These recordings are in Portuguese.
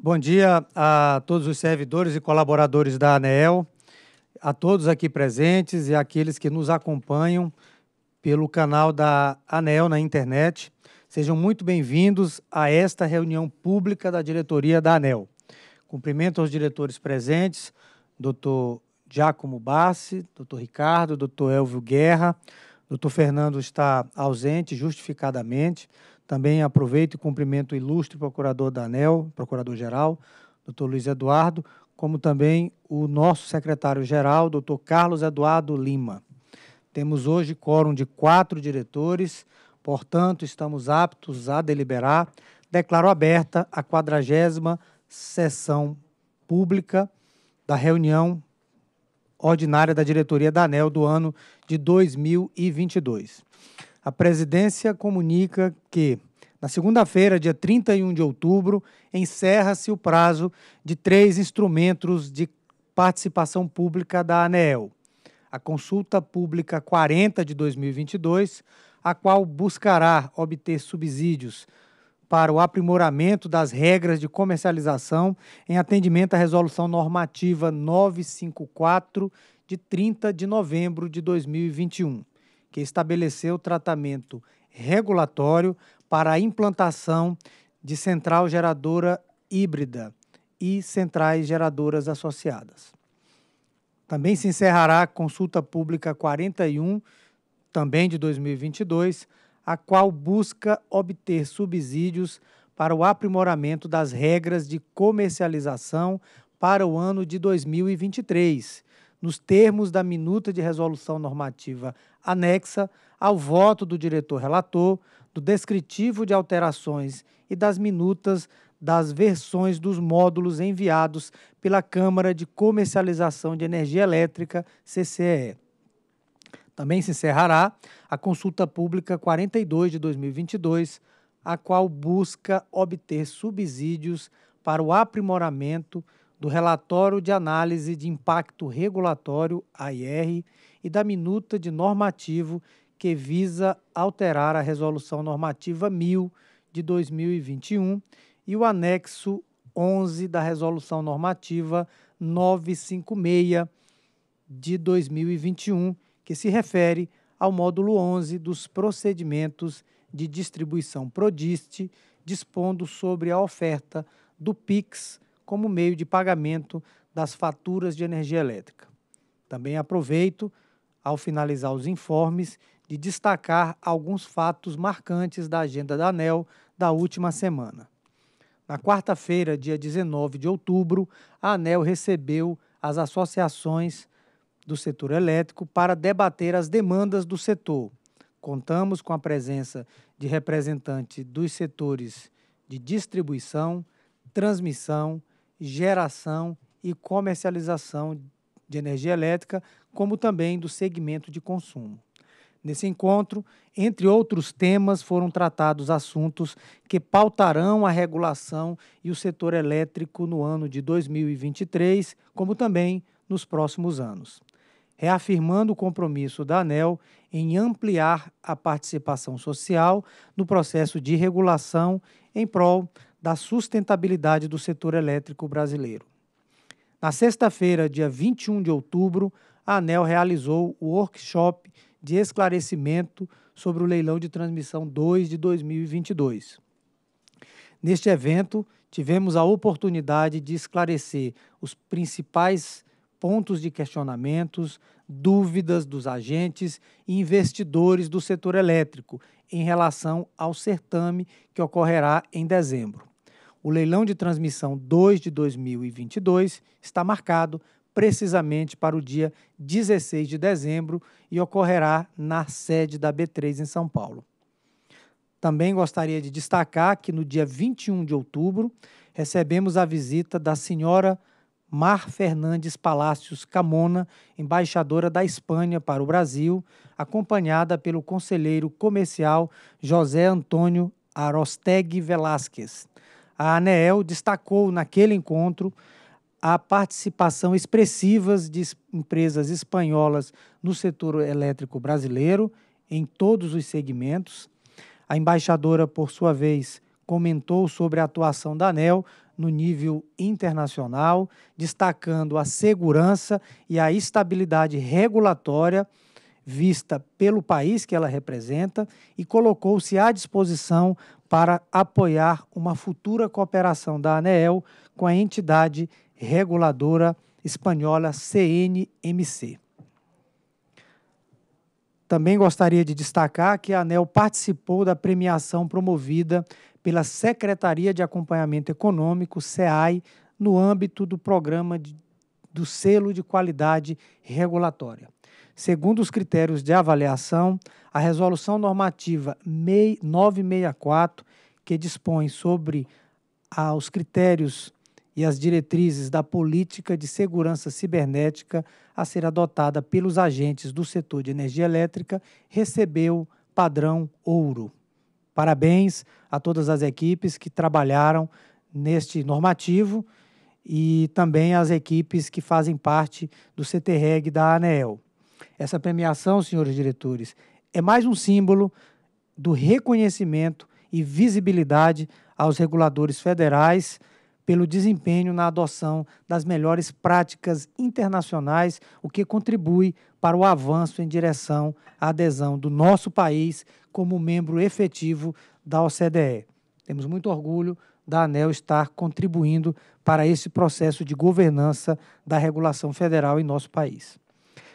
Bom dia a todos os servidores e colaboradores da ANEEL, a todos aqui presentes e aqueles que nos acompanham pelo canal da ANEEL na internet. Sejam muito bem-vindos a esta reunião pública da diretoria da ANEL. Cumprimento aos diretores presentes, Dr. Giacomo Bassi, Dr. Ricardo, Dr. Elvio Guerra, Doutor Fernando está ausente, justificadamente. Também aproveito e cumprimento o ilustre procurador da ANEL, procurador-geral, doutor Luiz Eduardo, como também o nosso secretário-geral, doutor Carlos Eduardo Lima. Temos hoje quórum de quatro diretores, portanto, estamos aptos a deliberar. Declaro aberta a quadragésima sessão pública da reunião ordinária da diretoria da ANEL do ano de 2022. A presidência comunica que, na segunda-feira, dia 31 de outubro, encerra-se o prazo de três instrumentos de participação pública da ANEEL. A consulta pública 40 de 2022, a qual buscará obter subsídios para o aprimoramento das regras de comercialização em atendimento à Resolução Normativa 954, de 30 de novembro de 2021, que estabeleceu tratamento regulatório para a implantação de central geradora híbrida e centrais geradoras associadas. Também se encerrará a consulta pública 41, também de 2022 a qual busca obter subsídios para o aprimoramento das regras de comercialização para o ano de 2023, nos termos da minuta de resolução normativa anexa ao voto do diretor relator, do descritivo de alterações e das minutas das versões dos módulos enviados pela Câmara de Comercialização de Energia Elétrica, CCE. Também se encerrará a consulta pública 42 de 2022, a qual busca obter subsídios para o aprimoramento do relatório de análise de impacto regulatório AIR e da minuta de normativo que visa alterar a resolução normativa 1000 de 2021 e o anexo 11 da resolução normativa 956 de 2021 que se refere ao módulo 11 dos procedimentos de distribuição Prodiste, dispondo sobre a oferta do PIX como meio de pagamento das faturas de energia elétrica. Também aproveito, ao finalizar os informes, de destacar alguns fatos marcantes da agenda da ANEL da última semana. Na quarta-feira, dia 19 de outubro, a ANEL recebeu as associações do setor elétrico para debater as demandas do setor. Contamos com a presença de representantes dos setores de distribuição, transmissão, geração e comercialização de energia elétrica, como também do segmento de consumo. Nesse encontro, entre outros temas, foram tratados assuntos que pautarão a regulação e o setor elétrico no ano de 2023, como também nos próximos anos reafirmando o compromisso da ANEL em ampliar a participação social no processo de regulação em prol da sustentabilidade do setor elétrico brasileiro. Na sexta-feira, dia 21 de outubro, a ANEL realizou o workshop de esclarecimento sobre o leilão de transmissão 2 de 2022. Neste evento, tivemos a oportunidade de esclarecer os principais pontos de questionamentos, dúvidas dos agentes e investidores do setor elétrico em relação ao certame que ocorrerá em dezembro. O leilão de transmissão 2 de 2022 está marcado precisamente para o dia 16 de dezembro e ocorrerá na sede da B3 em São Paulo. Também gostaria de destacar que no dia 21 de outubro recebemos a visita da senhora Mar Fernandes Palácios Camona, embaixadora da Espanha para o Brasil, acompanhada pelo conselheiro comercial José Antônio Arostegui Velásquez. A ANEEL destacou naquele encontro a participação expressiva de empresas espanholas no setor elétrico brasileiro, em todos os segmentos. A embaixadora, por sua vez, comentou sobre a atuação da ANEL no nível internacional, destacando a segurança e a estabilidade regulatória vista pelo país que ela representa e colocou-se à disposição para apoiar uma futura cooperação da ANEEL com a entidade reguladora espanhola CNMC. Também gostaria de destacar que a ANEL participou da premiação promovida pela Secretaria de Acompanhamento Econômico, SEAI, no âmbito do programa de, do selo de qualidade regulatória. Segundo os critérios de avaliação, a resolução normativa 964, que dispõe sobre ah, os critérios e as diretrizes da política de segurança cibernética a ser adotada pelos agentes do setor de energia elétrica, recebeu padrão ouro. Parabéns a todas as equipes que trabalharam neste normativo e também às equipes que fazem parte do CTREG da ANEEL. Essa premiação, senhores diretores, é mais um símbolo do reconhecimento e visibilidade aos reguladores federais pelo desempenho na adoção das melhores práticas internacionais, o que contribui para o avanço em direção à adesão do nosso país como membro efetivo da OCDE. Temos muito orgulho da ANEL estar contribuindo para esse processo de governança da regulação federal em nosso país.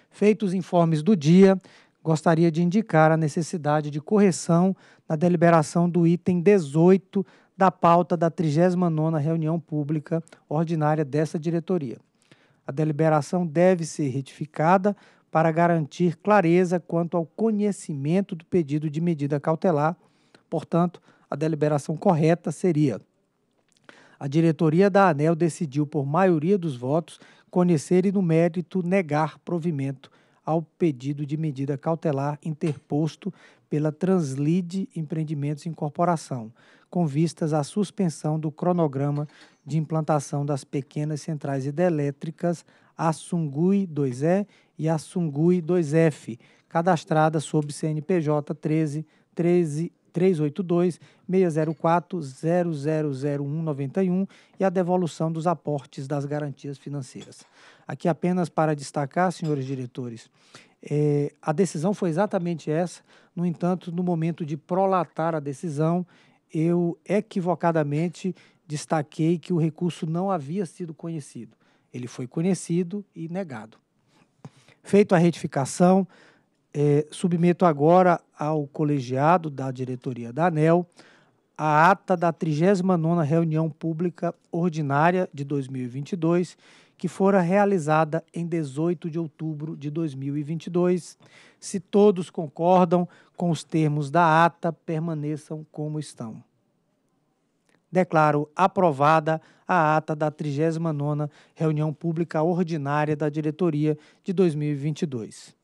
Feitos os informes do dia, gostaria de indicar a necessidade de correção na deliberação do item 18 da pauta da 39ª reunião pública ordinária dessa diretoria. A deliberação deve ser retificada para garantir clareza quanto ao conhecimento do pedido de medida cautelar. Portanto, a deliberação correta seria: a diretoria da ANEL decidiu, por maioria dos votos, conhecer e, no mérito, negar provimento ao pedido de medida cautelar interposto pela Translide Empreendimentos Incorporação, com vistas à suspensão do cronograma de implantação das pequenas centrais hidrelétricas Assungui 2E e Assungui 2F, cadastradas sob CNPJ 13 13 382 604 000191 e a devolução dos aportes das garantias financeiras. Aqui apenas para destacar, senhores diretores, é, a decisão foi exatamente essa. No entanto, no momento de prolatar a decisão, eu equivocadamente destaquei que o recurso não havia sido conhecido. Ele foi conhecido e negado. Feito a retificação, é, submeto agora ao colegiado da diretoria da ANEL a ata da 39ª reunião pública ordinária de 2022, que fora realizada em 18 de outubro de 2022. Se todos concordam com os termos da ata, permaneçam como estão. Declaro aprovada a ata da 39ª reunião pública ordinária da diretoria de 2022.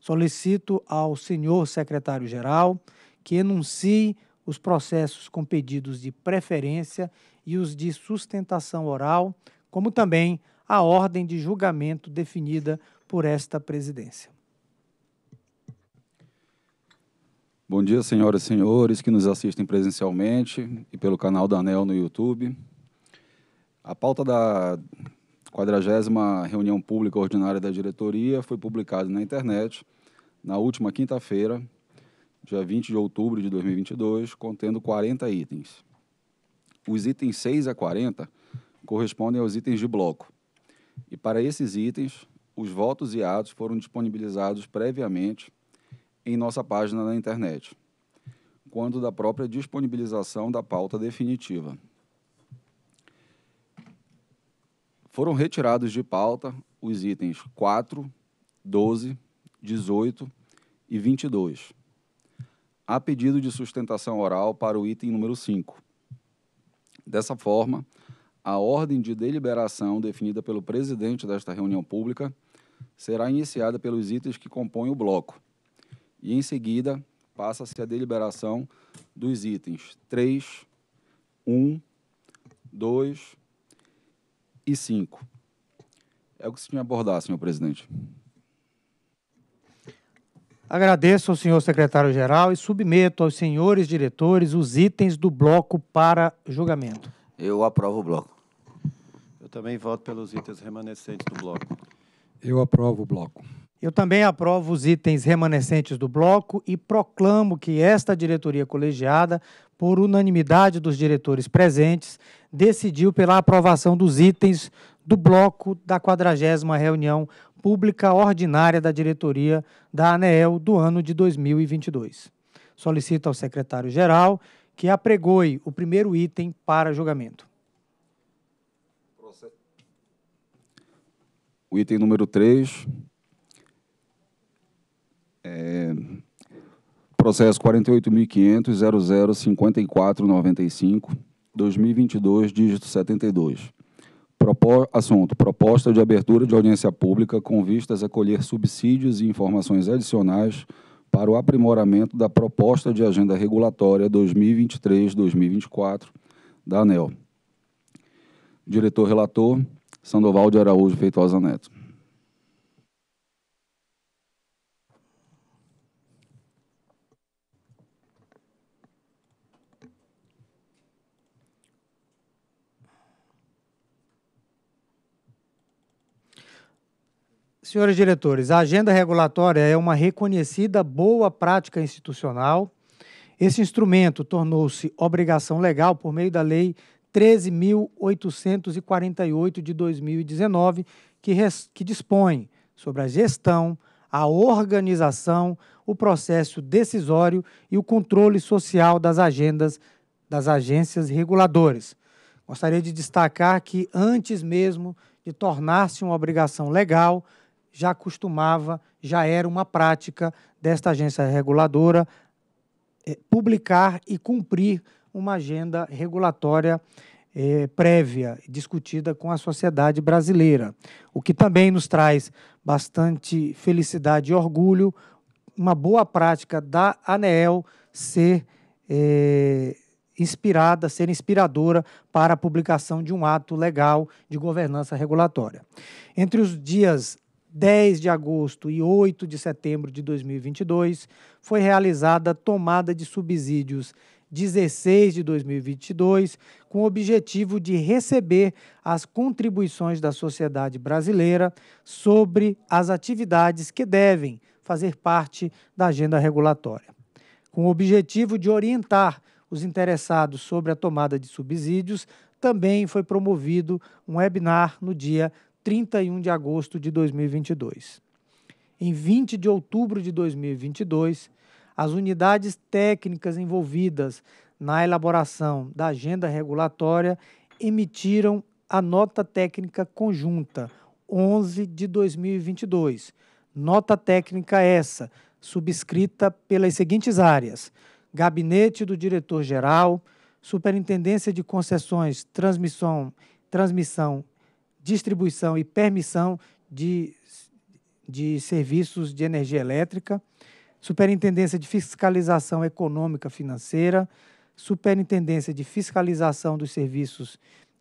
Solicito ao senhor secretário-geral que enuncie os processos com pedidos de preferência e os de sustentação oral, como também a ordem de julgamento definida por esta presidência. Bom dia, senhoras e senhores que nos assistem presencialmente e pelo canal da ANEL no YouTube. A pauta da 40 reunião pública ordinária da diretoria foi publicada na internet na última quinta-feira, dia 20 de outubro de 2022, contendo 40 itens. Os itens 6 a 40 correspondem aos itens de bloco. E para esses itens, os votos e atos foram disponibilizados previamente em nossa página na internet, quando da própria disponibilização da pauta definitiva. Foram retirados de pauta os itens 4, 12, 18 e 22. Há pedido de sustentação oral para o item número 5. Dessa forma, a ordem de deliberação definida pelo presidente desta reunião pública será iniciada pelos itens que compõem o bloco e, em seguida, passa-se a deliberação dos itens 3, 1, 2 e 5. É o que se tinha abordar, senhor presidente. Agradeço ao senhor secretário-geral e submeto aos senhores diretores os itens do bloco para julgamento. Eu aprovo o bloco. Eu também voto pelos itens remanescentes do bloco. Eu aprovo o bloco. Eu também aprovo os itens remanescentes do bloco e proclamo que esta diretoria colegiada, por unanimidade dos diretores presentes, decidiu pela aprovação dos itens do bloco da 40 reunião pública ordinária da diretoria da ANEEL do ano de 2022. Solicito ao secretário-geral que apregoe o primeiro item para julgamento. O item número 3. É, processo 48.500.005495, 2022, dígito 72. Propor, assunto: Proposta de abertura de audiência pública com vistas a colher subsídios e informações adicionais para o aprimoramento da proposta de agenda regulatória 2023-2024 da ANEL. Diretor relator, Sandoval de Araújo Feitosa Neto. Senhores diretores, a agenda regulatória é uma reconhecida boa prática institucional. Esse instrumento tornou-se obrigação legal por meio da Lei 13.848 de 2019, que, res, que dispõe sobre a gestão, a organização, o processo decisório e o controle social das agendas das agências reguladoras. Gostaria de destacar que, antes mesmo de tornar-se uma obrigação legal, já costumava, já era uma prática desta agência reguladora eh, publicar e cumprir uma agenda regulatória eh, prévia, discutida com a sociedade brasileira. O que também nos traz bastante felicidade e orgulho, uma boa prática da ANEEL ser. Eh, inspirada, ser inspiradora para a publicação de um ato legal de governança regulatória. Entre os dias 10 de agosto e 8 de setembro de 2022, foi realizada a tomada de subsídios 16 de 2022, com o objetivo de receber as contribuições da sociedade brasileira sobre as atividades que devem fazer parte da agenda regulatória. Com o objetivo de orientar os interessados sobre a tomada de subsídios, também foi promovido um webinar no dia 31 de agosto de 2022. Em 20 de outubro de 2022, as unidades técnicas envolvidas na elaboração da agenda regulatória emitiram a nota técnica conjunta 11 de 2022. Nota técnica essa, subscrita pelas seguintes áreas: Gabinete do Diretor-Geral, Superintendência de Concessões, Transmissão, Transmissão distribuição e permissão de, de serviços de energia elétrica, Superintendência de Fiscalização Econômica Financeira, Superintendência de Fiscalização dos Serviços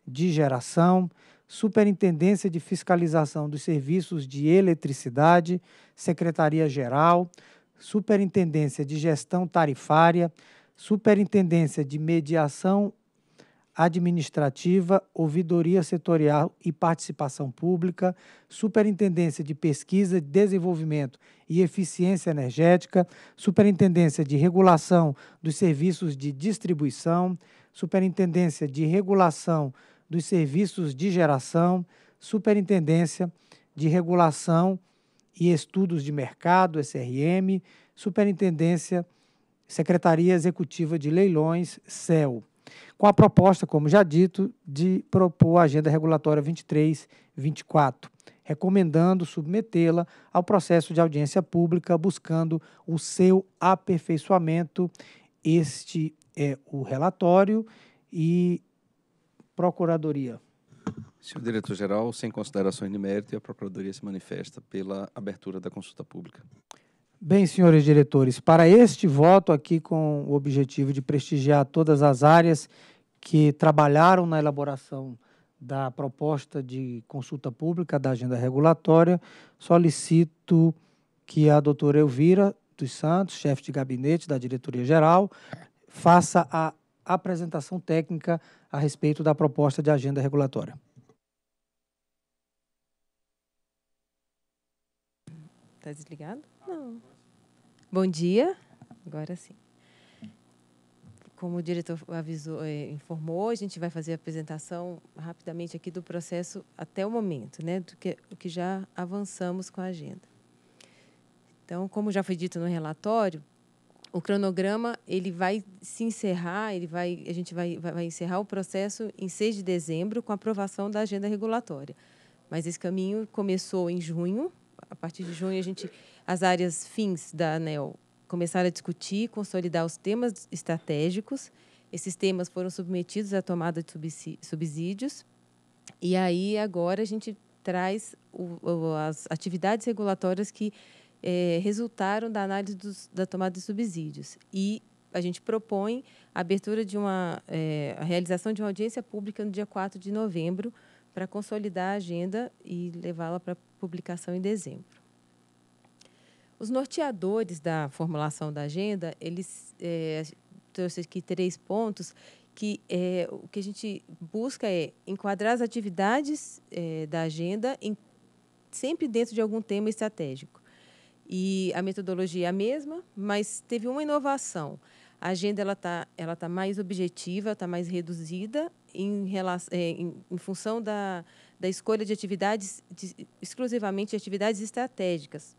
de Geração, Superintendência de Fiscalização dos Serviços de Eletricidade, Secretaria-Geral, Superintendência de Gestão Tarifária, Superintendência de Mediação Administrativa, Ouvidoria Setorial e Participação Pública, Superintendência de Pesquisa, Desenvolvimento e Eficiência Energética, Superintendência de Regulação dos Serviços de Distribuição, Superintendência de Regulação dos Serviços de Geração, Superintendência de Regulação e Estudos de Mercado, SRM, Superintendência, Secretaria Executiva de Leilões, CEL com a proposta, como já dito, de propor a Agenda Regulatória 2324, recomendando submetê-la ao processo de audiência pública, buscando o seu aperfeiçoamento. Este é o relatório e Procuradoria. Senhor Diretor-Geral, sem considerações de mérito, a Procuradoria se manifesta pela abertura da consulta pública. Bem, senhores diretores, para este voto aqui com o objetivo de prestigiar todas as áreas que trabalharam na elaboração da proposta de consulta pública da agenda regulatória, solicito que a doutora Elvira dos Santos, chefe de gabinete da diretoria-geral, faça a apresentação técnica a respeito da proposta de agenda regulatória. Está desligado? Não. Bom dia. Agora sim. Como o diretor avisou, é, informou, a gente vai fazer a apresentação rapidamente aqui do processo até o momento, né, do que, do que já avançamos com a agenda. Então, como já foi dito no relatório, o cronograma ele vai se encerrar, ele vai, a gente vai, vai, vai encerrar o processo em 6 de dezembro com a aprovação da agenda regulatória. Mas esse caminho começou em junho, a partir de junho, a gente, as áreas fins da ANEL começaram a discutir, consolidar os temas estratégicos. Esses temas foram submetidos à tomada de subsídios. E aí, agora, a gente traz o, o, as atividades regulatórias que é, resultaram da análise dos, da tomada de subsídios. E a gente propõe a abertura de uma é, a realização de uma audiência pública no dia 4 de novembro para consolidar a agenda e levá-la para publicação em dezembro. Os norteadores da formulação da agenda, eles é, trouxe aqui três pontos que é, o que a gente busca é enquadrar as atividades é, da agenda em, sempre dentro de algum tema estratégico. E a metodologia é a mesma, mas teve uma inovação. A agenda ela está ela tá mais objetiva, está mais reduzida em, relação, é, em, em função da, da escolha de atividades, de, exclusivamente de atividades estratégicas.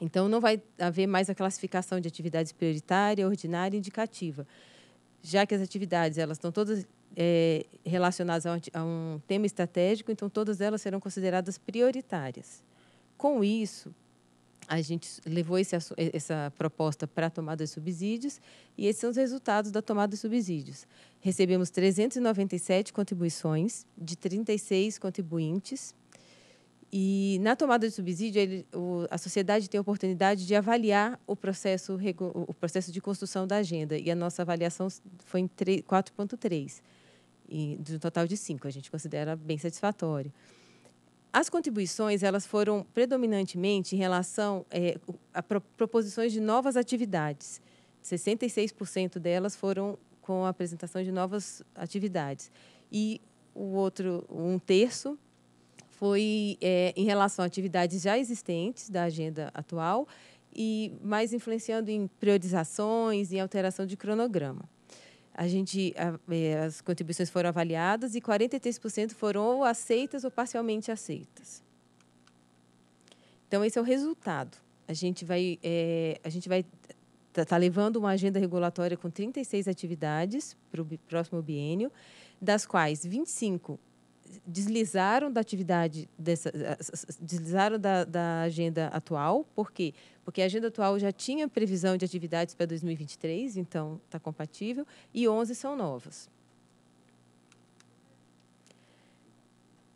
Então, não vai haver mais a classificação de atividades prioritária, ordinária e indicativa, já que as atividades elas estão todas é, relacionadas a um, a um tema estratégico, então todas elas serão consideradas prioritárias. Com isso, a gente levou esse, essa proposta para a tomada de subsídios e esses são os resultados da tomada de subsídios. Recebemos 397 contribuições de 36 contribuintes. E na tomada de subsídio, ele, o, a sociedade tem a oportunidade de avaliar o processo, o processo de construção da agenda. E a nossa avaliação foi em 4,3, de um total de 5. A gente considera bem satisfatório. As contribuições elas foram predominantemente em relação é, a proposições de novas atividades. 66% delas foram com a apresentação de novas atividades. E o outro, um terço, foi é, em relação a atividades já existentes da agenda atual e mais influenciando em priorizações, em alteração de cronograma a gente a, é, as contribuições foram avaliadas e 43% foram ou aceitas ou parcialmente aceitas. Então esse é o resultado. A gente vai é, a gente vai tá, tá, levando uma agenda regulatória com 36 atividades para o próximo biênio, das quais 25 deslizaram da atividade dessa, deslizaram da, da agenda atual, porque porque a agenda atual já tinha previsão de atividades para 2023, então está compatível, e 11 são novas.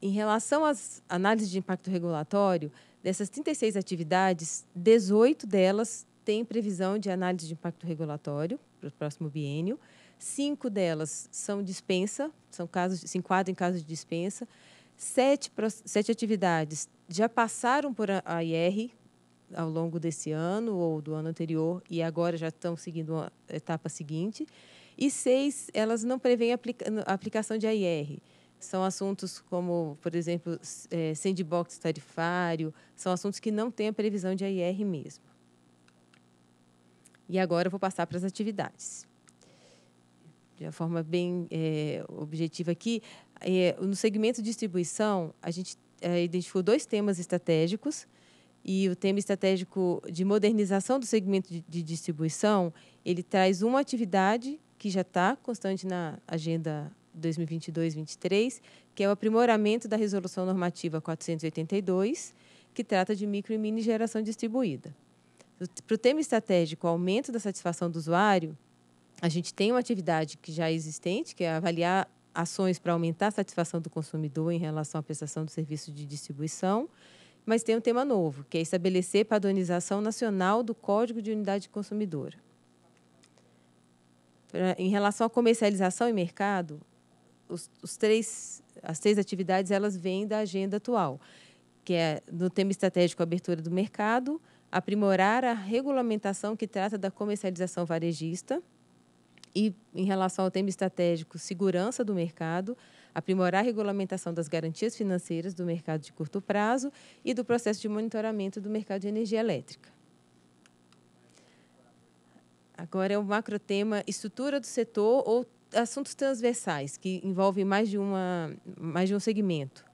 Em relação às análises de impacto regulatório, dessas 36 atividades, 18 delas têm previsão de análise de impacto regulatório para o próximo biênio. Cinco delas são dispensa, são casos, se enquadram em casos de dispensa. Sete, sete atividades já passaram por a IR, ao longo desse ano ou do ano anterior e agora já estão seguindo a etapa seguinte. E seis, elas não prevêem aplica aplicação de AIR. São assuntos como, por exemplo, é, sandbox tarifário, são assuntos que não têm a previsão de AIR mesmo. E agora eu vou passar para as atividades. De uma forma bem é, objetiva aqui, é, no segmento de distribuição, a gente é, identificou dois temas estratégicos e o tema estratégico de modernização do segmento de, de distribuição, ele traz uma atividade que já está constante na agenda 2022-23, que é o aprimoramento da resolução normativa 482, que trata de micro e mini geração distribuída. Para o tema estratégico, aumento da satisfação do usuário, a gente tem uma atividade que já é existente, que é avaliar ações para aumentar a satisfação do consumidor em relação à prestação do serviço de distribuição. Mas tem um tema novo, que é estabelecer padronização nacional do Código de Unidade Consumidora. Em relação à comercialização e mercado, os, os três, as três atividades elas vêm da agenda atual, que é no tema estratégico abertura do mercado, aprimorar a regulamentação que trata da comercialização varejista e em relação ao tema estratégico segurança do mercado, aprimorar a regulamentação das garantias financeiras do mercado de curto prazo e do processo de monitoramento do mercado de energia elétrica. Agora é o macro tema estrutura do setor ou assuntos transversais, que envolvem mais de, uma, mais de um segmento.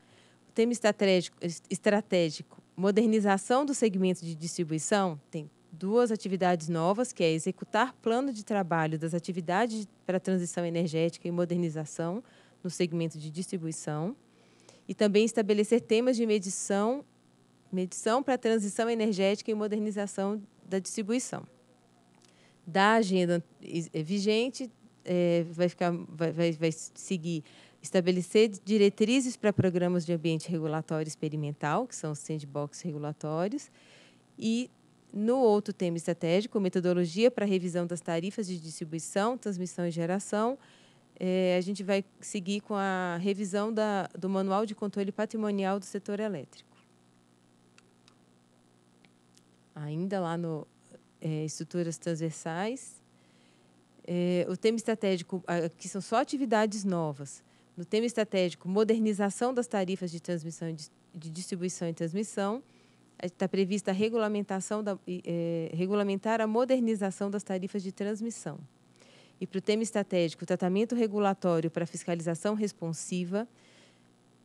O tema estratégico, estratégico, modernização do segmento de distribuição, tem duas atividades novas, que é executar plano de trabalho das atividades para transição energética e modernização, no segmento de distribuição e também estabelecer temas de medição, medição para transição energética e modernização da distribuição. Da agenda é, vigente, é, vai, ficar, vai, vai, vai seguir estabelecer diretrizes para programas de ambiente regulatório experimental, que são os sandbox regulatórios, e no outro tema estratégico, metodologia para revisão das tarifas de distribuição, transmissão e geração, é, a gente vai seguir com a revisão da, do Manual de Controle Patrimonial do Setor Elétrico. Ainda lá no é, Estruturas Transversais, é, o tema estratégico, que são só atividades novas, no tema estratégico, modernização das tarifas de transmissão e de, de distribuição e transmissão, está é, prevista a regulamentação da, é, regulamentar a modernização das tarifas de transmissão e para o tema estratégico tratamento regulatório para fiscalização responsiva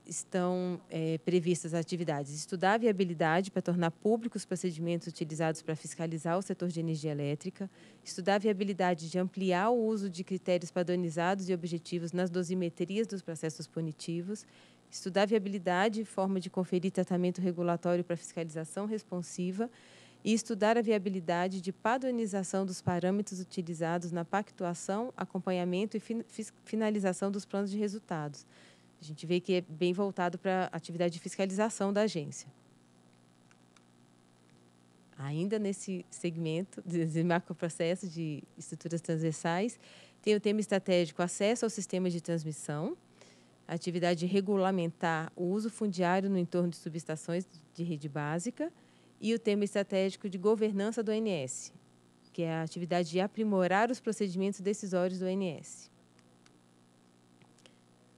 estão é, previstas atividades estudar a viabilidade para tornar públicos os procedimentos utilizados para fiscalizar o setor de energia elétrica, estudar a viabilidade de ampliar o uso de critérios padronizados e objetivos nas dosimetrias dos processos punitivos, estudar a viabilidade e forma de conferir tratamento regulatório para fiscalização responsiva e estudar a viabilidade de padronização dos parâmetros utilizados na pactuação, acompanhamento e finalização dos planos de resultados. A gente vê que é bem voltado para a atividade de fiscalização da agência. Ainda nesse segmento de macroprocesso de estruturas transversais, tem o tema estratégico acesso ao sistema de transmissão, atividade de regulamentar o uso fundiário no entorno de subestações de rede básica, e o tema estratégico de governança do ONS, que é a atividade de aprimorar os procedimentos decisórios do ONS.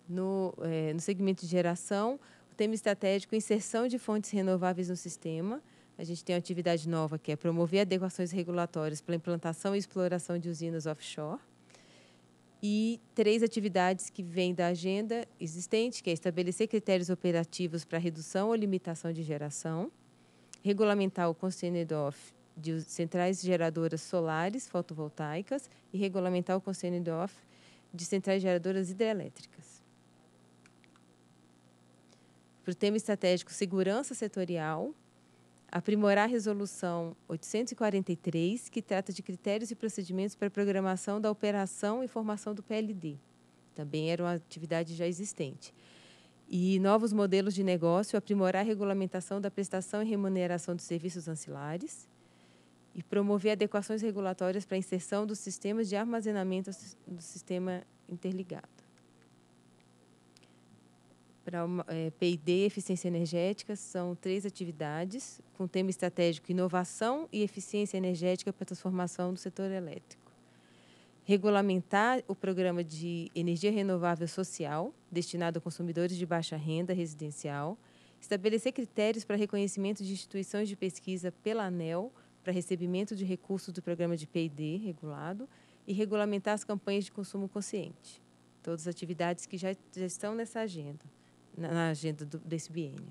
No, é, no segmento de geração, o tema estratégico é inserção de fontes renováveis no sistema. A gente tem uma atividade nova que é promover adequações regulatórias para implantação e exploração de usinas offshore e três atividades que vêm da agenda existente, que é estabelecer critérios operativos para redução ou limitação de geração, regulamentar o CONSENEDOF de centrais geradoras solares fotovoltaicas e regulamentar o CONSENEDOF de centrais geradoras hidrelétricas. Para o tema estratégico segurança setorial, aprimorar a resolução 843, que trata de critérios e procedimentos para a programação da operação e formação do PLD. Também era uma atividade já existente e novos modelos de negócio, aprimorar a regulamentação da prestação e remuneração dos serviços ancilares e promover adequações regulatórias para a inserção dos sistemas de armazenamento do sistema interligado. Para é, P&D, eficiência energética, são três atividades com tema estratégico inovação e eficiência energética para a transformação do setor elétrico regulamentar o programa de energia renovável social destinado a consumidores de baixa renda residencial, estabelecer critérios para reconhecimento de instituições de pesquisa pela ANEL para recebimento de recursos do programa de P&D regulado e regulamentar as campanhas de consumo consciente. Todas as atividades que já, já estão nessa agenda, na, agenda do, desse biênio.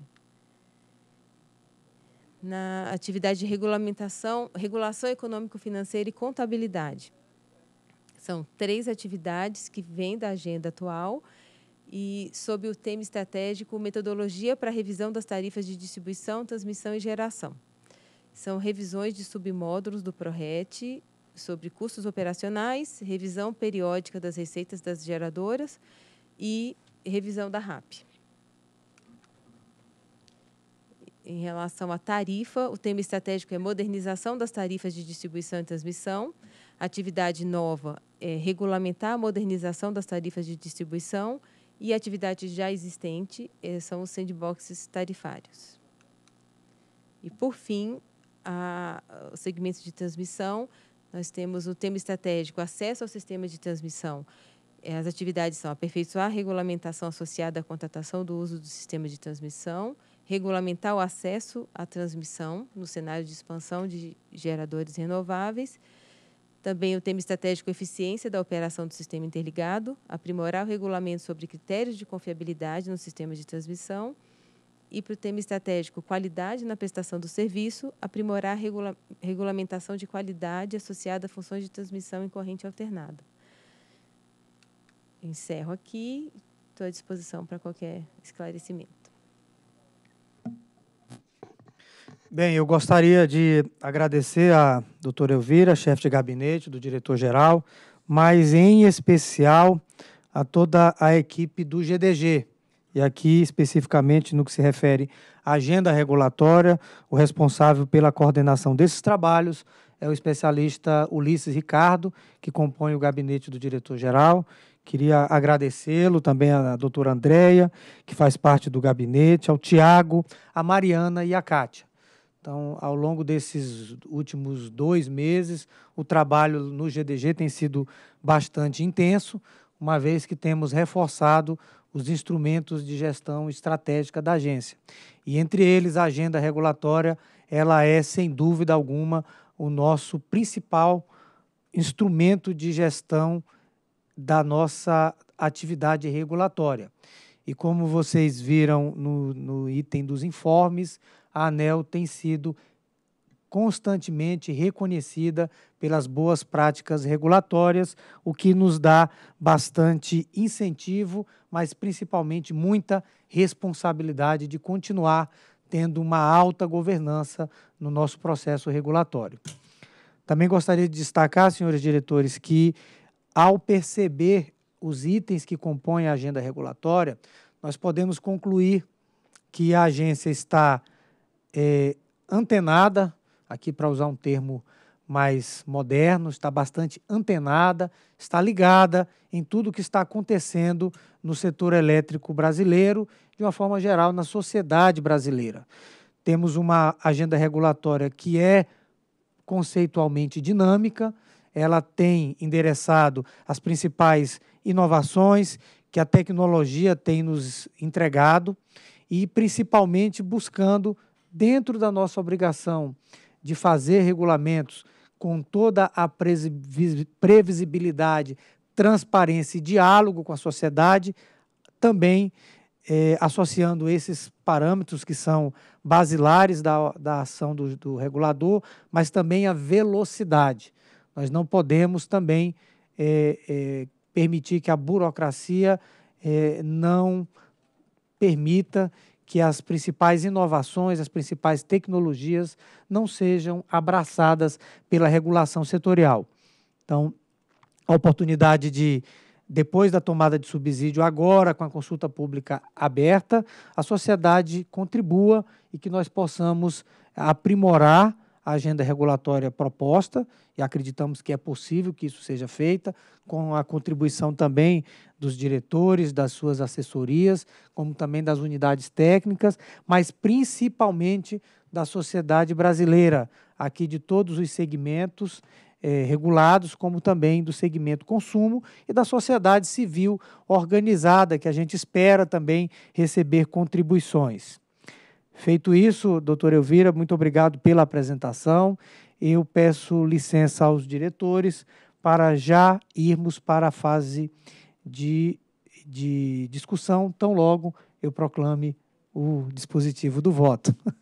Na atividade de regulamentação, regulação econômico-financeira e contabilidade, são três atividades que vêm da agenda atual e sob o tema estratégico Metodologia para revisão das tarifas de distribuição, transmissão e geração. São revisões de submódulos do PRORET sobre custos operacionais, revisão periódica das receitas das geradoras e revisão da RAP. Em relação à tarifa, o tema estratégico é modernização das tarifas de distribuição e transmissão. Atividade nova é regulamentar a modernização das tarifas de distribuição e atividade já existente é, são os sandboxes tarifários. E, por fim, a, o segmento de transmissão, nós temos o tema estratégico acesso ao sistema de transmissão. É, as atividades são aperfeiçoar a regulamentação associada à contratação do uso do sistema de transmissão, regulamentar o acesso à transmissão no cenário de expansão de geradores renováveis, também o tema estratégico eficiência da operação do sistema interligado, aprimorar o regulamento sobre critérios de confiabilidade no sistema de transmissão. E para o tema estratégico qualidade na prestação do serviço, aprimorar a regula regulamentação de qualidade associada a funções de transmissão em corrente alternada. Encerro aqui, estou à disposição para qualquer esclarecimento. Bem, eu gostaria de agradecer a doutora Elvira, chefe de gabinete do diretor-geral, mas em especial a toda a equipe do GDG, e aqui especificamente no que se refere à agenda regulatória, o responsável pela coordenação desses trabalhos é o especialista Ulisses Ricardo, que compõe o gabinete do diretor-geral. Queria agradecê-lo também à doutora Andréia, que faz parte do gabinete, ao Tiago, à Mariana e à Kátia. Então, ao longo desses últimos dois meses, o trabalho no GDG tem sido bastante intenso, uma vez que temos reforçado os instrumentos de gestão estratégica da agência. E entre eles, a agenda regulatória, ela é, sem dúvida alguma, o nosso principal instrumento de gestão da nossa atividade regulatória. E como vocês viram no, no item dos informes, a ANEL tem sido constantemente reconhecida pelas boas práticas regulatórias, o que nos dá bastante incentivo, mas principalmente muita responsabilidade de continuar tendo uma alta governança no nosso processo regulatório. Também gostaria de destacar, senhores diretores, que ao perceber os itens que compõem a agenda regulatória, nós podemos concluir que a agência está é, antenada, aqui para usar um termo mais moderno, está bastante antenada, está ligada em tudo que está acontecendo no setor elétrico brasileiro, de uma forma geral, na sociedade brasileira. Temos uma agenda regulatória que é conceitualmente dinâmica, ela tem endereçado as principais inovações que a tecnologia tem nos entregado e, principalmente, buscando dentro da nossa obrigação de fazer regulamentos com toda a previsibilidade, transparência e diálogo com a sociedade, também eh, associando esses parâmetros que são basilares da, da ação do, do regulador, mas também a velocidade. Nós não podemos também eh, eh, permitir que a burocracia não permita que as principais inovações, as principais tecnologias não sejam abraçadas pela regulação setorial. Então, a oportunidade de depois da tomada de subsídio, agora com a consulta pública aberta, a sociedade contribua e que nós possamos aprimorar a agenda regulatória proposta, e acreditamos que é possível que isso seja feita, com a contribuição também dos diretores, das suas assessorias, como também das unidades técnicas, mas principalmente da sociedade brasileira, aqui de todos os segmentos eh, regulados, como também do segmento consumo e da sociedade civil organizada, que a gente espera também receber contribuições. Feito isso, doutor Elvira, muito obrigado pela apresentação. Eu peço licença aos diretores para já irmos para a fase de, de discussão tão logo eu proclame o dispositivo do voto.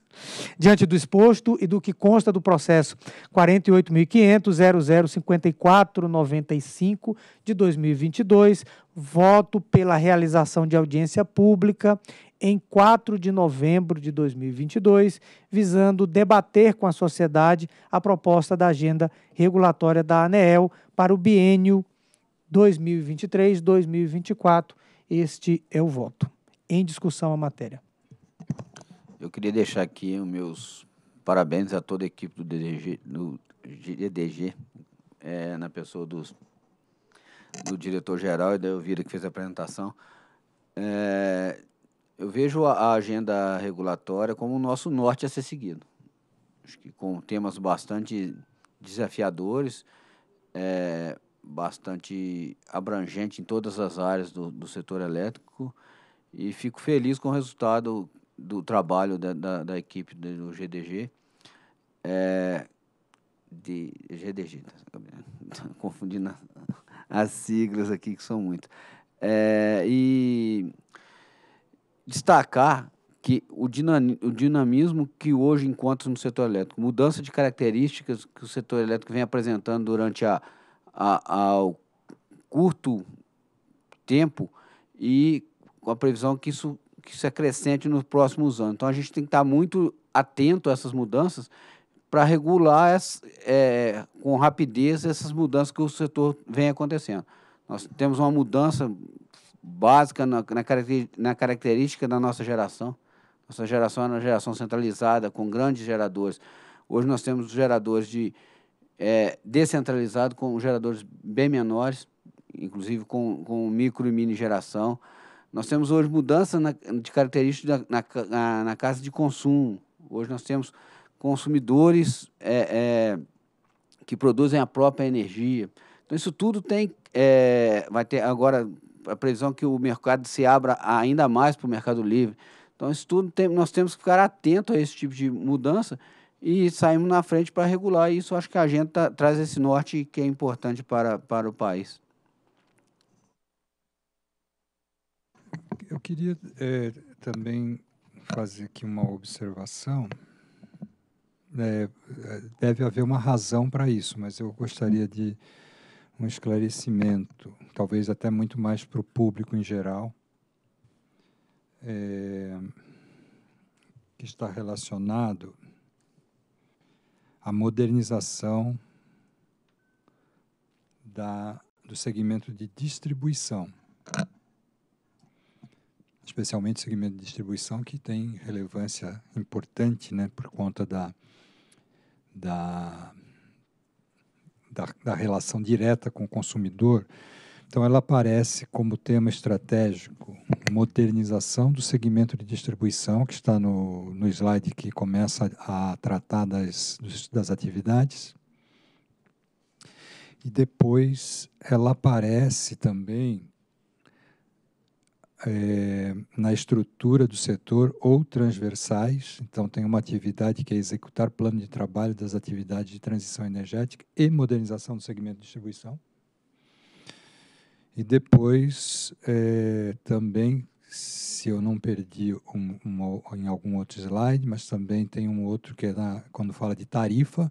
Diante do exposto e do que consta do processo 48.500.005495 de 2022, voto pela realização de audiência pública em 4 de novembro de 2022, visando debater com a sociedade a proposta da agenda regulatória da ANEEL para o biênio 2023, 2024. Este é o voto. Em discussão a matéria. Eu queria deixar aqui os meus parabéns a toda a equipe do DDG, do GDG, é, na pessoa dos, do diretor-geral e da Elvira que fez a apresentação. É, eu vejo a, agenda regulatória como o nosso norte a ser seguido. Acho que com temas bastante desafiadores, é, bastante abrangente em todas as áreas do, do setor elétrico e fico feliz com o resultado do trabalho da, da, da equipe do GDG. É, de GDG, tá, tá confundindo as siglas aqui que são muito. É, e destacar que o, dinamismo que hoje encontra no setor elétrico, mudança de características que o setor elétrico vem apresentando durante a a, ao curto tempo e com a previsão que isso que é crescente nos próximos anos. Então a gente tem que estar muito atento a essas mudanças para regular é, com rapidez essas mudanças que o setor vem acontecendo. Nós temos uma mudança básica na, na característica da nossa geração. Nossa geração é uma geração centralizada, com grandes geradores. Hoje nós temos geradores de é, descentralizado, com geradores bem menores, inclusive com, com micro e mini geração. Nós temos hoje mudança na, de características na, na, na, casa de consumo. Hoje nós temos consumidores é, é, que produzem a própria energia. Então, isso tudo tem. É, vai ter agora a previsão que o mercado se abra ainda mais para o Mercado Livre. Então, isso tudo tem, nós temos que ficar atento a esse tipo de mudança e saímos na frente para regular. isso acho que a gente tá, traz esse norte que é importante para, para o país. Eu queria é, também fazer aqui uma observação. É, deve haver uma razão para isso, mas eu gostaria de um esclarecimento, talvez até muito mais para o público em geral, é, que está relacionado a modernização da, do segmento de distribuição, especialmente o segmento de distribuição que tem relevância importante, né, por conta da, da da, da, relação direta com o consumidor, então, ela aparece como tema estratégico modernização do segmento de distribuição, que está no, no slide que começa a, tratar das, das atividades. E depois ela aparece também é, na estrutura do setor ou transversais. Então, tem uma atividade que é executar plano de trabalho das atividades de transição energética e modernização do segmento de distribuição. E depois é, também, se eu não perdi um, um, em algum outro slide, mas também tem um outro que é na, quando fala de tarifa,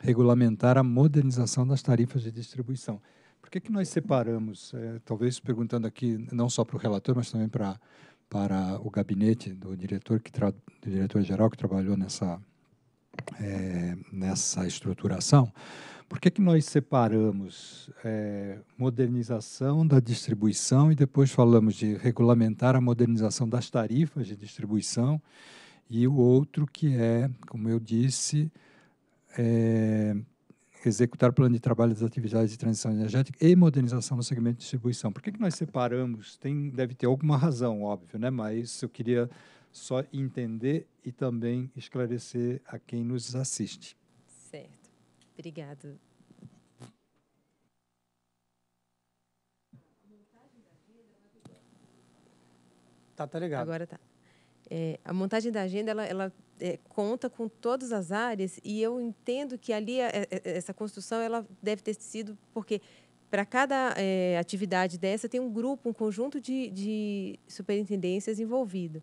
regulamentar a modernização das tarifas de distribuição. Por que, que nós separamos, é, talvez perguntando aqui não só para o relator, mas também para para o gabinete do diretor que do diretor geral que trabalhou nessa é, nessa estruturação por que, que nós separamos é, modernização da distribuição e depois falamos de regulamentar a modernização das tarifas de distribuição e o outro que é, como eu disse, é, executar o plano de trabalho das atividades de transição energética e modernização no segmento de distribuição. Por que, que nós separamos? Tem, deve ter alguma razão, óbvio, né? mas eu queria só entender e também esclarecer a quem nos assiste. Obrigada. Tá, tá ligado. Agora tá. É, a montagem da agenda, ela, ela é, conta com todas as áreas e eu entendo que ali a, é, a, é, essa construção ela deve ter sido porque para cada é, atividade dessa tem um grupo, um conjunto de, de superintendências envolvido.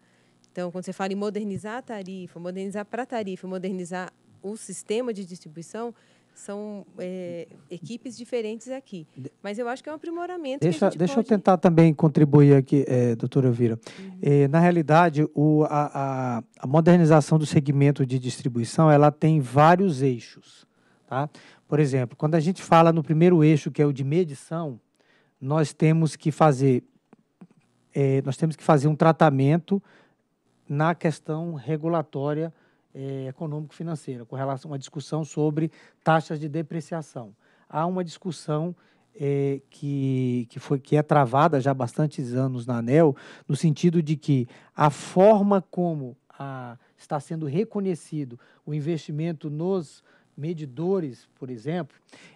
Então, quando você fala em modernizar a tarifa, modernizar para a tarifa, modernizar o sistema de distribuição, são é, equipes diferentes aqui. Mas eu acho que é um aprimoramento. Deixa, deixa pode... eu tentar também contribuir aqui, é, doutora Elvira. Uhum. É, na realidade, o, a, a, a, modernização do segmento de distribuição ela tem vários eixos. Tá? Por exemplo, quando a gente fala no primeiro eixo, que é o de medição, nós temos que fazer, é, nós temos que fazer um tratamento na questão regulatória é, econômico-financeira, com relação a uma discussão sobre taxas de depreciação. Há uma discussão é, que, que, foi, que é travada já há bastantes anos na ANEL, no sentido de que a forma como a, está sendo reconhecido o investimento nos medidores, por exemplo,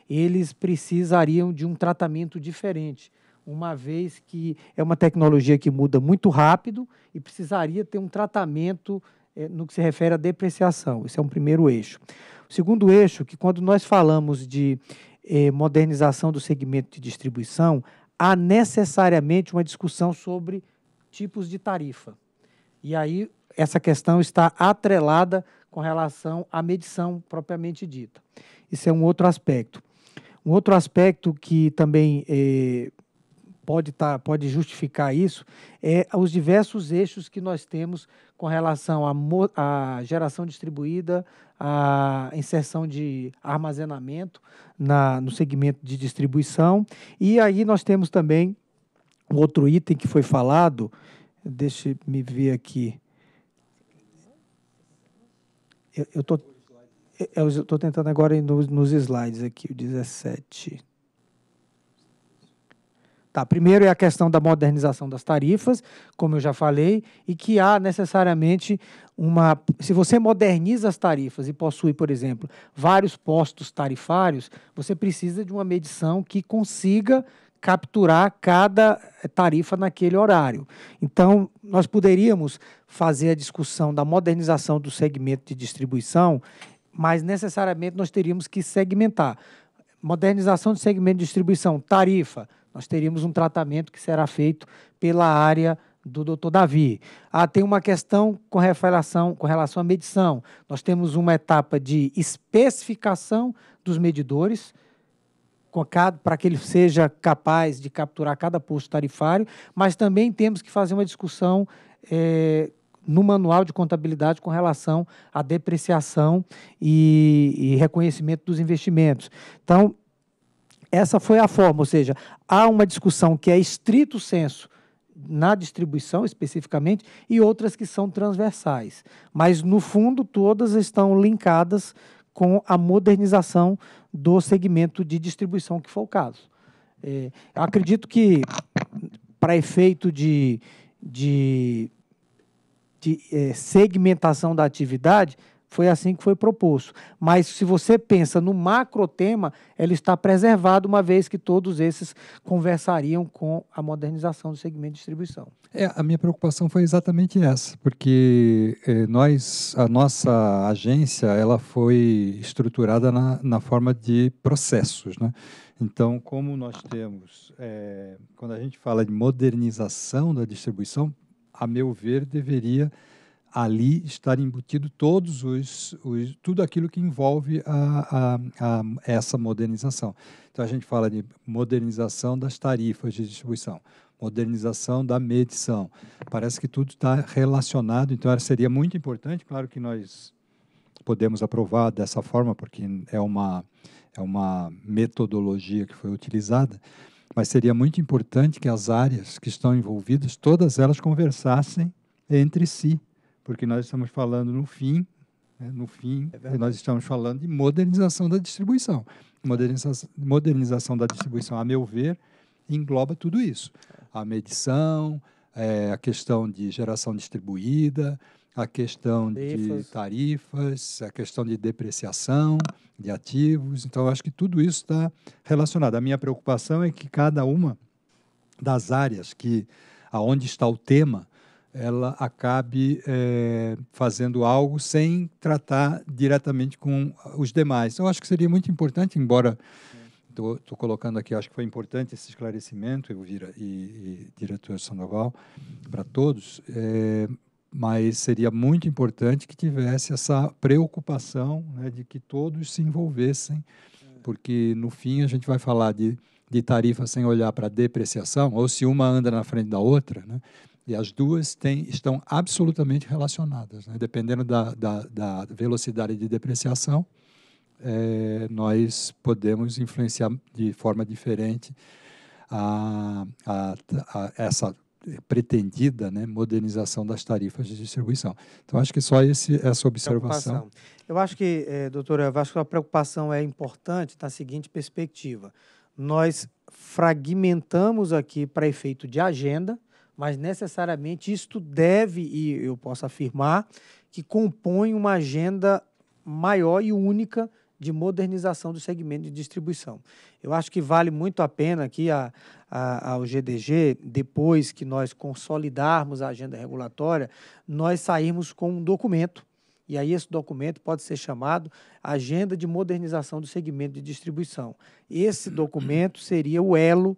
eles precisariam de um tratamento diferente uma vez que é uma tecnologia que muda muito rápido e precisaria ter um tratamento é, no que se refere à depreciação. Esse é um primeiro eixo. O segundo eixo, que quando nós falamos de é, modernização do segmento de distribuição, há necessariamente uma discussão sobre tipos de tarifa. E aí essa questão está atrelada com relação à medição propriamente dita. Isso é um outro aspecto. Um outro aspecto que também eh, pode, tá, pode justificar isso, é os diversos eixos que nós temos com relação à geração distribuída, à inserção de armazenamento na, no segmento de distribuição. E aí nós temos também um outro item que foi falado, deixe me ver aqui. Eu estou eu é, tentando agora nos, nos slides aqui, o 17. Tá, primeiro é a questão da modernização das tarifas, como eu já falei, e que há necessariamente uma. Se você moderniza as tarifas e possui, por exemplo, vários postos tarifários, você precisa de uma medição que consiga capturar cada eh, tarifa naquele horário. Então, nós poderíamos fazer a discussão da modernização do segmento de distribuição, mas necessariamente nós teríamos que segmentar. Modernização do segmento de distribuição, tarifa, nós teríamos um tratamento que será feito pela área do doutor Davi. Ah, tem uma questão com relação, com relação à medição. Nós temos uma etapa de especificação dos medidores, para que ele seja capaz de capturar cada posto tarifário, mas também temos que fazer uma discussão é, no manual de contabilidade com relação à depreciação e, e reconhecimento dos investimentos. Então, essa foi a forma, ou seja, há uma discussão que é estrito senso na distribuição especificamente e outras que são transversais. Mas, no fundo, todas estão linkadas com a modernização do segmento de distribuição, que foi o caso. É, acredito que, para efeito de, de, de é, segmentação da atividade, foi assim que foi proposto. Mas se você pensa no macro tema, ela está preservada, uma vez que todos esses conversariam com a modernização do segmento de distribuição. É, a minha preocupação foi exatamente essa, porque eh, nós, a nossa agência, ela foi estruturada na, na forma de processos, né? Então, como nós temos, eh, quando a gente fala de modernização da distribuição, a meu ver, deveria ali estar embutido todos os, os tudo aquilo que envolve a, a, a essa modernização. Então a gente fala de modernização das tarifas de distribuição, modernização da medição. Parece que tudo está relacionado. Então seria muito importante, claro que nós podemos aprovar dessa forma porque é uma é uma metodologia que foi utilizada, mas seria muito importante que as áreas que estão envolvidas todas elas conversassem entre si porque nós estamos falando no fim, né, no fim, é nós estamos falando de modernização da distribuição. Modernização, modernização da distribuição, a meu ver, engloba tudo isso. A medição, é, a questão de geração distribuída, a questão tarifas. de tarifas, a questão de depreciação de ativos. Então, acho que tudo isso está relacionado. A minha preocupação é que cada uma das áreas que aonde está o tema ela acabe é, fazendo algo sem tratar diretamente com os demais. Eu acho que seria muito importante, embora estou colocando aqui, acho que foi importante esse esclarecimento, Elvira e, e diretor Sandoval, para todos, é, mas seria muito importante que tivesse essa preocupação né, de que todos se envolvessem, porque no fim a gente vai falar de, de tarifa sem olhar para depreciação, ou se uma anda na frente da outra, né? E as duas têm, estão absolutamente relacionadas. Né? Dependendo da, da, da, velocidade de depreciação, é, nós podemos influenciar de forma diferente a, a, a essa pretendida né, modernização das tarifas de distribuição. Então, acho que só esse, essa observação. Eu acho que, é, doutora que a preocupação é importante na seguinte perspectiva. Nós fragmentamos aqui para efeito de agenda, mas necessariamente isto deve, e eu posso afirmar, que compõe uma agenda maior e única de modernização do segmento de distribuição. Eu acho que vale muito a pena aqui a, a, ao GDG, depois que nós consolidarmos a agenda regulatória, nós sairmos com um documento e aí esse documento pode ser chamado Agenda de Modernização do Segmento de Distribuição. Esse documento seria o elo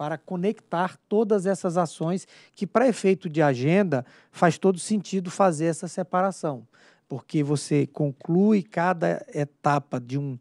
para conectar todas essas ações que, para efeito de agenda, faz todo sentido fazer essa separação, porque você conclui cada etapa de um,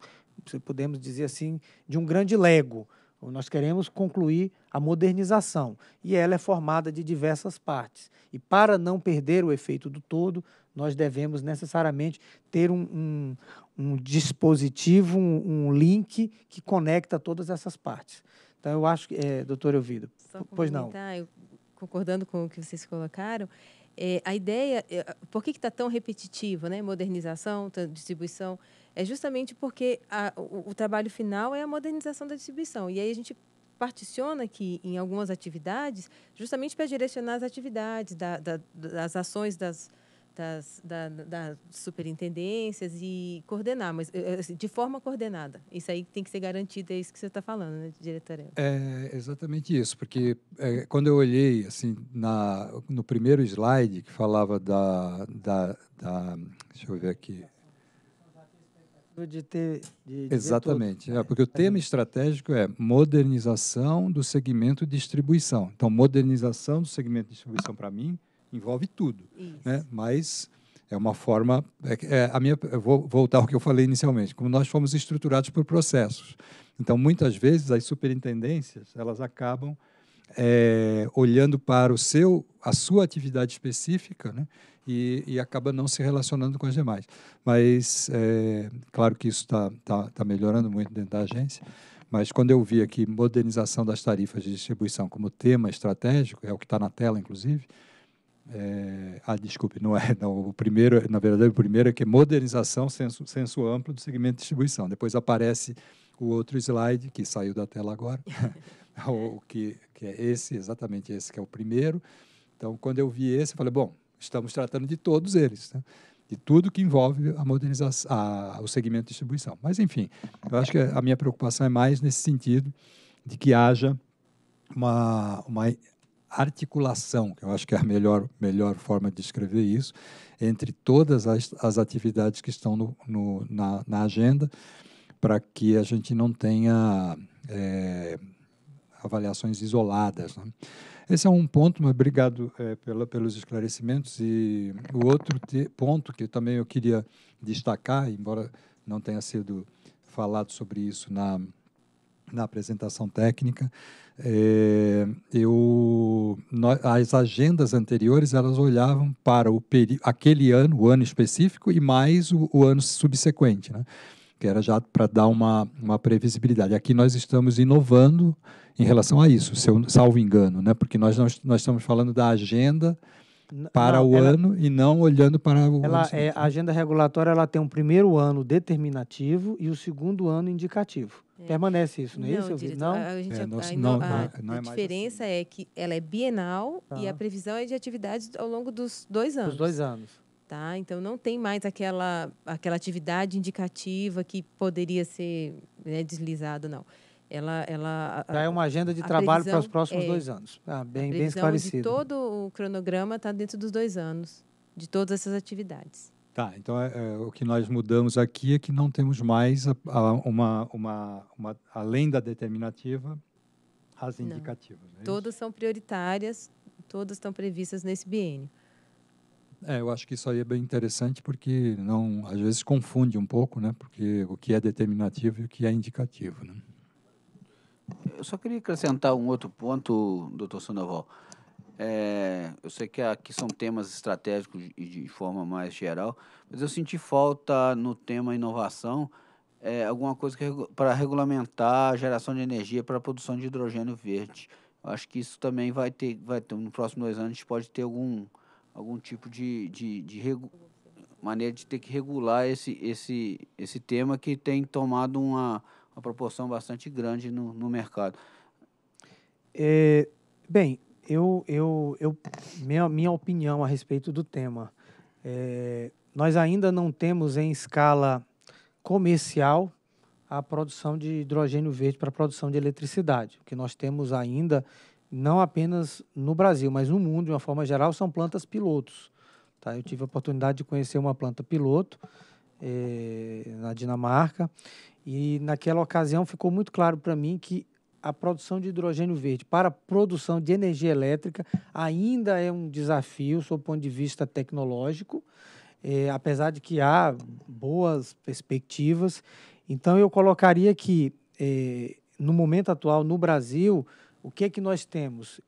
podemos dizer assim, de um grande lego. Nós queremos concluir a modernização e ela é formada de diversas partes. E para não perder o efeito do todo, nós devemos necessariamente ter um, um, um dispositivo, um, um link que conecta todas essas partes. Então, eu acho que, é, doutor Elvido, pois não. Eu, concordando com o que vocês colocaram, é, a ideia, é, por que está tão repetitivo, né? Modernização, distribuição, é justamente porque a, o, o, trabalho final é a modernização da distribuição. E aí a gente particiona aqui em algumas atividades, justamente para direcionar as atividades, da, da, das ações das das, da, das superintendências e coordenar, mas eh, eh, de forma coordenada. Isso aí tem que ser garantido, é isso que você está falando, né, diretora? É exatamente isso, porque é, quando eu olhei assim na, no primeiro slide que falava da, da, da deixa eu ver aqui, de ter. De, de Exatamente. É, é, porque o tema estratégico é modernização do segmento de distribuição. Então, modernização do segmento de distribuição, para mim, envolve tudo. Isso. Né? Mas é uma forma. É, é a minha, vou voltar ao que eu falei inicialmente. Como nós fomos estruturados por processos, então muitas vezes as superintendências elas acabam é, olhando para o seu, a sua atividade específica, né? E, e acaba não se relacionando com as demais. Mas é, claro que isso está tá, tá melhorando muito dentro da agência. Mas quando eu vi aqui modernização das tarifas de distribuição como tema estratégico, é o que está na tela, inclusive, é, ah, desculpe, não é. Não, o primeiro, na verdade, o primeiro é que é modernização, senso, senso amplo do segmento de distribuição. Depois aparece o outro slide, que saiu da tela agora, o, que, que é esse, exatamente esse que é o primeiro. Então, quando eu vi esse, eu falei, bom, estamos tratando de todos eles, né? de tudo que envolve a modernização, a, o segmento de distribuição. Mas, enfim, eu acho que a minha preocupação é mais nesse sentido de que haja uma, uma articulação, que eu acho que é a melhor, melhor forma de descrever isso, entre todas as, as atividades que estão no, no, na, na, agenda, para que a gente não tenha é, avaliações isoladas. Né? Esse é um ponto, mas obrigado é, pela, pelos esclarecimentos. E o outro ponto que também eu queria destacar, embora não tenha sido falado sobre isso na, na apresentação técnica, é, eu, nós, as agendas anteriores elas olhavam para o aquele ano, o ano específico e mais o, o ano subsequente, né? que era já para dar uma, uma previsibilidade. Aqui nós estamos inovando em relação a isso, se eu, salvo engano, né? porque nós, não, nós estamos falando da agenda para não, o ela, ano e não olhando para o ela ano. É, a agenda regulatória ela tem um primeiro ano determinativo e o segundo ano indicativo. É. Permanece isso, não é isso? não, a, gente, é, é, é, a, diferença assim. é que ela é bienal tá. e a previsão é de atividades ao longo dos dois anos. Dos dois anos. Tá? Então não tem mais aquela, aquela atividade indicativa que poderia ser né, deslizada, não ela, ela Já é uma agenda de trabalho para os próximos é, dois anos. Ah, bem, bem esclarecido. De todo o cronograma está dentro dos dois anos, de todas essas atividades. Tá, então é, é, o que nós mudamos aqui é que não temos mais a, a, uma, uma, uma, além da determinativa, as indicativas. Não. É todas são prioritárias, todas estão previstas nesse biênio. É, eu acho que isso aí é bem interessante porque não, às vezes confunde um pouco, né? Porque o que é determinativo e o que é indicativo, né? Eu só queria acrescentar um outro ponto, doutor Sandoval. É, eu sei que aqui são temas estratégicos e de forma mais geral, mas eu senti falta no tema inovação é, alguma coisa para regulamentar a geração de energia para a produção de hidrogênio verde. Eu acho que isso também vai ter, vai ter, nos próximos dois anos, a gente pode ter algum, algum tipo de, de, de regu, maneira de ter que regular esse, esse, esse tema que tem tomado uma uma proporção bastante grande no, no mercado. É, bem, eu, eu, eu minha, minha opinião a respeito do tema. É, nós ainda não temos em escala comercial a produção de hidrogênio verde para a produção de eletricidade. O que nós temos ainda, não apenas no Brasil, mas no mundo, de uma forma geral, são plantas pilotos. Tá? Eu tive a oportunidade de conhecer uma planta piloto é, na Dinamarca e naquela ocasião ficou muito claro para mim que a produção de hidrogênio verde para a produção de energia elétrica ainda é um desafio, sob o ponto de vista tecnológico, é, apesar de que há boas perspectivas. Então, eu colocaria que, é, no momento atual, no Brasil, o que é que nós temos?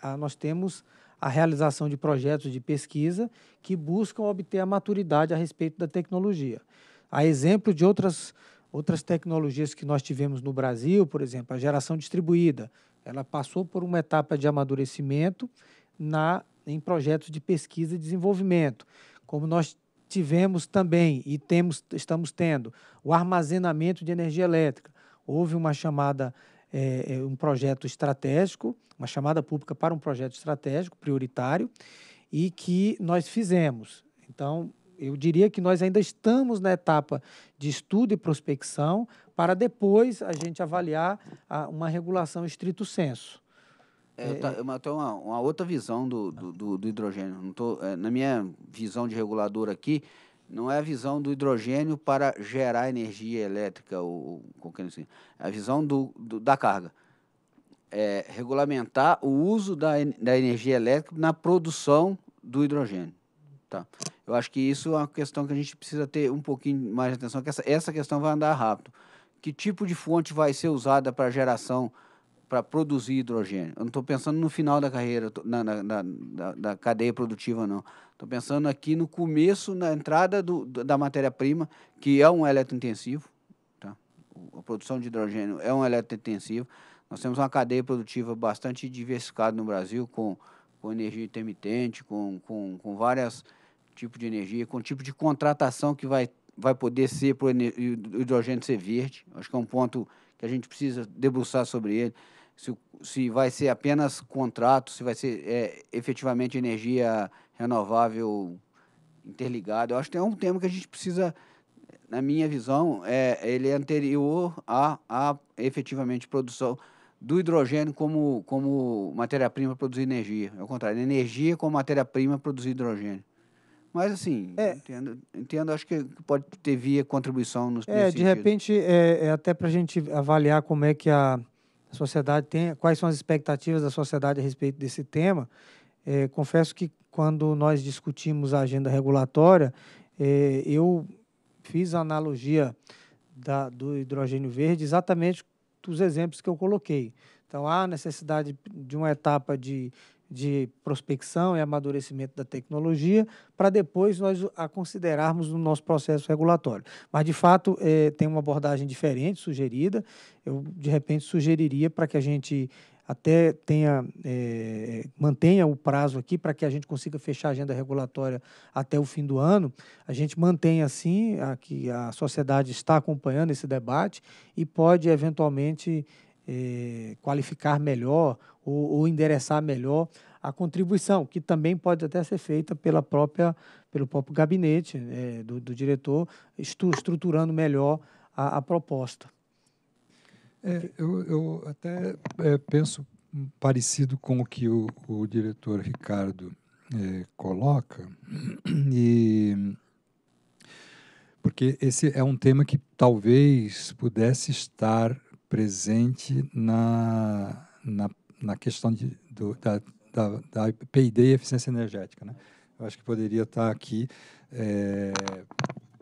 Ah, nós temos a realização de projetos de pesquisa que buscam obter a maturidade a respeito da tecnologia. A exemplo de outras Outras tecnologias que nós tivemos no Brasil, por exemplo, a geração distribuída, ela passou por uma etapa de amadurecimento na, em projetos de pesquisa e desenvolvimento. Como nós tivemos também e temos, estamos tendo o armazenamento de energia elétrica. Houve uma chamada, é, um projeto estratégico, uma chamada pública para um projeto estratégico prioritário e que nós fizemos. Então, eu diria que nós ainda estamos na etapa de estudo e prospecção para depois a gente avaliar a, uma regulação estrito senso. É, eu, tá, eu, tenho uma, uma, outra visão do, do, do, do hidrogênio. Tô, é, na minha visão de regulador aqui, não é a visão do hidrogênio para gerar energia elétrica ou, qualquer assim. É a visão do, do da carga. É, regulamentar o uso da, da energia elétrica na produção do hidrogênio. Tá. Eu acho que isso é uma questão que a gente precisa ter um pouquinho mais de atenção, que essa, essa questão vai andar rápido. Que tipo de fonte vai ser usada para geração, para produzir hidrogênio? Eu não estou pensando no final da carreira, tô, na, na, na da, da, cadeia produtiva, não. Estou pensando aqui no começo, na entrada do, da matéria-prima, que é um eletrointensivo. Tá? A produção de hidrogênio é um eletrointensivo. Nós temos uma cadeia produtiva bastante diversificada no Brasil, com, com energia intermitente, com, com, com várias tipo de energia, com o tipo de contratação que vai, vai poder ser para o hidrogênio ser verde. Acho que é um ponto que a gente precisa debruçar sobre ele. Se, se vai ser apenas contrato, se vai ser é, efetivamente energia renovável interligada. Eu acho que é um tema que a gente precisa, na minha visão, é, ele é anterior a, a efetivamente produção do hidrogênio como, como matéria-prima produzir energia. Ao contrário, energia como matéria-prima produzir hidrogênio. Mas assim, é, entendo, entendo, acho que pode ter via contribuição nos É, de repente, é, é até para a gente avaliar como é que a sociedade tem, quais são as expectativas da sociedade a respeito desse tema. É, confesso que quando nós discutimos a agenda regulatória, é, eu fiz a analogia da, do hidrogênio verde exatamente dos exemplos que eu coloquei. Então, há necessidade de uma etapa de de prospecção e amadurecimento da tecnologia, para depois nós a considerarmos no nosso processo regulatório. Mas, de fato, é, tem uma abordagem diferente sugerida. Eu, de repente, sugeriria para que a gente até tenha, é, mantenha o prazo aqui para que a gente consiga fechar a agenda regulatória até o fim do ano. A gente mantenha assim, a, que a sociedade está acompanhando esse debate e pode eventualmente é, qualificar melhor ou, ou endereçar melhor a contribuição, que também pode até ser feita pela própria, pelo próprio gabinete é, do, do, diretor, estu, estruturando melhor a, a proposta. É, eu, eu, até é, penso parecido com o que o, o diretor Ricardo é, coloca, e porque esse é um tema que talvez pudesse estar presente na, na na questão de, do, da, da, da e eficiência energética. Né? Eu acho que poderia estar aqui, é,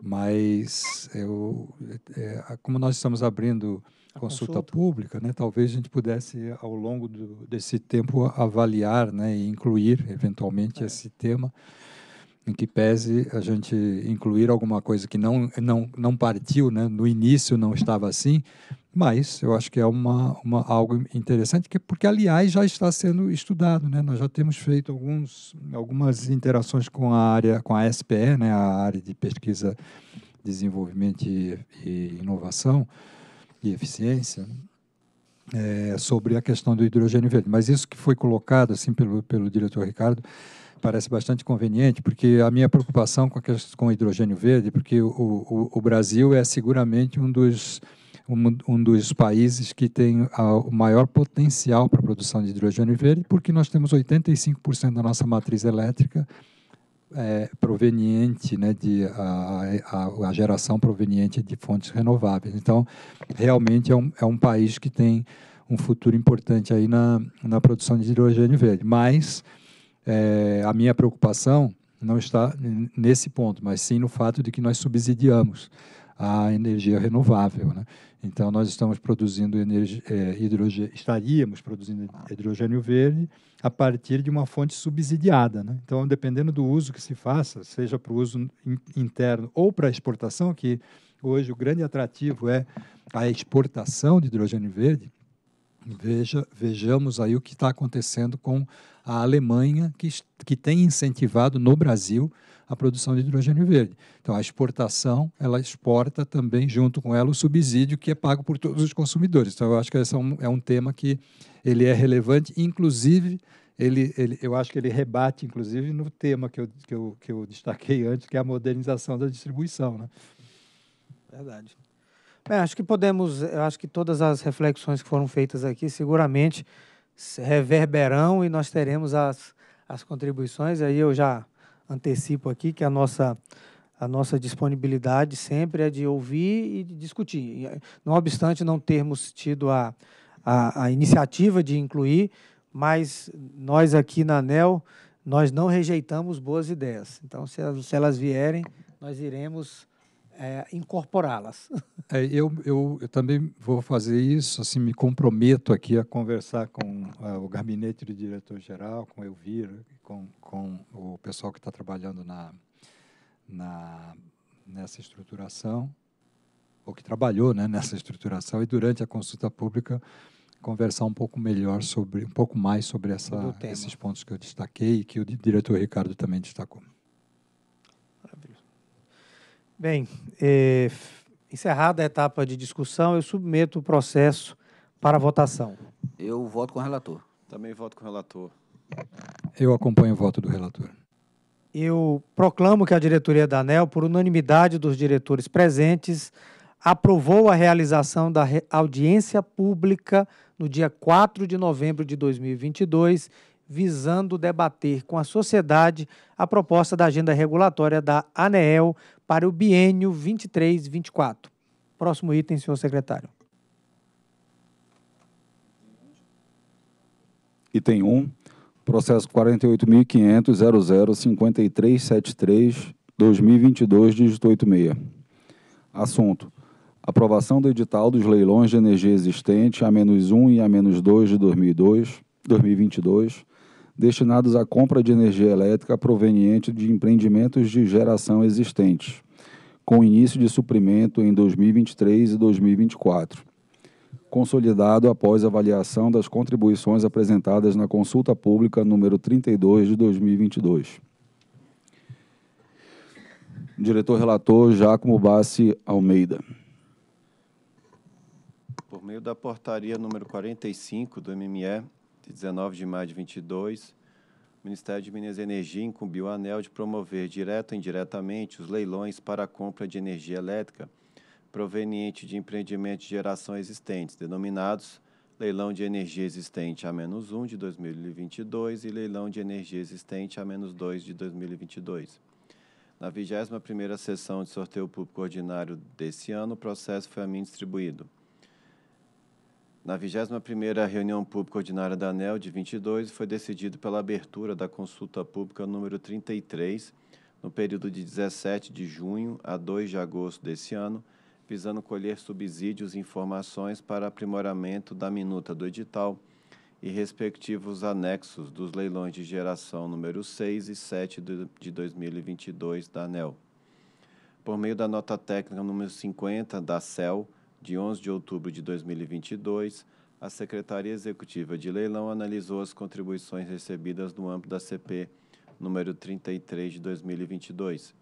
mas eu, é, como nós estamos abrindo consulta, consulta, pública, né, talvez a gente pudesse, ao longo do, desse tempo, avaliar né, e incluir, eventualmente, é. esse tema em que pese a gente incluir alguma coisa que não, não, não partiu, né? no início não estava assim, mas eu acho que é uma, uma, algo interessante, que, porque, aliás, já está sendo estudado. Né? Nós já temos feito alguns, algumas interações com a área, com a SPE, né? a área de pesquisa, desenvolvimento e, e inovação e eficiência, é, sobre a questão do hidrogênio verde. Mas isso que foi colocado assim pelo, pelo diretor Ricardo, parece bastante conveniente, porque a minha preocupação com, a, com o hidrogênio verde, porque o, o, o Brasil é seguramente um dos, um, um dos países que tem a, o maior potencial para a produção de hidrogênio verde, porque nós temos 85% da nossa matriz elétrica é, proveniente, né, de a, a, a, geração proveniente de fontes renováveis. Então, realmente é um, é um país que tem um futuro importante aí na, na produção de hidrogênio verde. Mas é, a minha preocupação não está nesse ponto, mas sim no fato de que nós subsidiamos a energia renovável. Né? Então, nós estamos produzindo energia, é, hidrogênio, estaríamos produzindo hidrogênio verde a partir de uma fonte subsidiada. Né? Então, dependendo do uso que se faça, seja para o uso interno ou para exportação, que hoje o grande atrativo é a exportação de hidrogênio verde, Veja, vejamos aí o que está acontecendo com a Alemanha, que, que tem incentivado no Brasil a produção de hidrogênio verde. Então, a exportação, ela exporta também, junto com ela, o subsídio que é pago por todos os consumidores. Então, eu acho que esse é um, é um tema que ele é relevante, inclusive, ele, ele, eu acho que ele rebate, inclusive, no tema que eu, que, eu, que eu destaquei antes, que é a modernização da distribuição. Né? Verdade. Bem, é, acho que podemos, eh, acho que todas as reflexões que foram feitas aqui seguramente reverberão e nós teremos as, as contribuições. Aí eu já antecipo aqui que a nossa, a nossa disponibilidade sempre é de ouvir e de discutir. Eh, não obstante não termos tido a, a, a iniciativa de incluir, mas nós aqui na ANEL, nós não rejeitamos boas ideias. Então, se, se elas vierem, nós iremos é, incorporá-las. É, eu, eu, eu, também vou fazer isso, assim, me comprometo aqui a conversar com uh, o gabinete do diretor-geral, com Elvira, com, com o pessoal que está trabalhando na, na, nessa estruturação, ou que trabalhou né, nessa estruturação, e durante a consulta pública conversar um pouco melhor sobre, um pouco mais sobre essa, esses pontos que eu destaquei e que o diretor Ricardo também destacou. Bem, eh, encerrada a etapa de discussão, eu submeto o processo para votação. Eu voto com o relator. Também voto com o relator. Eu acompanho o voto do relator. Eu proclamo que a diretoria da ANEL, por unanimidade dos diretores presentes, aprovou a realização da audiência pública no dia 4 de novembro de 2022 visando debater com a sociedade a proposta da agenda regulatória da ANEEL para o biênio 23-24. Próximo item, senhor secretário. Item 1, processo 48.500.005373-2022, dígito 86. Assunto: aprovação do edital dos leilões de energia existente A-1 e A-2 de 2002, 2022 destinados à compra de energia elétrica proveniente de empreendimentos de geração existentes, com início de suprimento em 2023 e 2024, consolidado após avaliação das contribuições apresentadas na consulta pública número 32 de 2022. Diretor relator Jacomo Bassi Almeida. Por meio da portaria número 45 do MME, 19 de maio de 22, o Ministério de Minas e Energia incumbiu a ANEL de promover, direto ou indiretamente, os leilões para a compra de energia elétrica proveniente de empreendimentos de geração existentes, denominados Leilão de Energia Existente A-1 de 2022 e Leilão de Energia Existente A-2 de 2022. Na 21 primeira sessão de sorteio público ordinário desse ano, o processo foi a mim distribuído. Na 21ª reunião pública ordinária da ANEL de 22, foi decidido pela abertura da consulta pública número 33, no período de 17 de junho a 2 de agosto desse ano, visando colher subsídios e informações para aprimoramento da minuta do edital e respectivos anexos dos leilões de geração número 6 e 7 de 2022 da ANEL. Por meio da nota técnica número 50 da CEL, de 11 de outubro de 2022, a Secretaria Executiva de Leilão analisou as contribuições recebidas no âmbito da CP número 33 de 2022.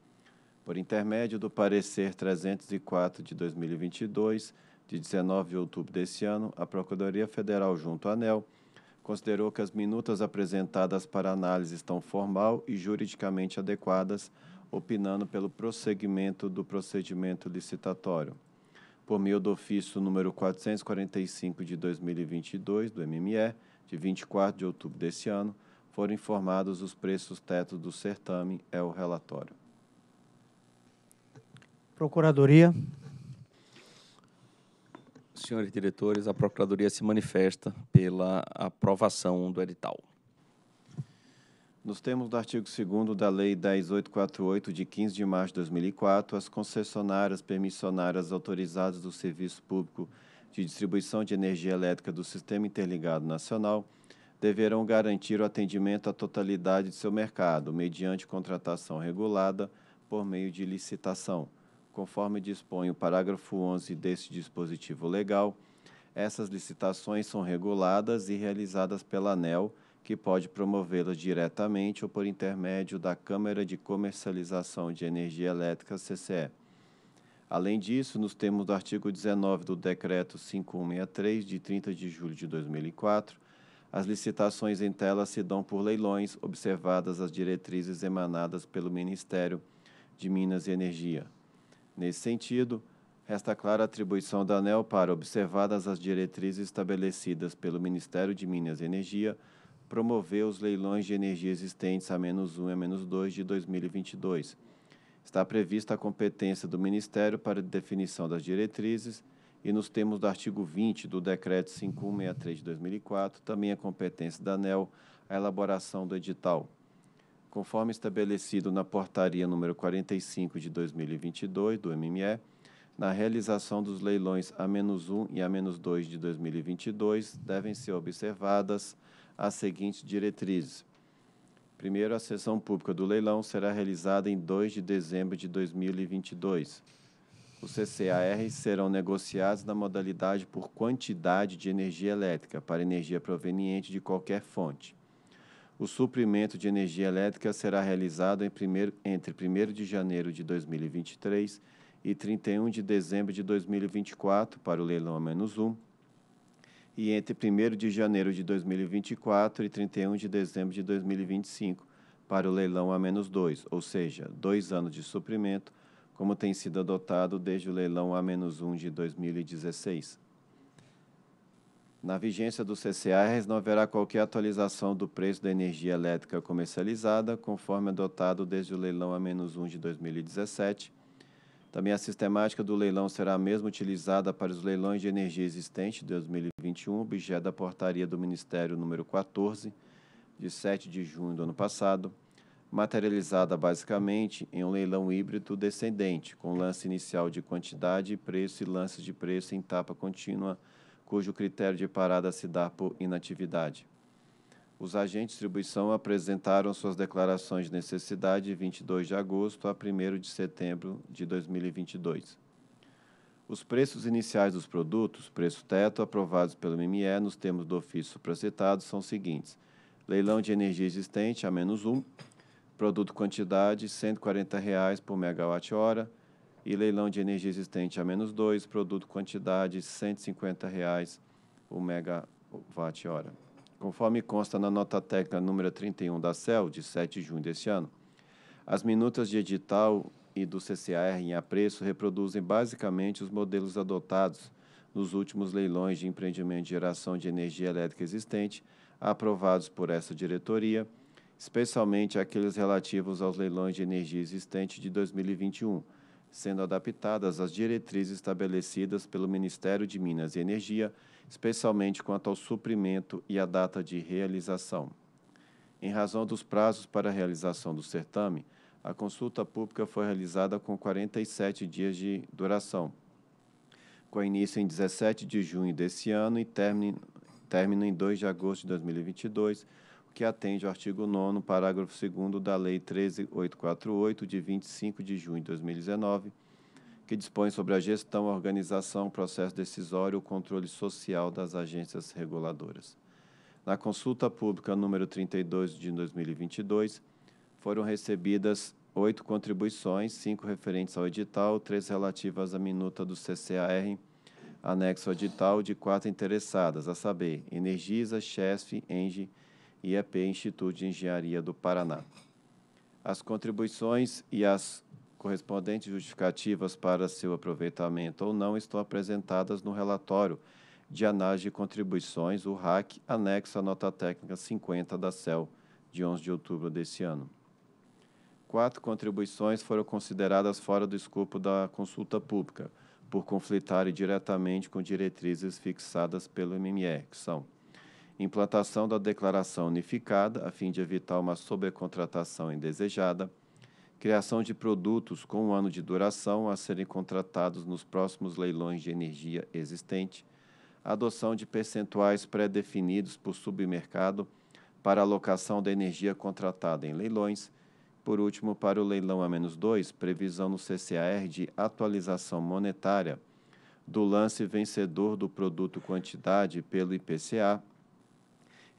Por intermédio do parecer 304 de 2022, de 19 de outubro deste ano, a Procuradoria Federal junto à ANEL considerou que as minutas apresentadas para análise estão formal e juridicamente adequadas, opinando pelo prosseguimento do procedimento licitatório por meio do ofício número 445 de 2022 do MME, de 24 de outubro deste ano, foram informados os preços teto do certame, é o relatório. Procuradoria. Senhores diretores, a Procuradoria se manifesta pela aprovação do edital. Nos termos do artigo 2 da Lei 10848, de 15 de março de 2004, as concessionárias permissionárias autorizadas do Serviço Público de Distribuição de Energia Elétrica do Sistema Interligado Nacional deverão garantir o atendimento à totalidade de seu mercado, mediante contratação regulada por meio de licitação. Conforme dispõe o parágrafo 11 deste dispositivo legal, essas licitações são reguladas e realizadas pela ANEL que pode promovê-las diretamente ou por intermédio da Câmara de Comercialização de Energia Elétrica, CCE. Além disso, nos termos do artigo 19 do Decreto 5163, de 30 de julho de 2004, as licitações em tela se dão por leilões, observadas as diretrizes emanadas pelo Ministério de Minas e Energia. Nesse sentido, resta clara a atribuição da ANEL para, observadas as diretrizes estabelecidas pelo Ministério de Minas e Energia, promover os leilões de energia existentes a menos 1 e a menos 2 de 2022. Está prevista a competência do Ministério para definição das diretrizes e, nos termos do artigo 20 do Decreto 5163 de 2004, também a competência da ANEL à elaboração do edital. Conforme estabelecido na Portaria número 45 de 2022 do MME, na realização dos leilões A-1 e A-2 de 2022, devem ser observadas as seguintes diretrizes. Primeiro, a sessão pública do leilão será realizada em 2 de dezembro de 2022. Os CCAR serão negociados na modalidade por quantidade de energia elétrica para energia proveniente de qualquer fonte. O suprimento de energia elétrica será realizado em primeiro, entre 1 de janeiro de 2023 e 31 de dezembro de 2024 para o leilão a menos 1 e entre 1 de janeiro de 2024 e 31 de dezembro de 2025, para o leilão a 2, ou seja, dois anos de suprimento, como tem sido adotado desde o leilão a 1 de 2016. Na vigência do CCA, não haverá qualquer atualização do preço da energia elétrica comercializada, conforme adotado desde o leilão a 1 de 2017, também a sistemática do leilão será a mesma utilizada para os leilões de energia existente de 2021, objeto da portaria do Ministério número 14, de 7 de junho do ano passado, materializada basicamente em um leilão híbrido descendente, com lance inicial de quantidade e preço e lances de preço em etapa contínua, cujo critério de parada se dá por inatividade. Os agentes de distribuição apresentaram suas declarações de necessidade de 22 de agosto a 1 de setembro de 2022. Os preços iniciais dos produtos, preço teto, aprovados pelo MME nos termos do ofício supracitado, são os seguintes: leilão de energia existente a menos um, produto quantidade R$ 140,00 por megawatt-hora e leilão de energia existente a menos dois, produto quantidade R$ 150,00 por megawatt-hora. Conforme consta na nota técnica número 31 da CEL, de 7 de junho deste ano, as minutas de edital e do CCAR em apreço reproduzem basicamente os modelos adotados nos últimos leilões de empreendimento de geração de energia elétrica existente aprovados por essa diretoria, especialmente aqueles relativos aos leilões de energia existente de 2021 sendo adaptadas às diretrizes estabelecidas pelo Ministério de Minas e Energia, especialmente quanto ao suprimento e a data de realização. Em razão dos prazos para a realização do certame, a consulta pública foi realizada com 47 dias de duração, com início em 17 de junho desse ano e término, término em 2 de agosto de 2022 que atende ao artigo 9 parágrafo 2 da Lei 13848, de 25 de junho de 2019, que dispõe sobre a gestão, organização, processo decisório e o controle social das agências reguladoras. Na consulta pública número 32 de 2022, foram recebidas oito contribuições, cinco referentes ao edital, três relativas à minuta do CCAR, anexo ao edital, de quatro interessadas, a saber, Energisa, Chesf, Engie, Iep Instituto de Engenharia do Paraná. As contribuições e as correspondentes justificativas para seu aproveitamento ou não estão apresentadas no relatório de análise de contribuições, o RAC, anexo à nota técnica 50 da CEL, de 11 de outubro desse ano. Quatro contribuições foram consideradas fora do escopo da consulta pública, por conflitarem diretamente com diretrizes fixadas pelo MME, que são implantação da declaração unificada, a fim de evitar uma sobrecontratação indesejada, criação de produtos com um ano de duração a serem contratados nos próximos leilões de energia existente, adoção de percentuais pré-definidos por submercado para alocação da energia contratada em leilões, por último, para o leilão a menos 2, previsão no CCAR de atualização monetária do lance vencedor do produto quantidade pelo IPCA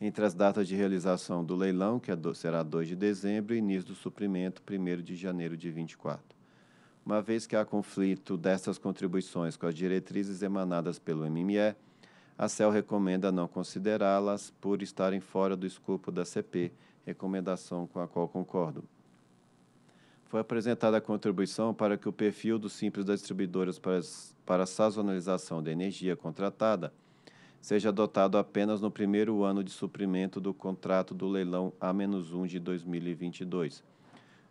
entre as datas de realização do leilão, que é será 2 de dezembro, e início do suprimento, 1 de janeiro de 24. Uma vez que há conflito dessas contribuições com as diretrizes emanadas pelo MME, a CEL recomenda não considerá-las por estarem fora do escopo da CP, recomendação com a qual concordo. Foi apresentada a contribuição para que o perfil do Simples das Distribuidoras para, para a sazonalização da energia contratada – seja adotado apenas no primeiro ano de suprimento do contrato do leilão A-1 de 2022.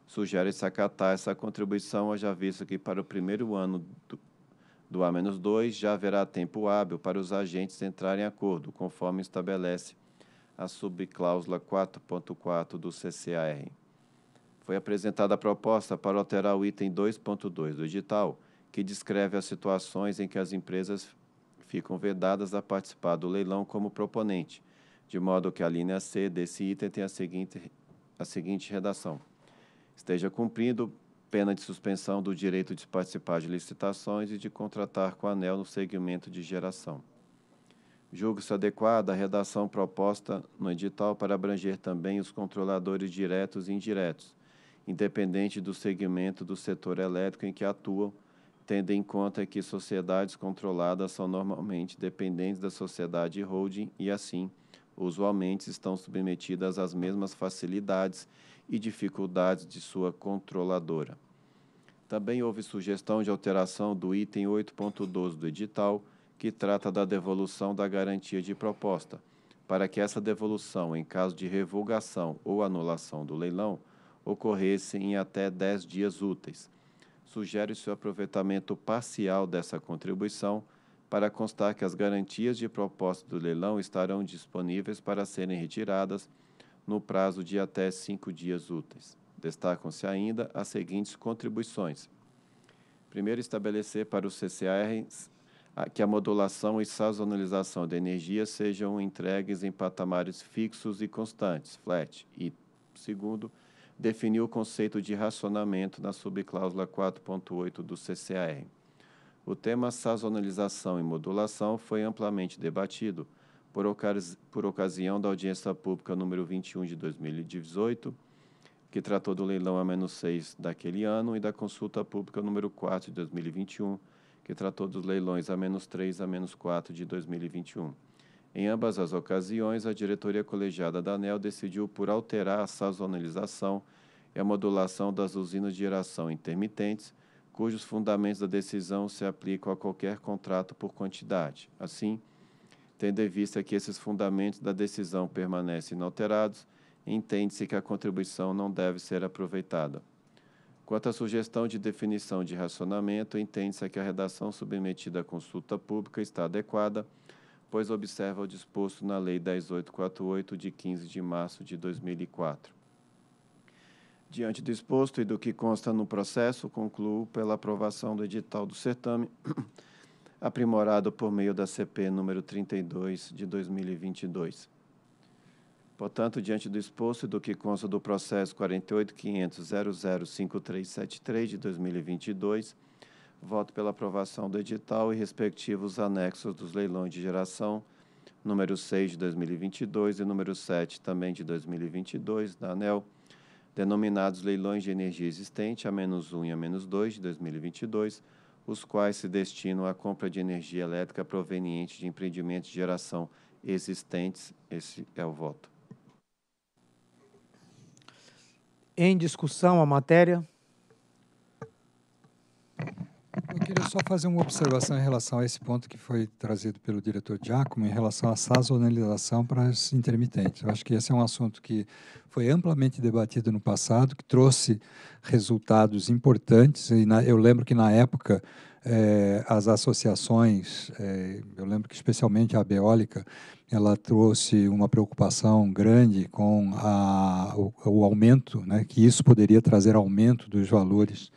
Sugere-se acatar essa contribuição, já visto que para o primeiro ano do, do A-2 já haverá tempo hábil para os agentes entrarem em acordo, conforme estabelece a subcláusula 4.4 do CCAR. Foi apresentada a proposta para alterar o item 2.2 do edital, que descreve as situações em que as empresas ficam vedadas a participar do leilão como proponente, de modo que a linha C desse item tem a seguinte, a seguinte redação: esteja cumprindo pena de suspensão do direito de participar de licitações e de contratar com a ANEL no segmento de geração. Julgo-se adequada a redação proposta no edital para abranger também os controladores diretos e indiretos, independente do segmento do setor elétrico em que atuam, tendo em conta que sociedades controladas são normalmente dependentes da sociedade holding e, assim, usualmente estão submetidas às mesmas facilidades e dificuldades de sua controladora. Também houve sugestão de alteração do item 8.12 do edital, que trata da devolução da garantia de proposta, para que essa devolução, em caso de revogação ou anulação do leilão, ocorresse em até 10 dias úteis sugere-se o aproveitamento parcial dessa contribuição para constar que as garantias de propósito do leilão estarão disponíveis para serem retiradas no prazo de até cinco dias úteis. Destacam-se ainda as seguintes contribuições. Primeiro, estabelecer para os CCR que a modulação e sazonalização de energia sejam entregues em patamares fixos e constantes, flat. E, segundo, definiu o conceito de racionamento na subcláusula 4.8 do CCAR. O tema sazonalização e modulação foi amplamente debatido por, ocasi por ocasião da audiência pública número 21 de 2018, que tratou do leilão A-6 daquele ano, e da consulta pública número 4 de 2021, que tratou dos leilões A-3 e A-4 de 2021. Em ambas as ocasiões, a diretoria colegiada da ANEL decidiu por alterar a sazonalização e a modulação das usinas de geração intermitentes, cujos fundamentos da decisão se aplicam a qualquer contrato por quantidade. Assim, tendo em vista que esses fundamentos da decisão permanecem inalterados, entende-se que a contribuição não deve ser aproveitada. Quanto à sugestão de definição de racionamento, entende-se que a redação submetida à consulta pública está adequada pois observa o disposto na Lei 10848 de 15 de março de 2004. Diante do exposto e do que consta no processo, concluo pela aprovação do edital do certame, aprimorado por meio da CP número 32 de 2022. Portanto, diante do exposto e do que consta do processo 48500005373 de 2022, Voto pela aprovação do edital e respectivos anexos dos leilões de geração número 6 de 2022 e número 7 também de 2022 da ANEL, denominados leilões de energia existente a menos 1 e a menos 2 de 2022, os quais se destinam à compra de energia elétrica proveniente de empreendimentos de geração existentes. Esse é o voto. Em discussão a matéria. Eu queria só fazer uma observação em relação a esse ponto que foi trazido pelo diretor Giacomo em relação à sazonalização para as intermitentes. Eu acho que esse é um assunto que foi amplamente debatido no passado, que trouxe resultados importantes. E na, eu lembro que na época eh, as associações, eh, eu lembro que especialmente a Beólica, ela trouxe uma preocupação grande com a, o, o aumento, né, que isso poderia trazer aumento dos valores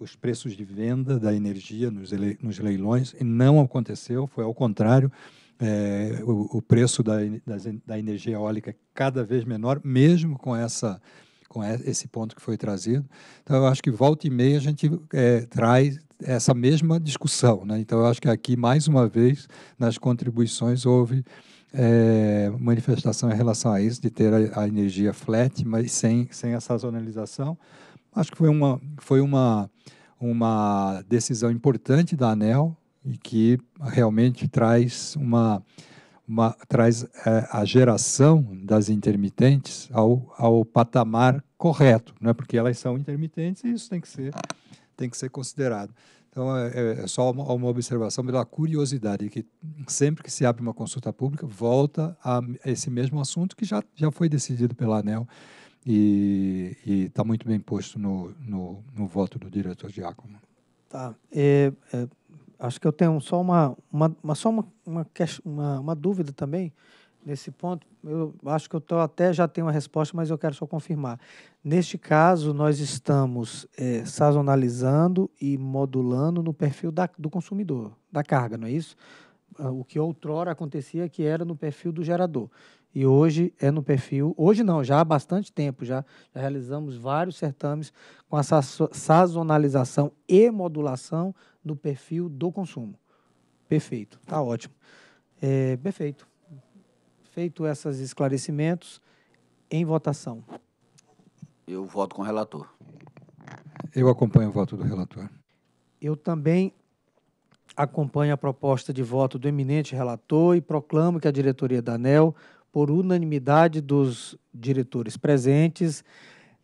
os preços de venda da energia nos, ele, nos leilões, e não aconteceu, foi ao contrário. É, o, o, preço da, da energia eólica cada vez menor, mesmo com essa com esse ponto que foi trazido. Então, eu acho que volta e meia a gente é, traz essa mesma discussão. Né? Então, eu acho que aqui, mais uma vez, nas contribuições, houve é, manifestação em relação a isso, de ter a, a energia flat, mas sem, sem a sazonalização. Acho que foi uma, foi uma, uma decisão importante da ANEL e que realmente traz uma, uma traz é, a geração das intermitentes ao, ao patamar correto, é? porque elas são intermitentes e isso tem que ser, tem que ser considerado. Então, é, é, é só uma, uma, observação pela curiosidade, que sempre que se abre uma consulta pública, volta a esse mesmo assunto que já, já foi decidido pela ANEL e está muito bem posto no, no, no, voto do diretor Giacomo. Tá. É, é, acho que eu tenho só uma, uma, uma só uma, uma, uma, dúvida também nesse ponto. Eu acho que eu tô, até já tenho uma resposta, mas eu quero só confirmar. Neste caso, nós estamos é, sazonalizando e modulando no perfil da, do consumidor, da carga, não é isso? Ah, o que outrora acontecia que era no perfil do gerador e hoje é no perfil. Hoje não, já há bastante tempo, já, já realizamos vários certames com a sazonalização e modulação no perfil do consumo. Perfeito, tá ótimo. É, perfeito. Feito esses esclarecimentos, em votação. Eu voto com o relator. Eu acompanho o voto do relator. Eu também acompanho a proposta de voto do eminente relator e proclamo que a diretoria da ANEL por unanimidade dos diretores presentes,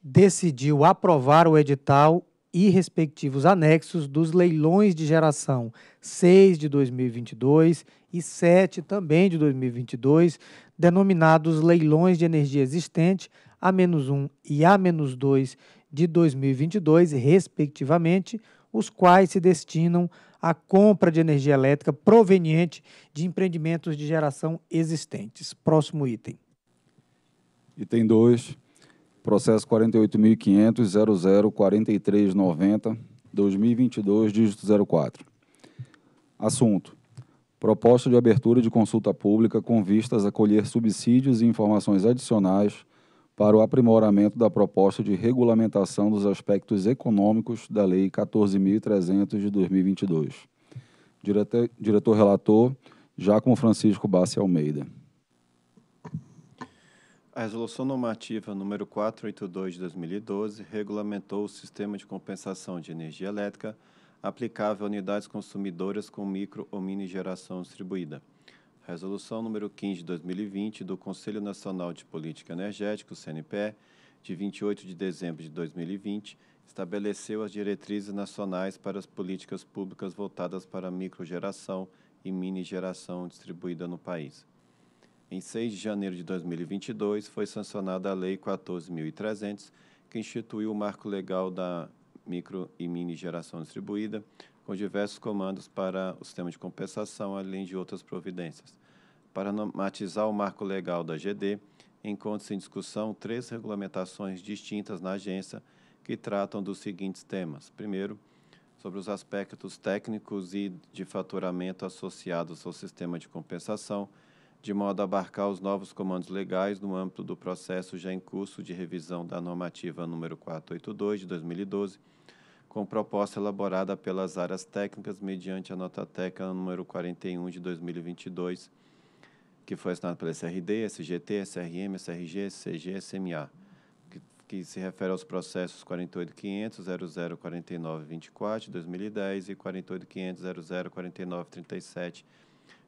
decidiu aprovar o edital e respectivos anexos dos leilões de geração 6 de 2022 e 7 também de 2022, denominados leilões de energia existente A-1 e A-2 de 2022, respectivamente, os quais se destinam a compra de energia elétrica proveniente de empreendimentos de geração existentes. Próximo item. Item 2, processo 48.500.004390-2022, dígito 04. Assunto. Proposta de abertura de consulta pública com vistas a colher subsídios e informações adicionais para o aprimoramento da proposta de regulamentação dos aspectos econômicos da Lei 14.300 de 2022. Diretor, relator, Jacomo Francisco Bassi Almeida. A resolução normativa número 482 de 2012 regulamentou o sistema de compensação de energia elétrica aplicável a unidades consumidoras com micro ou mini geração distribuída. Resolução número 15 de 2020 do Conselho Nacional de Política Energética, o CNPE, de 28 de dezembro de 2020, estabeleceu as diretrizes nacionais para as políticas públicas voltadas para microgeração e minigeração distribuída no país. Em 6 de janeiro de 2022, foi sancionada a Lei 14.300, que instituiu o marco legal da micro e minigeração distribuída, com diversos comandos para o sistema de compensação, além de outras providências. Para normatizar o marco legal da GD, encontram-se em discussão três regulamentações distintas na agência que tratam dos seguintes temas. Primeiro, sobre os aspectos técnicos e de faturamento associados ao sistema de compensação, de modo a abarcar os novos comandos legais no âmbito do processo já em curso de revisão da normativa número 482 de 2012, com proposta elaborada pelas áreas técnicas mediante a nota técnica número 41 de 2022, que foi assinada pela SRD, SGT, SRM, SRG, CG, SMA, que, que se refere aos processos 48500 de 2010 e 48500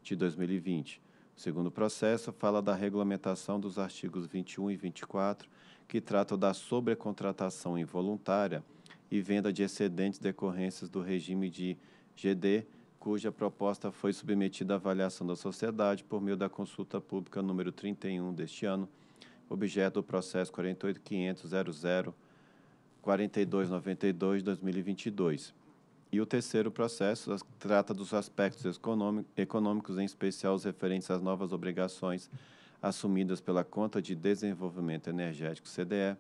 de 2020. O segundo processo fala da regulamentação dos artigos 21 e 24, que tratam da sobrecontratação involuntária e venda de excedentes decorrentes do regime de GD, cuja proposta foi submetida à avaliação da sociedade por meio da consulta pública número 31 deste ano, objeto do processo 48.500.00.4292/2022. E o terceiro processo trata dos aspectos econômicos, em especial os referentes às novas obrigações assumidas pela Conta de Desenvolvimento Energético CDE,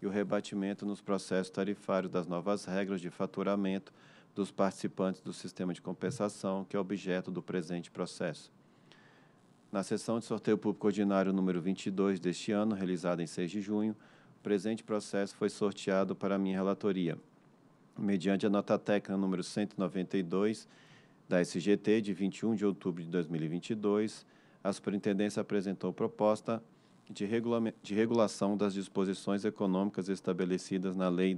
e o rebatimento nos processos tarifários das novas regras de faturamento dos participantes do sistema de compensação, que é objeto do presente processo. Na sessão de sorteio público ordinário número 22 deste ano, realizada em 6 de junho, o presente processo foi sorteado para minha relatoria, mediante a nota técnica número 192 da SGT, de 21 de outubro de 2022, a Superintendência apresentou proposta de, regula de regulação das disposições econômicas estabelecidas na Lei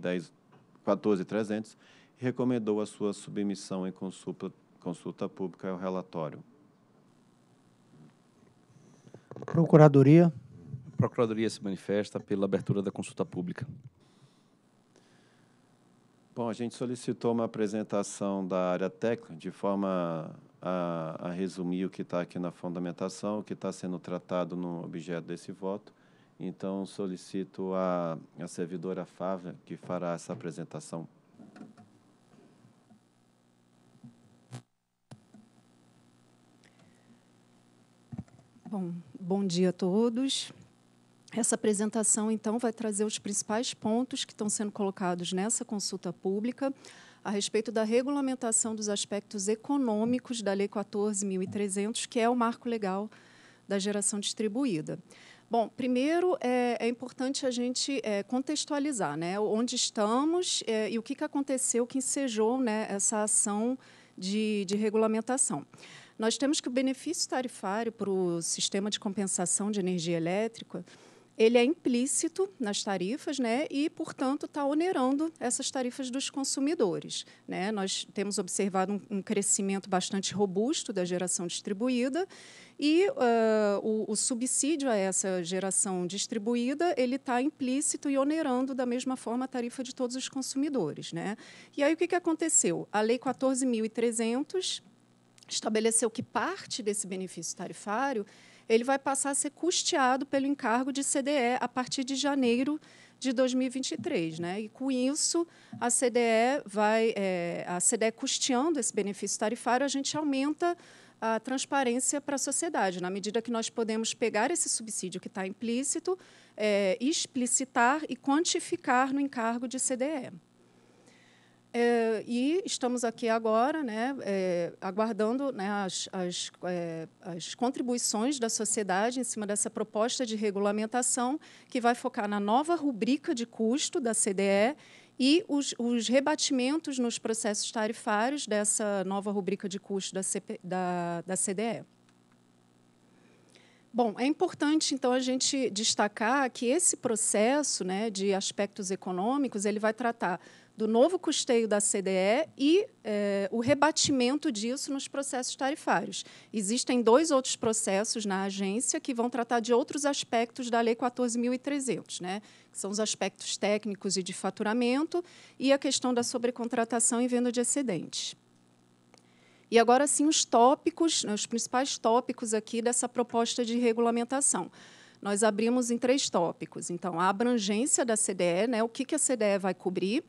14300 e recomendou a sua submissão em consulta, consulta pública ao relatório. Procuradoria. A Procuradoria se manifesta pela abertura da consulta pública. Bom, a gente solicitou uma apresentação da área técnica de forma a, a resumir o que está aqui na fundamentação, o que está sendo tratado no objeto desse voto. Então, solicito a, a servidora Fávia que fará essa apresentação. Bom, bom dia a todos. Essa apresentação, então, vai trazer os principais pontos que estão sendo colocados nessa consulta pública a respeito da regulamentação dos aspectos econômicos da Lei 14.300, que é o marco legal da geração distribuída. Bom, primeiro é, é importante a gente é, contextualizar né, onde estamos é, e o que, que aconteceu que ensejou né, essa ação de, de regulamentação. Nós temos que o benefício tarifário para o sistema de compensação de energia elétrica ele é implícito nas tarifas, né? E, portanto, está onerando essas tarifas dos consumidores, né? Nós temos observado um, um crescimento bastante robusto da geração distribuída e uh, o, o, subsídio a essa geração distribuída ele está implícito e onerando da mesma forma a tarifa de todos os consumidores, né? E aí o que, que aconteceu? A Lei 14.300 estabeleceu que parte desse benefício tarifário ele vai passar a ser custeado pelo encargo de CDE a partir de janeiro de 2023, né? E com isso a CDE vai, é, a CDE custeando esse benefício tarifário, a gente aumenta a transparência para a sociedade, na medida que nós podemos pegar esse subsídio que está implícito, é, explicitar e quantificar no encargo de CDE. É, e estamos aqui agora, né, é, aguardando né, as, as, é, as, contribuições da sociedade em cima dessa proposta de regulamentação que vai focar na nova rubrica de custo da CDE e os, os rebatimentos nos processos tarifários dessa nova rubrica de custo da, CP, da, da CDE. Bom, é importante então a gente destacar que esse processo, né, de aspectos econômicos, ele vai tratar do novo custeio da CDE e eh, o rebatimento disso nos processos tarifários. Existem dois outros processos na agência que vão tratar de outros aspectos da Lei 14.300, né? que são os aspectos técnicos e de faturamento e a questão da sobrecontratação e venda de excedentes. E agora sim os tópicos, né, os principais tópicos aqui dessa proposta de regulamentação nós abrimos em três tópicos. Então, a abrangência da CDE, né, o que, que a CDE vai cobrir,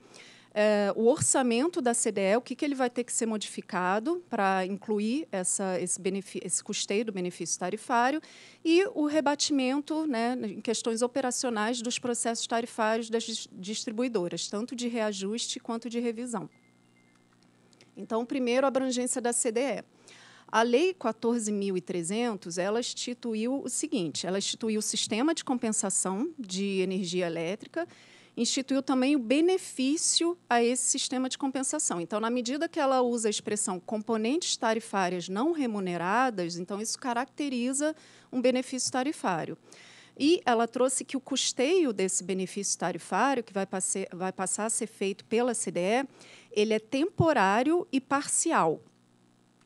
é, o orçamento da CDE, o que, que ele vai ter que ser modificado para incluir essa, esse, esse custeio do benefício tarifário e o rebatimento né, em questões operacionais dos processos tarifários das distribuidoras, tanto de reajuste quanto de revisão. Então, primeiro, a abrangência da CDE. A Lei 14.300, ela instituiu o seguinte, ela instituiu o sistema de compensação de energia elétrica instituiu também o benefício a esse sistema de compensação. Então, na medida que ela usa a expressão componentes tarifárias não remuneradas, então isso caracteriza um benefício tarifário. E ela trouxe que o custeio desse benefício tarifário, que vai, passe, vai passar a ser feito pela CDE, ele é temporário e parcial.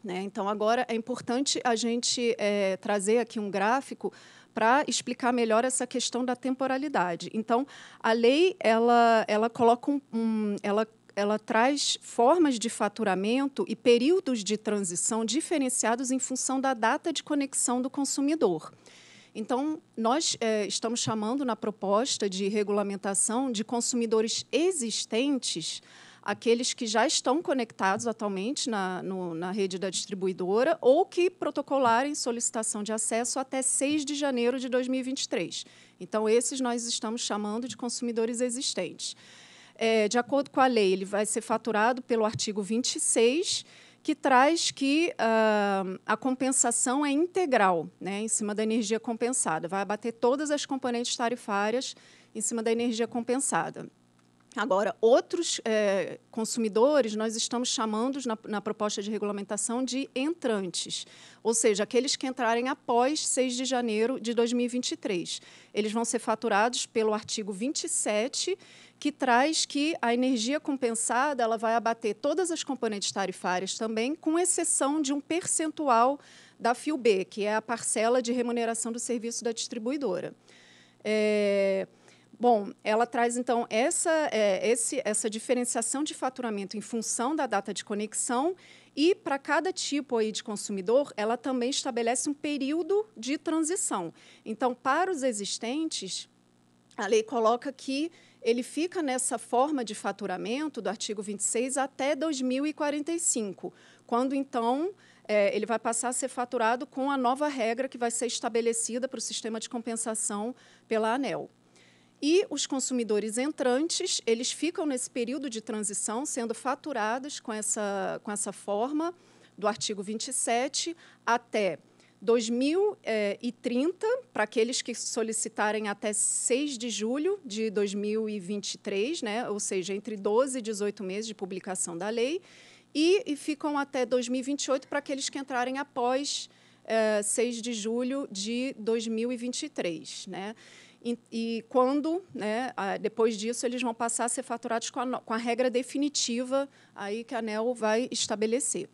Né? Então, agora é importante a gente é, trazer aqui um gráfico para explicar melhor essa questão da temporalidade. Então, a lei ela, ela coloca um, um ela ela traz formas de faturamento e períodos de transição diferenciados em função da data de conexão do consumidor. Então, nós é, estamos chamando na proposta de regulamentação de consumidores existentes aqueles que já estão conectados atualmente na, no, na rede da distribuidora ou que protocolarem solicitação de acesso até 6 de janeiro de 2023. Então, esses nós estamos chamando de consumidores existentes. É, de acordo com a lei, ele vai ser faturado pelo artigo 26, que traz que uh, a compensação é integral, né, em cima da energia compensada. Vai abater todas as componentes tarifárias em cima da energia compensada. Agora, outros é, consumidores nós estamos chamando na, na, proposta de regulamentação de entrantes, ou seja, aqueles que entrarem após 6 de janeiro de 2023. Eles vão ser faturados pelo artigo 27, que traz que a energia compensada ela vai abater todas as componentes tarifárias também, com exceção de um percentual da FIOB, que é a parcela de remuneração do serviço da distribuidora. É... Bom, ela traz então essa, é, esse, essa diferenciação de faturamento em função da data de conexão e para cada tipo aí de consumidor, ela também estabelece um período de transição. Então, para os existentes, a lei coloca que ele fica nessa forma de faturamento do artigo 26 até 2045, quando então é, ele vai passar a ser faturado com a nova regra que vai ser estabelecida para o sistema de compensação pela ANEL. E os consumidores entrantes, eles ficam nesse período de transição sendo faturados com essa, com essa forma do artigo 27 até 2030, para aqueles que solicitarem até 6 de julho de 2023, né? ou seja, entre 12 e 18 meses de publicação da lei, e, e ficam até 2028 para aqueles que entrarem após é, eh, 6 de julho de 2023. Né? E, e quando, né, depois disso, eles vão passar a ser faturados com a, com a regra definitiva aí que a ANEL vai estabelecer.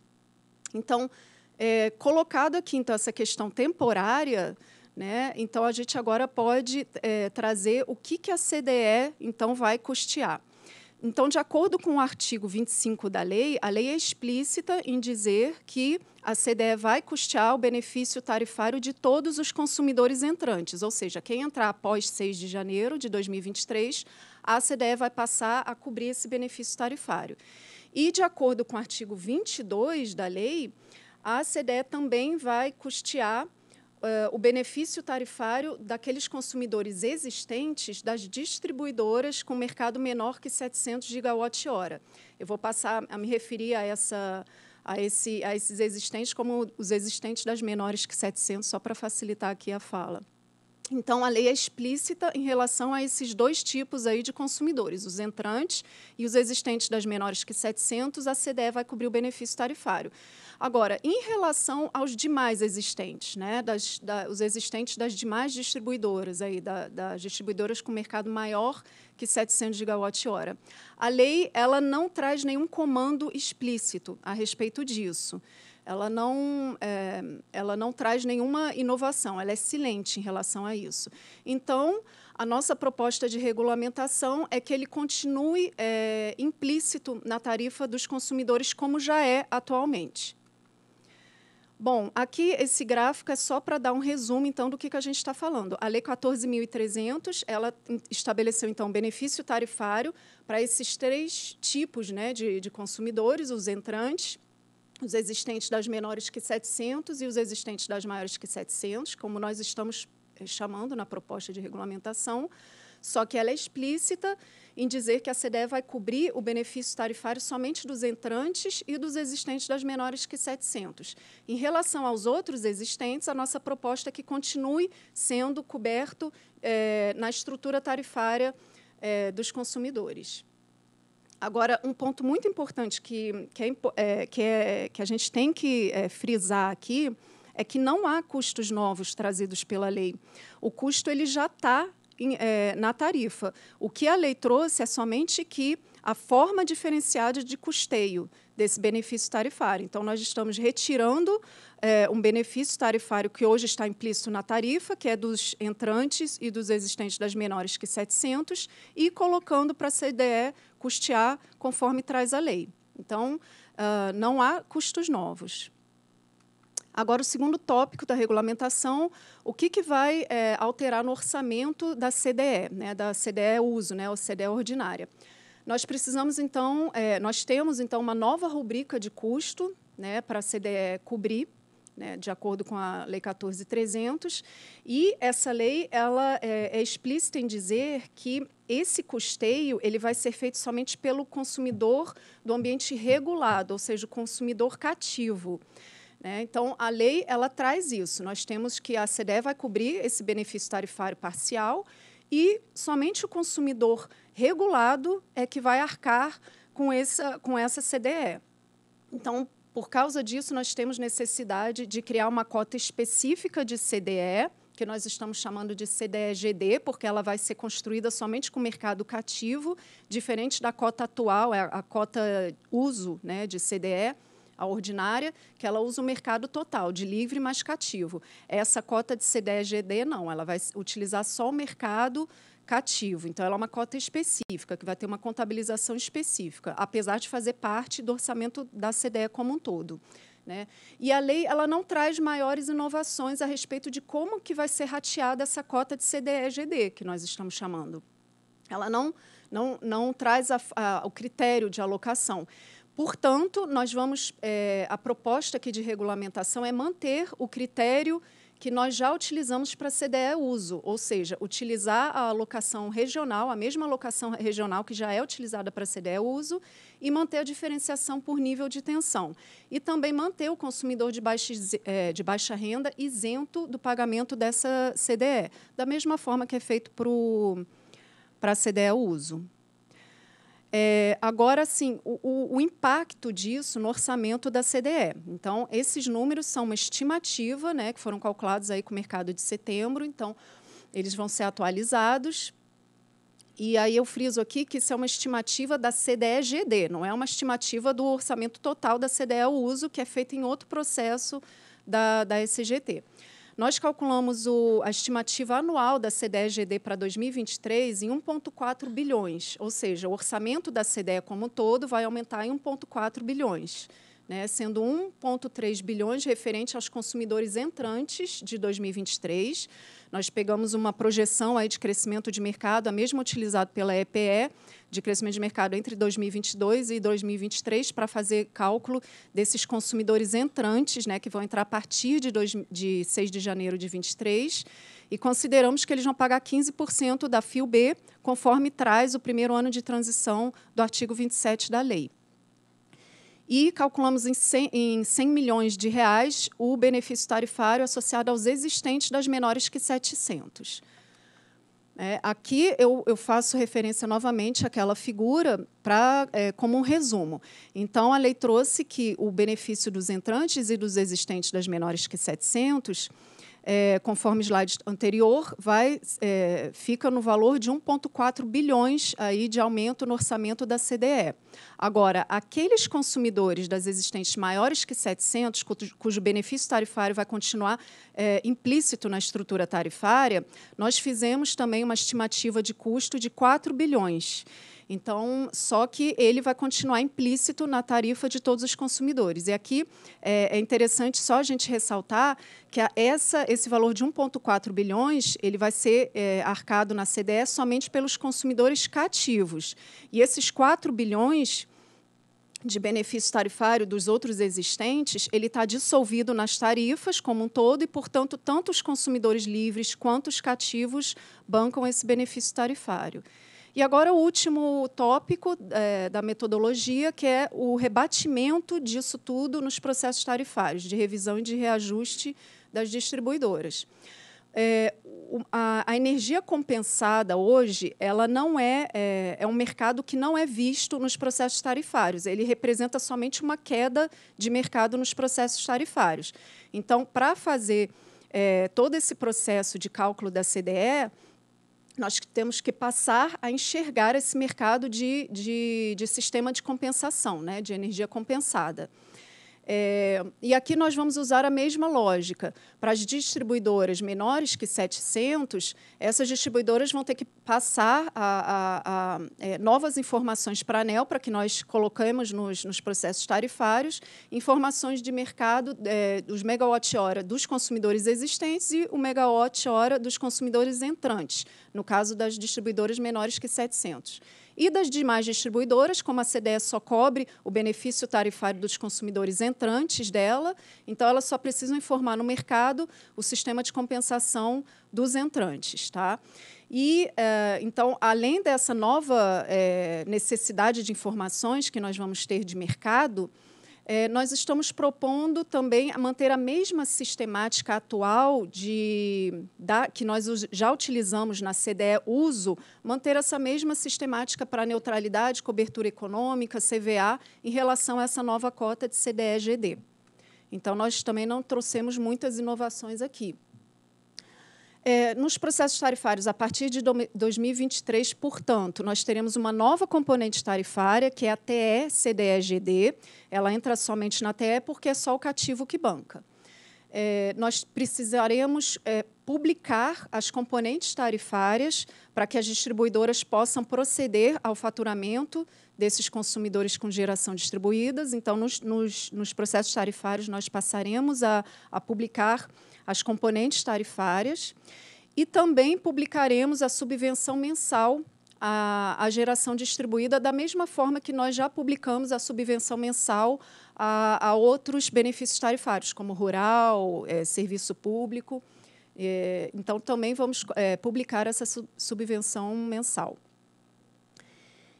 Então, é, colocado aqui então essa questão temporária, né, então a gente agora pode é, trazer o que, que a CDE então vai custear. Então, de acordo com o artigo 25 da lei, a lei é explícita em dizer que a CDE vai custear o benefício tarifário de todos os consumidores entrantes, ou seja, quem entrar após 6 de janeiro de 2023, a CDE vai passar a cobrir esse benefício tarifário. E, de acordo com o artigo 22 da lei, a CDE também vai custear Uh, o benefício tarifário daqueles consumidores existentes das distribuidoras com mercado menor que 700 gigawatt-hora. Eu vou passar a me referir a, essa, a, esse, a esses existentes como os existentes das menores que 700, só para facilitar aqui a fala. Então, a lei é explícita em relação a esses dois tipos aí de consumidores, os entrantes e os existentes das menores que 700, a CDE vai cobrir o benefício tarifário. Agora, em relação aos demais existentes, né, das, da, os existentes das demais distribuidoras, aí, da, das distribuidoras com mercado maior que 700 gigawatt-hora, a lei ela não traz nenhum comando explícito a respeito disso ela não, é, ela não traz nenhuma inovação, ela é silente em relação a isso. Então, a nossa proposta de regulamentação é que ele continue é, implícito na tarifa dos consumidores, como já é atualmente. Bom, aqui esse gráfico é só para dar um resumo, então, do que, que a gente está falando. A Lei 14.300, ela estabeleceu, então, benefício tarifário para esses três tipos né, de, de consumidores, os entrantes, os existentes das menores que 700 e os existentes das maiores que 700, como nós estamos eh, chamando na proposta de regulamentação, só que ela é explícita em dizer que a CDE vai cobrir o benefício tarifário somente dos entrantes e dos existentes das menores que 700. Em relação aos outros existentes, a nossa proposta é que continue sendo coberto eh, na estrutura tarifária eh, dos consumidores. Agora, um ponto muito importante que, que, é, eh, que, é, que a gente tem que é, frisar aqui é que não há custos novos trazidos pela lei. O custo ele já está é, na tarifa. O que a lei trouxe é somente que a forma diferenciada de custeio desse benefício tarifário. Então, nós estamos retirando é, um benefício tarifário que hoje está implícito na tarifa, que é dos entrantes e dos existentes das menores que 700, e colocando para a CDE custear conforme traz a lei. Então, uh, não há custos novos. Agora, o segundo tópico da regulamentação, o que, que vai é, alterar no orçamento da CDE, né, da CDE uso, né, ou CDE ordinária. Nós precisamos, então, é, nós temos, então, uma nova rubrica de custo né, para a CDE cobrir, né, de acordo com a Lei 14.300, e essa lei ela é, é explícita em dizer que esse custeio ele vai ser feito somente pelo consumidor do ambiente regulado, ou seja, o consumidor cativo. Né? Então, a lei ela traz isso. Nós temos que a CDE vai cobrir esse benefício tarifário parcial e somente o consumidor regulado é que vai arcar com essa, com essa CDE. Então, por causa disso, nós temos necessidade de criar uma cota específica de CDE, que nós estamos chamando de CDE-GD, porque ela vai ser construída somente com o mercado cativo, diferente da cota atual, é a cota uso né, de CDE, a ordinária, que ela usa o mercado total, de livre mais cativo. Essa cota de CDE-GD, não, ela vai utilizar só o mercado cativo. Então, ela é uma cota específica, que vai ter uma contabilização específica, apesar de fazer parte do orçamento da CDE como um todo. Né? E a lei ela não traz maiores inovações a respeito de como que vai ser rateada essa cota de CDE-GD, que nós estamos chamando. Ela não, não, não traz a, a, o critério de alocação. Portanto, nós vamos é, a proposta aqui de regulamentação é manter o critério que nós já utilizamos para CDE uso, ou seja, utilizar a alocação regional, a mesma alocação regional que já é utilizada para CDE uso, e manter a diferenciação por nível de tensão. E também manter o consumidor de baixa, é, de baixa renda isento do pagamento dessa CDE, da mesma forma que é feito para CDE uso. É, agora, sim, o, o, o, impacto disso no orçamento da CDE. Então, esses números são uma estimativa, né, que foram calculados aí com o mercado de setembro. Então, eles vão ser atualizados. E aí eu friso aqui que isso é uma estimativa da CDE-GD, não é uma estimativa do orçamento total da CDE ao uso, que é feita em outro processo da, da SGT. Nós calculamos o, a estimativa anual da CDE-GD para 2023 em 1,4 bilhões, ou seja, o orçamento da CDE como um todo vai aumentar em 1,4 bilhões. Né, sendo 1,3 bilhões referente aos consumidores entrantes de 2023, nós pegamos uma projeção aí de crescimento de mercado, a mesma utilizada pela EPE, de crescimento de mercado entre 2022 e 2023, para fazer cálculo desses consumidores entrantes, né, que vão entrar a partir de, dois, de 6 de janeiro de 23 e consideramos que eles vão pagar 15% da FIO B, conforme traz o primeiro ano de transição do artigo 27 da lei e calculamos em 100, em 100 milhões de reais o benefício tarifário associado aos existentes das menores que 700. É, aqui eu, eu, faço referência novamente àquela figura pra, é, como um resumo. Então, a lei trouxe que o benefício dos entrantes e dos existentes das menores que 700 é, conforme slide anterior, vai, é, fica no valor de 1,4 bilhões aí de aumento no orçamento da CDE. Agora, aqueles consumidores das existentes maiores que 700, cujo, benefício tarifário vai continuar é, implícito na estrutura tarifária, nós fizemos também uma estimativa de custo de 4 bilhões. Então, só que ele vai continuar implícito na tarifa de todos os consumidores. E aqui é, é interessante só a gente ressaltar que essa, esse valor de 1,4 bilhões ele vai ser é, arcado na CDE somente pelos consumidores cativos. E esses 4 bilhões de benefício tarifário dos outros existentes, ele está dissolvido nas tarifas como um todo e, portanto, tanto os consumidores livres quanto os cativos bancam esse benefício tarifário. E agora o último tópico é, da metodologia, que é o rebatimento disso tudo nos processos tarifários, de revisão e de reajuste das distribuidoras. É, a, a, energia compensada hoje ela não é, é, é um mercado que não é visto nos processos tarifários ele representa somente uma queda de mercado nos processos tarifários então para fazer é, todo esse processo de cálculo da CDE nós temos que passar a enxergar esse mercado de, de, de sistema de compensação, né, de energia compensada. É, e aqui nós vamos usar a mesma lógica. Para as distribuidoras menores que 700, essas distribuidoras vão ter que passar a, a, a, é, novas informações para a ANEL, para que nós colocamos nos, nos processos tarifários, informações de mercado, é, os megawatt-hora dos consumidores existentes e o megawatt-hora dos consumidores entrantes, no caso das distribuidoras menores que 700 e das demais distribuidoras, como a CDE só cobre o benefício tarifário dos consumidores entrantes dela, então elas só precisam informar no mercado o sistema de compensação dos entrantes. Tá? E, eh, então, além dessa nova eh, necessidade de informações que nós vamos ter de mercado, eh, nós estamos propondo também manter a mesma sistemática atual de, da, que nós já utilizamos na CDE Uso, manter essa mesma sistemática para neutralidade, cobertura econômica, CVA, em relação a essa nova cota de CDE-GD. Então, nós também não trouxemos muitas inovações aqui. É, nos processos tarifários, a partir de 2023, portanto, nós teremos uma nova componente tarifária, que é a TE-CDEGD. Ela entra somente na TE porque é só o cativo que banca. É, nós precisaremos é, publicar as componentes tarifárias para que as distribuidoras possam proceder ao faturamento desses consumidores com geração distribuídas. Então, nos, nos, nos processos tarifários, nós passaremos a, a publicar as componentes tarifárias e também publicaremos a subvenção mensal à, à, geração distribuída, da mesma forma que nós já publicamos a subvenção mensal a, a outros benefícios tarifários, como rural, é, serviço público. É, então, também vamos é, publicar essa subvenção mensal.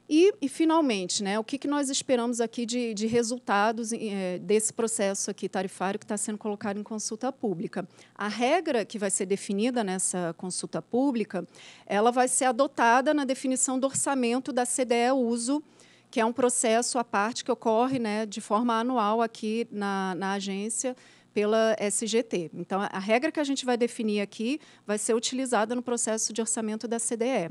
E, e, finalmente, né, o que, que nós esperamos aqui de, de resultados é, desse processo aqui tarifário que está sendo colocado em consulta pública? A regra que vai ser definida nessa consulta pública, ela vai ser adotada na definição do orçamento da CDE Uso, que é um processo à parte que ocorre né, de forma anual aqui na, na agência, pela SGT. Então, a regra que a gente vai definir aqui vai ser utilizada no processo de orçamento da CDE.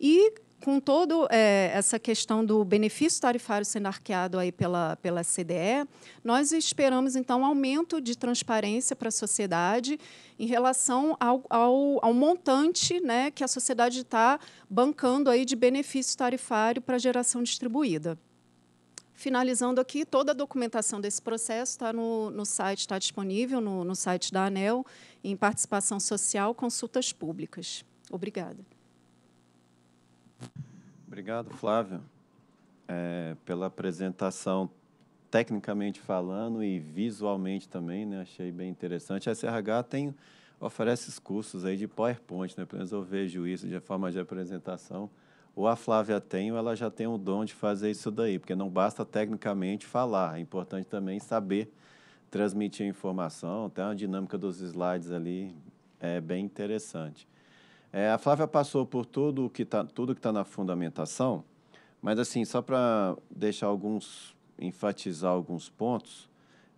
E com toda é, essa questão do benefício tarifário sendo arqueado aí pela, pela CDE, nós esperamos, então, aumento de transparência para a sociedade em relação ao, ao, ao montante né, que a sociedade está bancando aí de benefício tarifário para a geração distribuída. Finalizando aqui, toda a documentação desse processo está no, no site, está disponível no, no site da ANEL, em participação social, consultas públicas. Obrigada. Obrigado, Flávio, é, pela apresentação, tecnicamente falando e visualmente também, né? Achei bem interessante. A SRH tem, oferece cursos aí de PowerPoint, né? Pelo menos eu vejo isso de forma de apresentação ou a Flávia tem ou ela já tem o dom de fazer isso daí, porque não basta tecnicamente falar, é importante também saber transmitir informação, tem uma dinâmica dos slides ali é bem interessante. É, a Flávia passou por tudo que tá, tudo que está na fundamentação, mas assim só para deixar alguns enfatizar alguns pontos,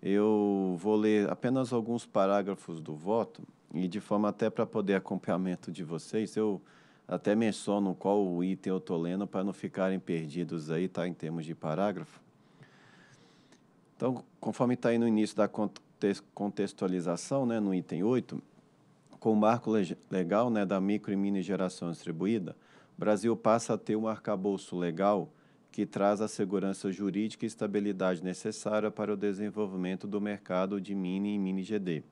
eu vou ler apenas alguns parágrafos do voto e de forma até para poder acompanhamento de vocês, eu até menciono qual item eu estou lendo para não ficarem perdidos aí, tá? Em termos de parágrafo. Então, conforme está aí no início da contextualização, né, no item 8, com o marco legal né, da micro e mini geração distribuída, o Brasil passa a ter um arcabouço legal que traz a segurança jurídica e estabilidade necessária para o desenvolvimento do mercado de mini e mini GD.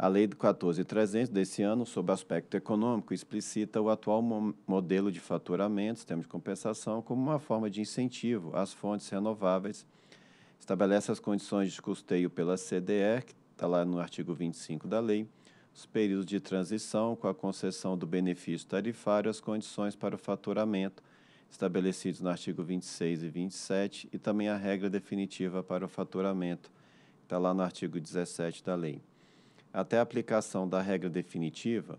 A Lei de 14.300 desse ano, sob aspecto econômico, explicita o atual modelo de faturamento, sistema de compensação, como uma forma de incentivo às fontes renováveis. Estabelece as condições de custeio pela CDE, que está lá no artigo 25 da lei, os períodos de transição com a concessão do benefício tarifário, as condições para o faturamento, estabelecidos no artigo 26 e 27, e também a regra definitiva para o faturamento, está lá no artigo 17 da lei até a aplicação da regra definitiva,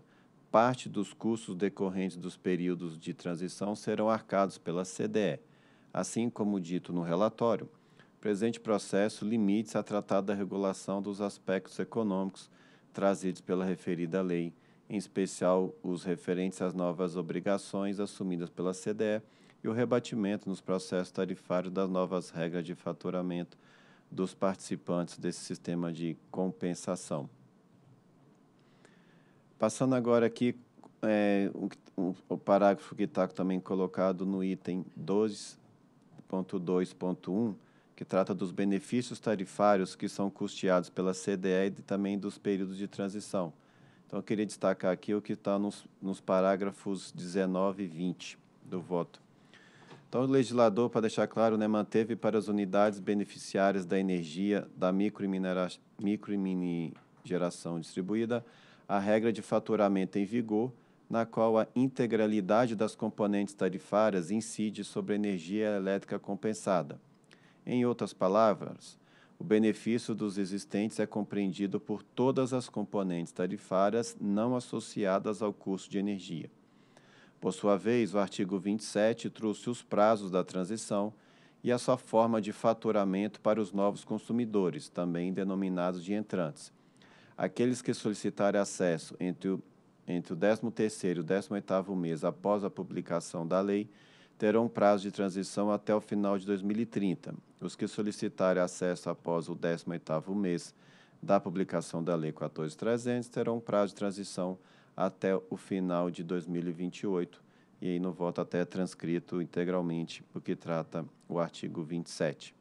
parte dos custos decorrentes dos períodos de transição serão arcados pela CDE. Assim como dito no relatório, o presente processo limite-se a tratar da regulação dos aspectos econômicos trazidos pela referida lei, em especial os referentes às novas obrigações assumidas pela CDE e o rebatimento nos processos tarifários das novas regras de faturamento dos participantes desse sistema de compensação. Passando agora aqui é, o, o, parágrafo que está também colocado no item 12.2.1, que trata dos benefícios tarifários que são custeados pela CDE e também dos períodos de transição. Então, eu queria destacar aqui o que está nos, nos parágrafos 19 e 20 do voto. Então, o legislador, para deixar claro, né, manteve para as unidades beneficiárias da energia da micro e, micro e mini geração distribuída a regra de faturamento em vigor, na qual a integralidade das componentes tarifárias incide sobre a energia elétrica compensada. Em outras palavras, o benefício dos existentes é compreendido por todas as componentes tarifárias não associadas ao custo de energia. Por sua vez, o artigo 27 trouxe os prazos da transição e a sua forma de faturamento para os novos consumidores, também denominados de entrantes Aqueles que solicitarem acesso entre o, entre o 13º e o 18º mês após a publicação da lei terão prazo de transição até o final de 2030. Os que solicitarem acesso após o 18º mês da publicação da Lei 14.300 terão prazo de transição até o final de 2028. E aí no voto até transcrito integralmente o que trata o artigo 27.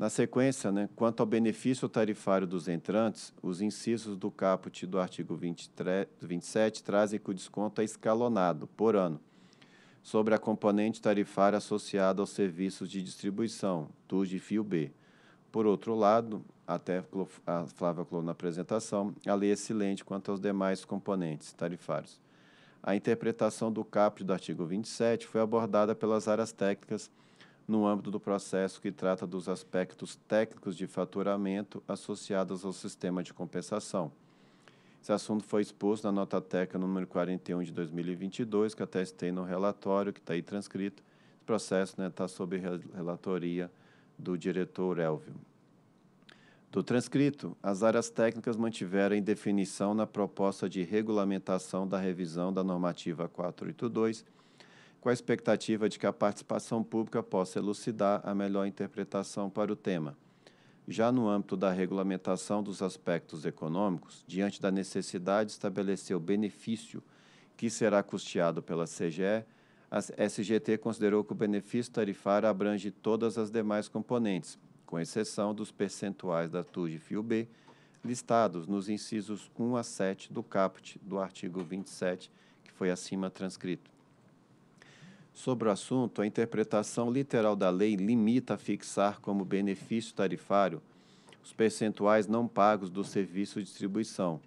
Na sequência, né, quanto ao benefício tarifário dos entrantes, os incisos do caput do artigo 23, 27 trazem que o desconto é escalonado por ano sobre a componente tarifária associada aos serviços de distribuição, TUS de fio B. Por outro lado, até a Flávia falou na apresentação, a lei é silente quanto aos demais componentes tarifários. A interpretação do caput do artigo 27 foi abordada pelas áreas técnicas no âmbito do processo que trata dos aspectos técnicos de faturamento associados ao sistema de compensação. Esse assunto foi exposto na nota técnica número 41 de 2022, que até tem no relatório que está aí transcrito. Esse processo está né, tá sob relatoria do diretor Elvio. Do transcrito, as áreas técnicas mantiveram definição na proposta de regulamentação da revisão da normativa 482 com a expectativa de que a participação pública possa elucidar a melhor interpretação para o tema. Já no âmbito da regulamentação dos aspectos econômicos, diante da necessidade de estabelecer o benefício que será custeado pela CGE, a SGT considerou que o benefício tarifário abrange todas as demais componentes, com exceção dos percentuais da TUG e FIU-B listados nos incisos 1 a 7 do caput do artigo 27, que foi acima transcrito. Sobre o assunto, a interpretação literal da lei limita a fixar como benefício tarifário os percentuais não pagos do serviço de distribuição,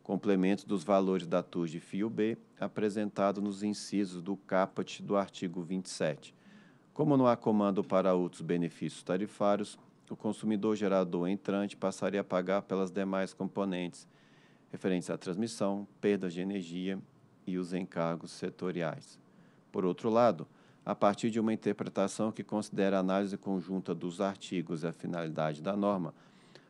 complementos dos valores da TUS de Fio B, apresentado nos incisos do caput do artigo 27. Como não há comando para outros benefícios tarifários, o consumidor gerador entrante passaria a pagar pelas demais componentes referentes à transmissão, perdas de energia e os encargos setoriais. Por outro lado, a partir de uma interpretação que considera a análise conjunta dos artigos e a finalidade da norma,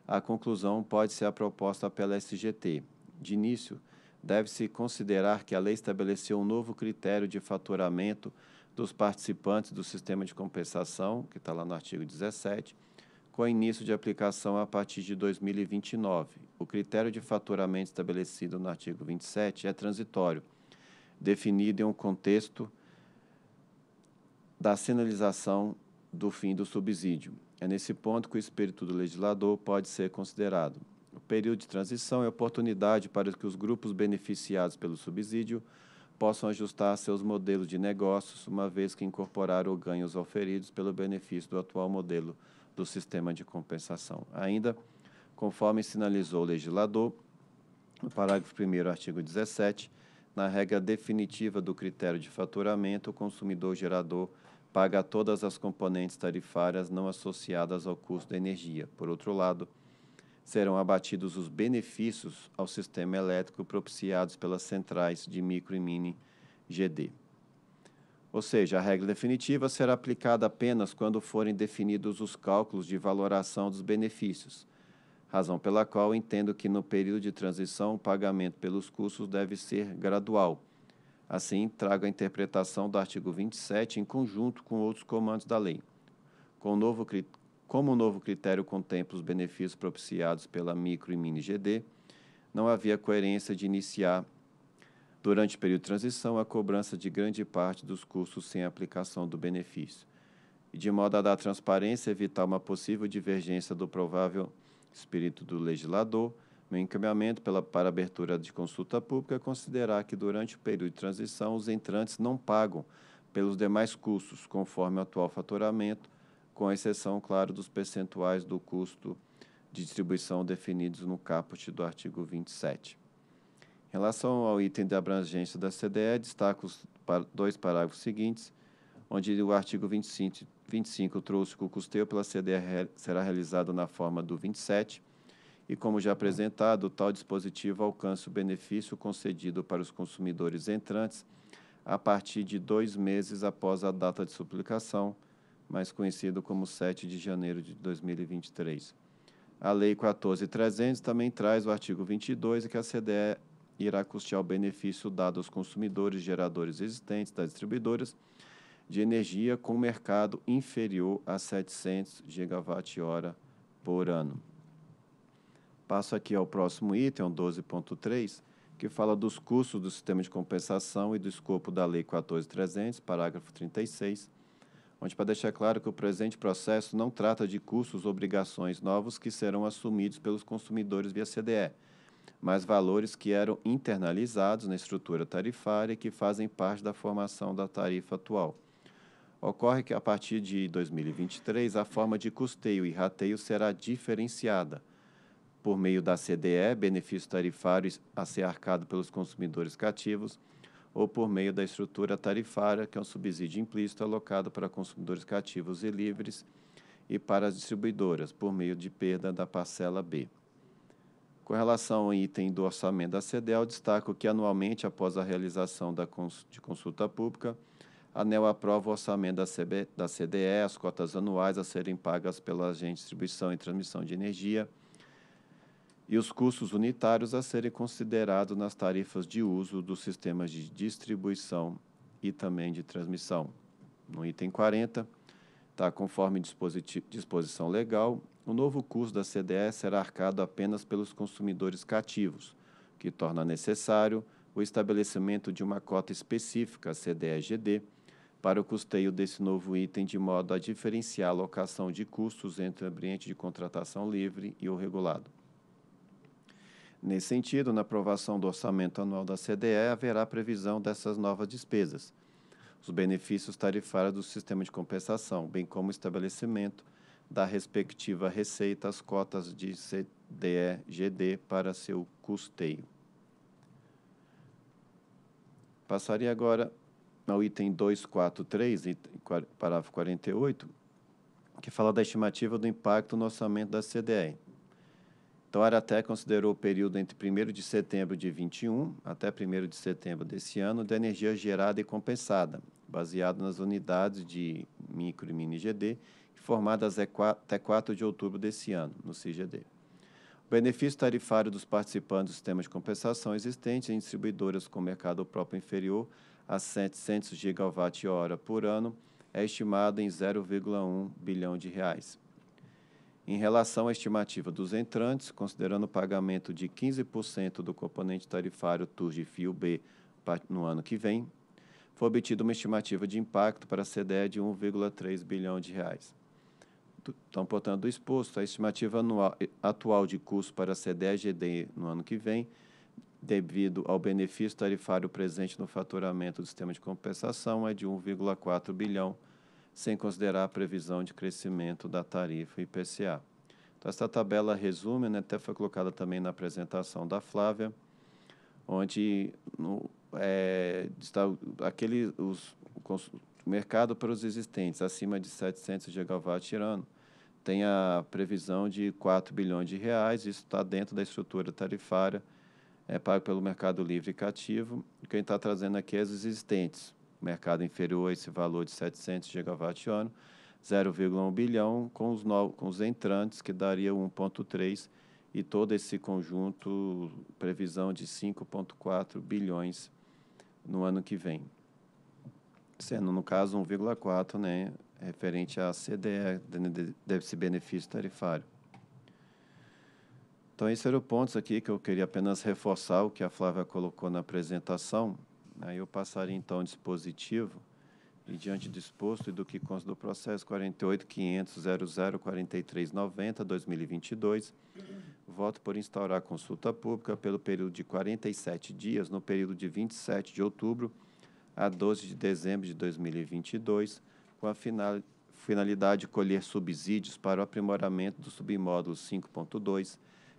a conclusão pode ser a proposta pela SGT. De início, deve-se considerar que a lei estabeleceu um novo critério de faturamento dos participantes do sistema de compensação, que está lá no artigo 17, com início de aplicação a partir de 2029. O critério de faturamento estabelecido no artigo 27 é transitório, definido em um contexto da sinalização do fim do subsídio. É nesse ponto que o espírito do legislador pode ser considerado. O período de transição é oportunidade para que os grupos beneficiados pelo subsídio possam ajustar seus modelos de negócios, uma vez que incorporaram ganhos oferidos pelo benefício do atual modelo do sistema de compensação. Ainda, conforme sinalizou o legislador, no parágrafo 1 artigo 17, na regra definitiva do critério de faturamento, o consumidor gerador paga todas as componentes tarifárias não associadas ao custo da energia. Por outro lado, serão abatidos os benefícios ao sistema elétrico propiciados pelas centrais de micro e mini GD. Ou seja, a regra definitiva será aplicada apenas quando forem definidos os cálculos de valoração dos benefícios, razão pela qual entendo que no período de transição o pagamento pelos custos deve ser gradual, Assim, trago a interpretação do artigo 27 em conjunto com outros comandos da lei. Com o novo, como o novo critério contempla os benefícios propiciados pela micro e mini GD, não havia coerência de iniciar, durante o período de transição, a cobrança de grande parte dos custos sem aplicação do benefício, e de modo a dar transparência e evitar uma possível divergência do provável espírito do legislador meu encaminhamento pela, para abertura de consulta pública é considerar que, durante o período de transição, os entrantes não pagam pelos demais custos, conforme o atual faturamento, com exceção, claro, dos percentuais do custo de distribuição definidos no caput do artigo 27. Em relação ao item de abrangência da CDE, destaco os dois parágrafos seguintes, onde o artigo 25, 25 trouxe que o custeio pela CDE será realizado na forma do 27 e, como já apresentado, tal dispositivo alcança o benefício concedido para os consumidores entrantes a partir de dois meses após a data de suplicação, mais conhecido como 7 de janeiro de 2023. A Lei 14.300 também traz o artigo 22, que a CDE irá custear o benefício dado aos consumidores geradores existentes das distribuidoras de energia com mercado inferior a 700 GWh por ano. Passo aqui ao próximo item, 12.3, que fala dos custos do sistema de compensação e do escopo da Lei 14.300, parágrafo 36, onde para deixar claro que o presente processo não trata de custos ou obrigações novos que serão assumidos pelos consumidores via CDE, mas valores que eram internalizados na estrutura tarifária e que fazem parte da formação da tarifa atual. Ocorre que, a partir de 2023, a forma de custeio e rateio será diferenciada, por meio da CDE, benefício tarifário a ser arcado pelos consumidores cativos, ou por meio da estrutura tarifária, que é um subsídio implícito alocado para consumidores cativos e livres e para as distribuidoras, por meio de perda da parcela B. Com relação ao item do orçamento da CDE, eu destaco que anualmente, após a realização da cons de consulta pública, a ANEL aprova o orçamento da, CB da CDE, as cotas anuais a serem pagas pela agente de distribuição e transmissão de energia, e os custos unitários a serem considerados nas tarifas de uso dos sistemas de distribuição e também de transmissão. No item 40, tá, conforme disposição legal, o novo custo da CDE será arcado apenas pelos consumidores cativos, que torna necessário o estabelecimento de uma cota específica CDE-GD para o custeio desse novo item, de modo a diferenciar a alocação de custos entre o ambiente de contratação livre e o regulado. Nesse sentido, na aprovação do orçamento anual da CDE haverá previsão dessas novas despesas, os benefícios tarifários do sistema de compensação, bem como o estabelecimento da respectiva receita às cotas de CDE-GD para seu custeio. Passaria agora ao item 243, parágrafo 48, que fala da estimativa do impacto no orçamento da CDE. Então, a Araté considerou o período entre 1 de setembro de 21 até 1 de setembro desse ano da energia gerada e compensada, baseado nas unidades de micro e mini GD, formadas até 4 de outubro desse ano, no CIGD. O benefício tarifário dos participantes do sistema de compensação existente em distribuidoras com mercado próprio inferior a 700 GWh por ano é estimado em 0,1 bilhão de reais. Em relação à estimativa dos entrantes, considerando o pagamento de 15% do componente tarifário TUR de fio B no ano que vem, foi obtida uma estimativa de impacto para a CDE de 1,3 bilhão de reais. Então, portanto, do exposto, a estimativa anual, atual de custo para a CDE-GD no ano que vem, devido ao benefício tarifário presente no faturamento do sistema de compensação, é de 1,4 bilhão sem considerar a previsão de crescimento da tarifa IPCA. Então, essa tabela resume, né, até foi colocada também na apresentação da Flávia, onde no, é, está aquele, os, o mercado para os existentes acima de 700 gigawatts ano tem a previsão de 4 bilhões de reais, isso está dentro da estrutura tarifária é, pago pelo Mercado Livre e Cativo. Quem está trazendo aqui é os existentes, mercado inferior a esse valor de 700 gigawatt-hora, 0,1 bilhão, com os, no, com os entrantes, que daria 1,3 e todo esse conjunto, previsão de 5,4 bilhões no ano que vem. Sendo, no caso, 1,4, né, referente à CDE, desse benefício tarifário. Então, esses eram pontos aqui que eu queria apenas reforçar o que a Flávia colocou na apresentação. Aí eu passaria então o dispositivo e diante do exposto e do que consta do processo 48.500.00.4390/2022, voto por instaurar consulta pública pelo período de 47 dias, no período de 27 de outubro a 12 de dezembro de 2022, com a final, finalidade de colher subsídios para o aprimoramento do submódulo 5.2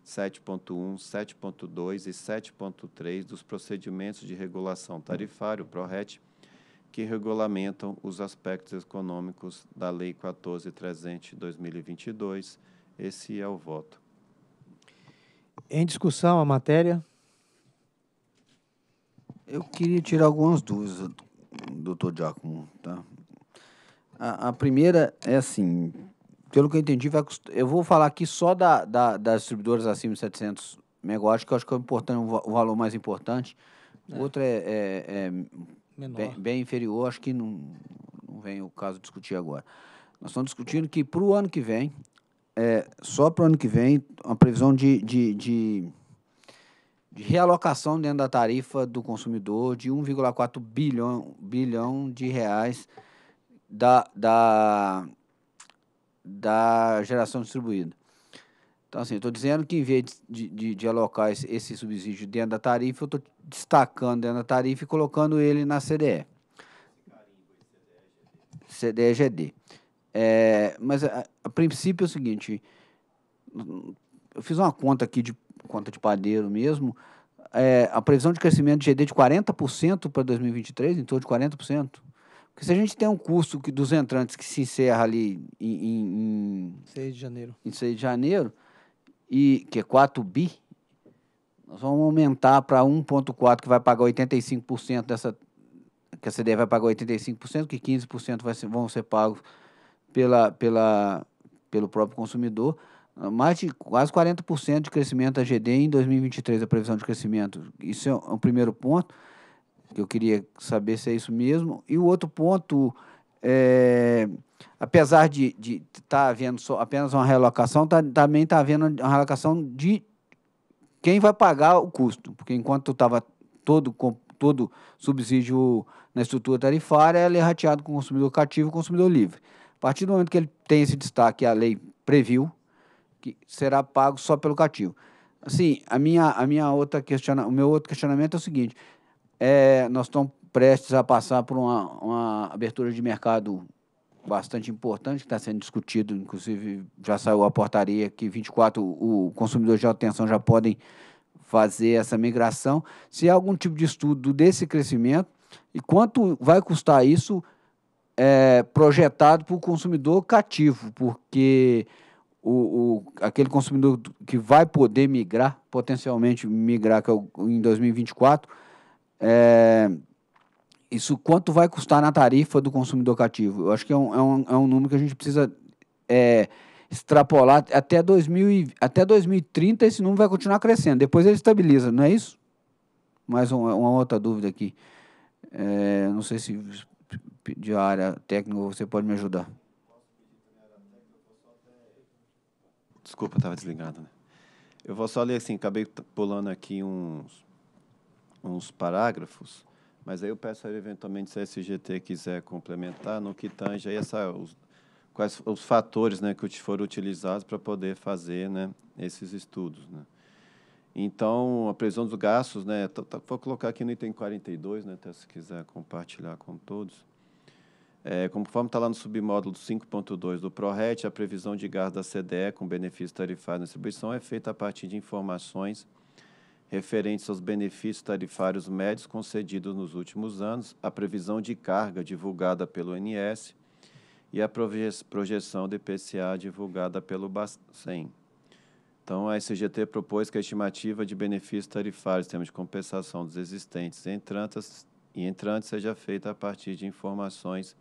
7.1, 7.2 e 7.3 dos procedimentos de regulação tarifário, PRORET, que regulamentam os aspectos econômicos da Lei 14.300 de 2022. Esse é o voto. Em discussão a matéria? Eu queria tirar algumas dúvidas, doutor Giacomo. Tá? A, a primeira é assim, pelo que eu entendi, vai eu vou falar aqui só da, da, das distribuidoras acima de 700 megawatts, que eu acho que é importante, o valor mais importante. É. O outro é, é, é bem, bem, inferior, acho que não, não vem o caso de discutir agora. Nós estamos discutindo que para o ano que vem, é, só para o ano que vem, uma previsão de, de, de, de, realocação dentro da tarifa do consumidor de 1,4 bilhão, bilhão de reais da, da da geração distribuída. Então, assim, estou dizendo que em vez de, de, de alocar esse, esse, subsídio dentro da tarifa, eu estou destacando dentro da tarifa e colocando ele na CDE. CDE-GD. É, mas, a, a, princípio, é o seguinte, eu fiz uma conta aqui, de conta de padeiro mesmo, é, a previsão de crescimento de GD de 40% para 2023, em torno de 40%. Porque se a gente tem um curso que, dos entrantes que se encerra ali em, em, em 6 de janeiro. Em 6 de janeiro, e, que é 4 bi, nós vamos aumentar para 1,4 que vai pagar 85% dessa. Que a CDE vai pagar 85%, que 15% vai ser, vão ser pagos pela, pela, pelo próprio consumidor. Mais de quase 40% de crescimento da GD em 2023, a previsão de crescimento. Isso é um é primeiro ponto. Eu queria saber se é isso mesmo. E o outro ponto, é, apesar de estar tá havendo só, apenas uma realocação, tá, também está havendo uma realocação de quem vai pagar o custo. Porque enquanto estava todo, todo subsídio na estrutura tarifária, ele é rateado com o consumidor cativo e consumidor livre. A partir do momento que ele tem esse destaque, a lei previu, que será pago só pelo cativo. Assim, a minha, a minha outra questiona, o meu outro questionamento é o seguinte: é, nós estamos prestes a passar por uma, uma abertura de mercado bastante importante, que está sendo discutido, inclusive já saiu a portaria que 24, o consumidor de alta tensão já podem fazer essa migração. Se há algum tipo de estudo desse crescimento e quanto vai custar isso é, projetado para o consumidor cativo, porque o, o, aquele consumidor que vai poder migrar, potencialmente migrar que é o, em 2024, é, isso quanto vai custar na tarifa do consumidor cativo? Eu acho que é um, é um, é um número que a gente precisa é, extrapolar. Até, 2000 até 2030 esse número vai continuar crescendo. Depois ele estabiliza, não é isso? Mais uma, uma outra dúvida aqui. É, não sei se de área técnica você pode me ajudar. Desculpa, estava desligado. Né? Eu vou só ler assim, acabei pulando aqui uns uns parágrafos, mas aí eu peço aí eventualmente se a SGT quiser complementar no que tange aí essa, os, quais os fatores né, que foram utilizados para poder fazer né, esses estudos. Né. Então, a previsão dos gastos, né, tá, tá, vou colocar aqui no item 42, né, até se quiser compartilhar com todos. É, conforme está lá no submódulo 5.2 do PRORET, a previsão de gastos da CDE com benefício tarifário na distribuição é feita a partir de informações referentes aos benefícios tarifários médios concedidos nos últimos anos, a previsão de carga divulgada pelo INS e a projeção de PCA divulgada pelo Bacen. Então, a SGT propôs que a estimativa de benefícios tarifários em termos de compensação dos existentes entrantes, e entrantes seja feita a partir de informações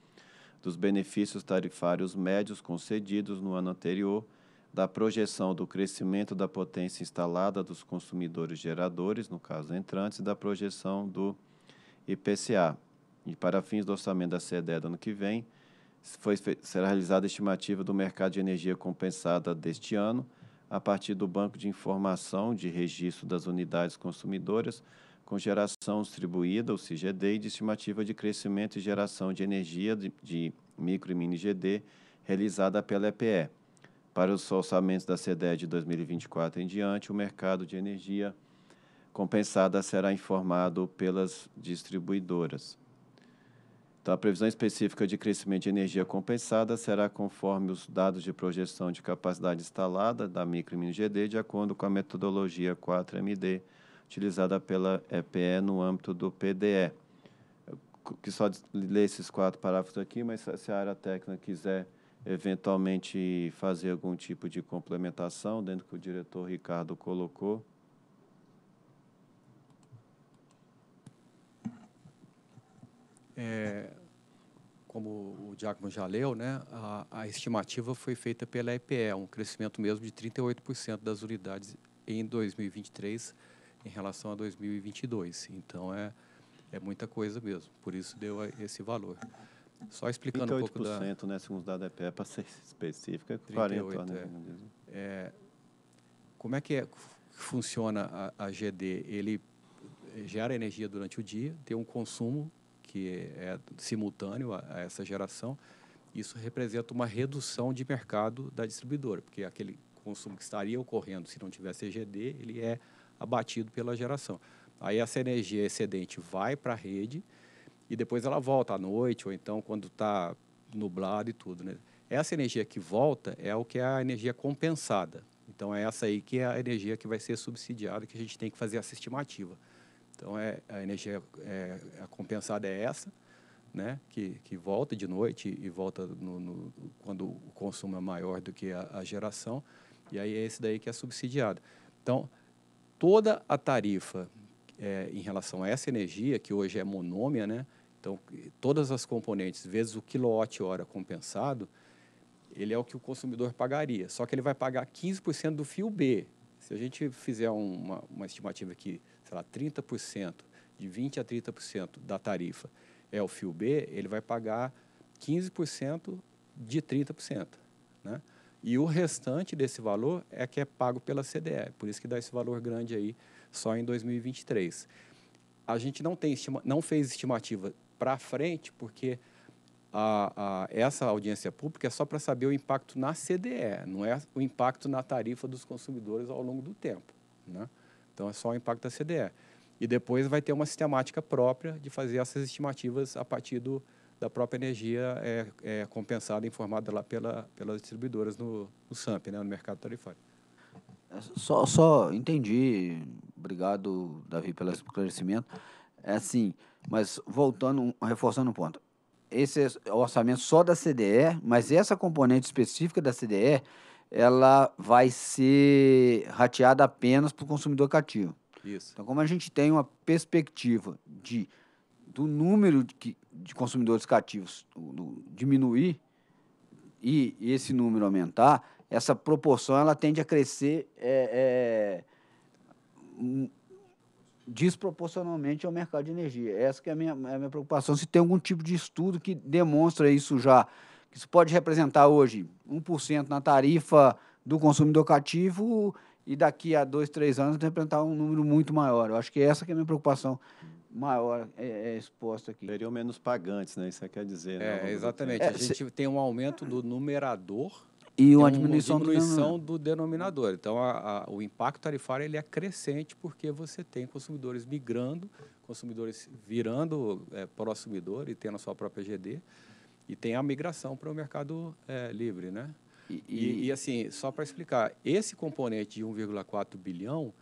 dos benefícios tarifários médios concedidos no ano anterior da projeção do crescimento da potência instalada dos consumidores geradores, no caso entrantes, e da projeção do IPCA. E para fins do orçamento da CEDE do ano que vem, foi, será realizada a estimativa do mercado de energia compensada deste ano, a partir do Banco de Informação de Registro das Unidades Consumidoras, com geração distribuída, o CGD e de estimativa de crescimento e geração de energia de, de micro e mini GD, realizada pela EPE para os orçamentos da CDE de 2024 em diante, o mercado de energia compensada será informado pelas distribuidoras. Então, a previsão específica de crescimento de energia compensada será conforme os dados de projeção de capacidade instalada da micro e mini GD, de acordo com a metodologia 4MD utilizada pela EPE no âmbito do PDE. Eu que só ler esses quatro parágrafos aqui, mas se a área técnica quiser eventualmente fazer algum tipo de complementação dentro que o diretor Ricardo colocou. É, como o Diácono já leu, né, a, a, estimativa foi feita pela EPE, um crescimento mesmo de 38% das unidades em 2023 em relação a 2022. Então, é, é muita coisa mesmo, por isso deu esse valor. Só explicando um então, pouco da... 38%, né, segundo os dados da EPE, para é ser específica, é 40%. Né, é. Assim. É, como é que é, funciona a, a, GD? Ele gera energia durante o dia, tem um consumo que é simultâneo a, a essa geração. Isso representa uma redução de mercado da distribuidora, porque aquele consumo que estaria ocorrendo se não tivesse EGD, ele é abatido pela geração. Aí essa energia excedente vai para a rede, e depois ela volta à noite ou então quando está nublado e tudo. Né? Essa energia que volta é o que é a energia compensada. Então é essa aí que é a energia que vai ser subsidiada, que a gente tem que fazer essa estimativa. Então é a energia é, a compensada é essa, né? Que, que volta de noite e volta no, no, quando o consumo é maior do que a, a geração. E aí é esse daí que é subsidiado. Então toda a tarifa é, em relação a essa energia, que hoje é monômia, né, então, todas as componentes, vezes o quilowatt-hora compensado, ele é o que o consumidor pagaria. Só que ele vai pagar 15% do fio B. Se a gente fizer uma, uma estimativa que, sei lá, 30%, de 20% a 30% da tarifa é o fio B, ele vai pagar 15% de 30%. Né? E o restante desse valor é que é pago pela CDE. Por isso que dá esse valor grande aí só em 2023. A gente não, tem estima, não fez estimativa para frente, porque a, a, essa audiência pública é só para saber o impacto na CDE, não é o impacto na tarifa dos consumidores ao longo do tempo. Né? Então, é só o impacto da CDE. E depois vai ter uma sistemática própria de fazer essas estimativas a partir do, da própria energia é, é compensada, informada lá pela, pelas distribuidoras no, no SAMP, né, no mercado tarifário. É, só, só entendi. Obrigado, Davi, pelo esclarecimento. É assim, mas voltando, reforçando um ponto. Esse é o orçamento só da CDE, mas essa componente específica da CDE, ela vai ser rateada apenas para o consumidor cativo. Isso. Então, como a gente tem uma perspectiva de do número de, de consumidores cativos do, do, diminuir e, e, esse número aumentar, essa proporção ela tende a crescer é, é, desproporcionalmente ao mercado de energia. Essa que é a minha, é a minha preocupação, se tem algum tipo de estudo que demonstra isso já, que isso pode representar hoje 1% na tarifa do consumidor cativo e daqui a dois, três anos representar um número muito maior. Eu acho que essa que é a minha preocupação maior é, é exposta aqui. Seriam menos pagantes, né? Isso é quer dizer. Né? É, né? exatamente. É, a gente se... tem um aumento do numerador e uma diminuição, uma diminuição, do, denominador. Então, a, a, o impacto tarifário ele é crescente porque você tem consumidores migrando, consumidores virando é, consumidor e tendo a sua própria GD, e tem a migração para o mercado é, livre, né? E, e, e, assim, só para explicar, esse componente de 1,4 bilhão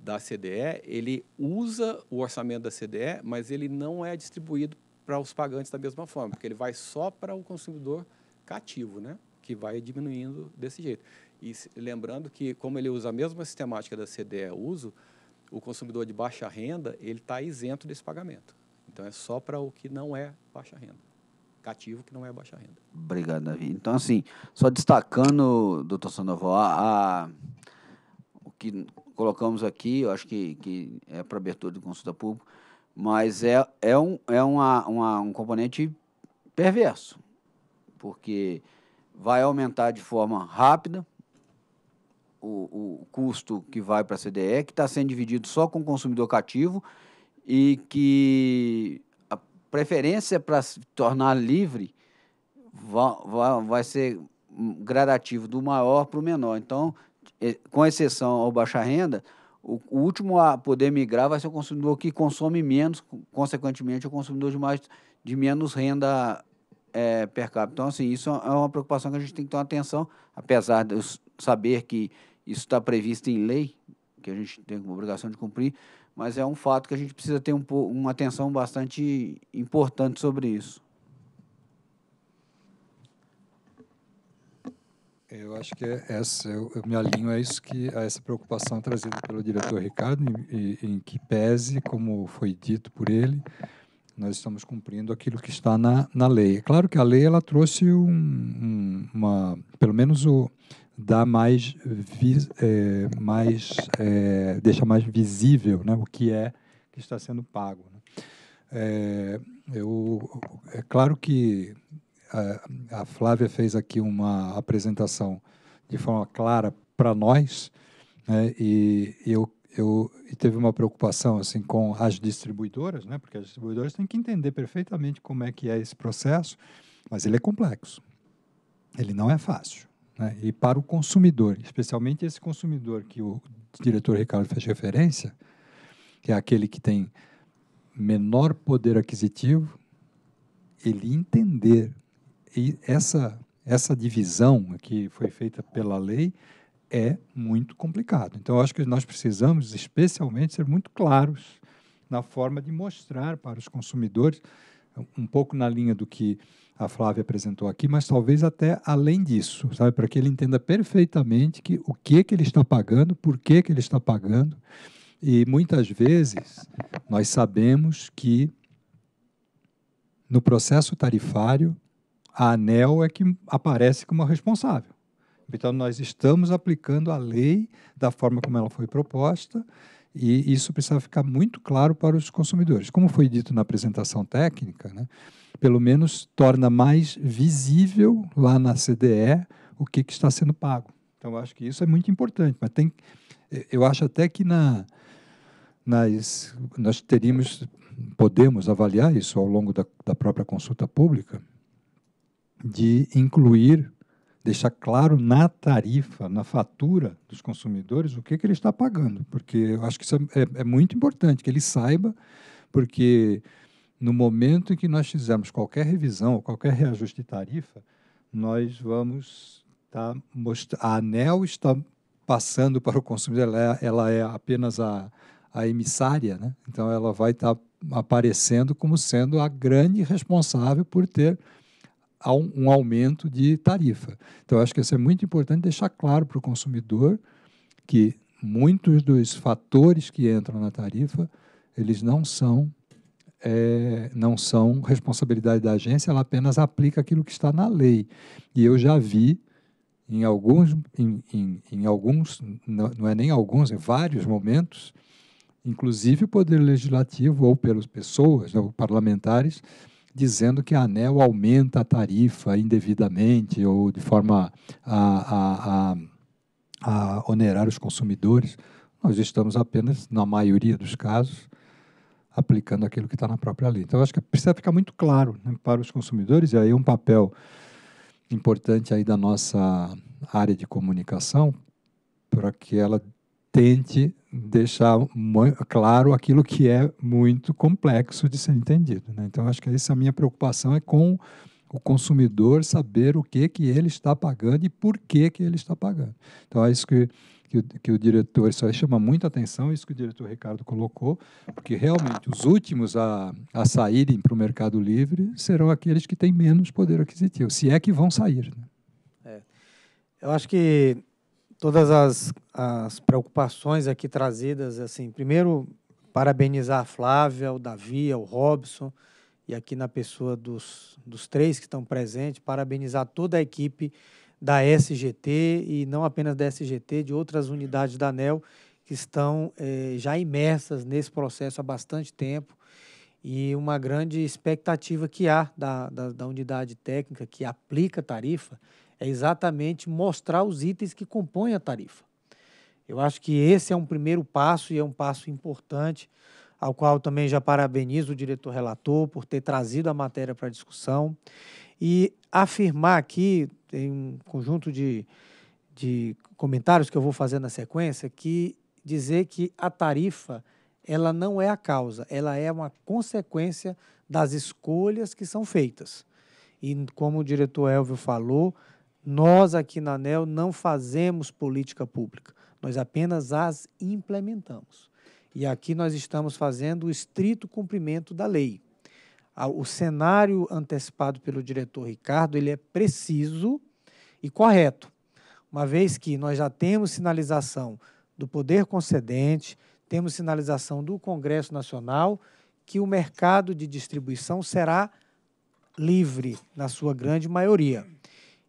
da CDE, ele usa o orçamento da CDE, mas ele não é distribuído para os pagantes da mesma forma, porque ele vai só para o consumidor cativo, né? que vai diminuindo desse jeito. E lembrando que, como ele usa a mesma sistemática da CDE uso, o consumidor de baixa renda ele está isento desse pagamento. Então é só para o que não é baixa renda. Cativo que não é baixa renda. Obrigado, Davi. Então, assim, só destacando, doutor Sandoval, a, a, o que colocamos aqui, eu acho que, que é para abertura de consulta pública, mas é, é, um, é uma, uma um componente perverso, porque vai aumentar de forma rápida o, o custo que vai para a CDE, que está sendo dividido só com o consumidor cativo e que a preferência para se tornar livre vai, vai, vai ser gradativo do maior para o menor. Então, com exceção ao baixa renda, o, o, último a poder migrar vai ser o consumidor que consome menos, consequentemente, o consumidor de, mais, de menos renda é, per capita. Então, assim, isso é uma preocupação que a gente tem que tomar atenção, apesar de eu saber que isso está previsto em lei, que a gente tem a obrigação de cumprir, mas é um fato que a gente precisa ter um, uma atenção bastante importante sobre isso. Eu acho que é essa, eu, eu, me alinho a isso que a essa preocupação trazida pelo diretor Ricardo, em, em que pese, como foi dito por ele, nós estamos cumprindo aquilo que está na, na lei. É claro que a lei ela trouxe um, um, uma, pelo menos o dá mais, vis, é, mais é, deixa mais visível, né, o que é que está sendo pago. Né? É, eu, é claro que a, a Flávia fez aqui uma apresentação de forma clara para nós, né, e eu eu teve uma preocupação assim com as distribuidoras, né? Porque as distribuidoras têm que entender perfeitamente como é que é esse processo, mas ele é complexo. Ele não é fácil, né? E para o consumidor, especialmente esse consumidor que o diretor Ricardo fez referência, que é aquele que tem menor poder aquisitivo, ele entender e essa essa divisão que foi feita pela lei, é muito complicado. Então, acho que nós precisamos, especialmente, ser muito claros na forma de mostrar para os consumidores, um pouco na linha do que a Flávia apresentou aqui, mas talvez até além disso, sabe, para que ele entenda perfeitamente que o que que ele está pagando, por que que ele está pagando, e muitas vezes nós sabemos que no processo tarifário a ANEL é que aparece como responsável. Então, nós estamos aplicando a lei da forma como ela foi proposta e isso precisa ficar muito claro para os consumidores. Como foi dito na apresentação técnica, né, pelo menos torna mais visível lá na CDE o que, que está sendo pago. Então, eu acho que isso é muito importante, mas tem, eu acho até que na, nas, nós teríamos, podemos avaliar isso ao longo da, da própria consulta pública, de incluir deixar claro na tarifa, na fatura dos consumidores, o que, que ele está pagando, porque eu acho que isso é, é, é muito importante, que ele saiba, porque no momento em que nós fizermos qualquer revisão, qualquer reajuste de tarifa, nós vamos estar tá mostrando. A ANEL está passando para o consumidor, ela é, ela é apenas a, a emissária, né? então ela vai estar tá aparecendo como sendo a grande responsável por ter há um, um aumento de tarifa. Então, acho que isso é muito importante deixar claro para o consumidor que muitos dos fatores que entram na tarifa, eles não são é, não são responsabilidade da agência, ela apenas aplica aquilo que está na lei. E eu já vi em alguns, em, em, em alguns não, não é nem alguns, em vários momentos, inclusive o Poder Legislativo ou pelas pessoas, ou parlamentares, dizendo que a ANEL aumenta a tarifa indevidamente ou de forma a, a, a, a onerar os consumidores. Nós estamos apenas, na maioria dos casos, aplicando aquilo que está na própria lei. Então, acho que precisa ficar muito claro né, para os consumidores, e aí um papel importante aí da nossa área de comunicação, para que ela tente deixar claro aquilo que é muito complexo de ser entendido. Né? Então, acho que essa é minha preocupação é com o consumidor saber o que que ele está pagando e por que que ele está pagando. Então, é isso que, que, que o diretor, isso aí chama muita atenção, isso que o diretor Ricardo colocou, porque realmente os últimos a, a saírem para o mercado livre serão aqueles que têm menos poder aquisitivo, se é que vão sair. Né? É. Eu acho que todas as, as preocupações aqui trazidas, assim, primeiro parabenizar a Flávia, o Davi, o Robson, e aqui na pessoa dos, dos três que estão presentes, parabenizar toda a equipe da SGT e não apenas da SGT, de outras unidades da ANEL que estão eh, já imersas nesse processo há bastante tempo e uma grande expectativa que há da, da, da unidade técnica que aplica tarifa é exatamente mostrar os itens que compõem a tarifa. Eu acho que esse é um primeiro passo e é um passo importante, ao qual também já parabenizo o diretor relator por ter trazido a matéria para discussão e afirmar aqui, em um conjunto de, de comentários que eu vou fazer na sequência, que dizer que a tarifa ela não é a causa, ela é uma consequência das escolhas que são feitas. E como o diretor Elvio falou, nós aqui na ANEL não fazemos política pública, nós apenas as implementamos. E aqui nós estamos fazendo o estrito cumprimento da lei. O cenário antecipado pelo diretor Ricardo, ele é preciso e correto, uma vez que nós já temos sinalização do poder concedente, temos sinalização do Congresso Nacional que o mercado de distribuição será livre na sua grande maioria.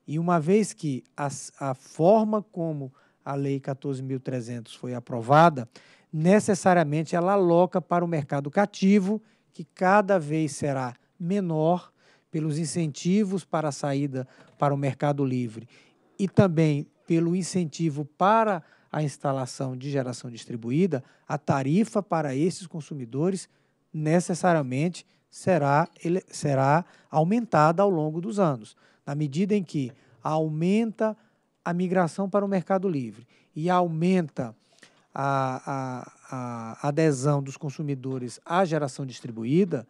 E uma vez que a, a forma como a Lei 14.300 foi aprovada, necessariamente ela aloca para o mercado cativo, que cada vez será menor pelos incentivos para a saída para o mercado livre e também pelo incentivo para a instalação de geração distribuída, a tarifa para esses consumidores necessariamente será, será aumentada ao longo dos anos na medida em que aumenta a migração para o mercado livre e aumenta a, a, a adesão dos consumidores à geração distribuída,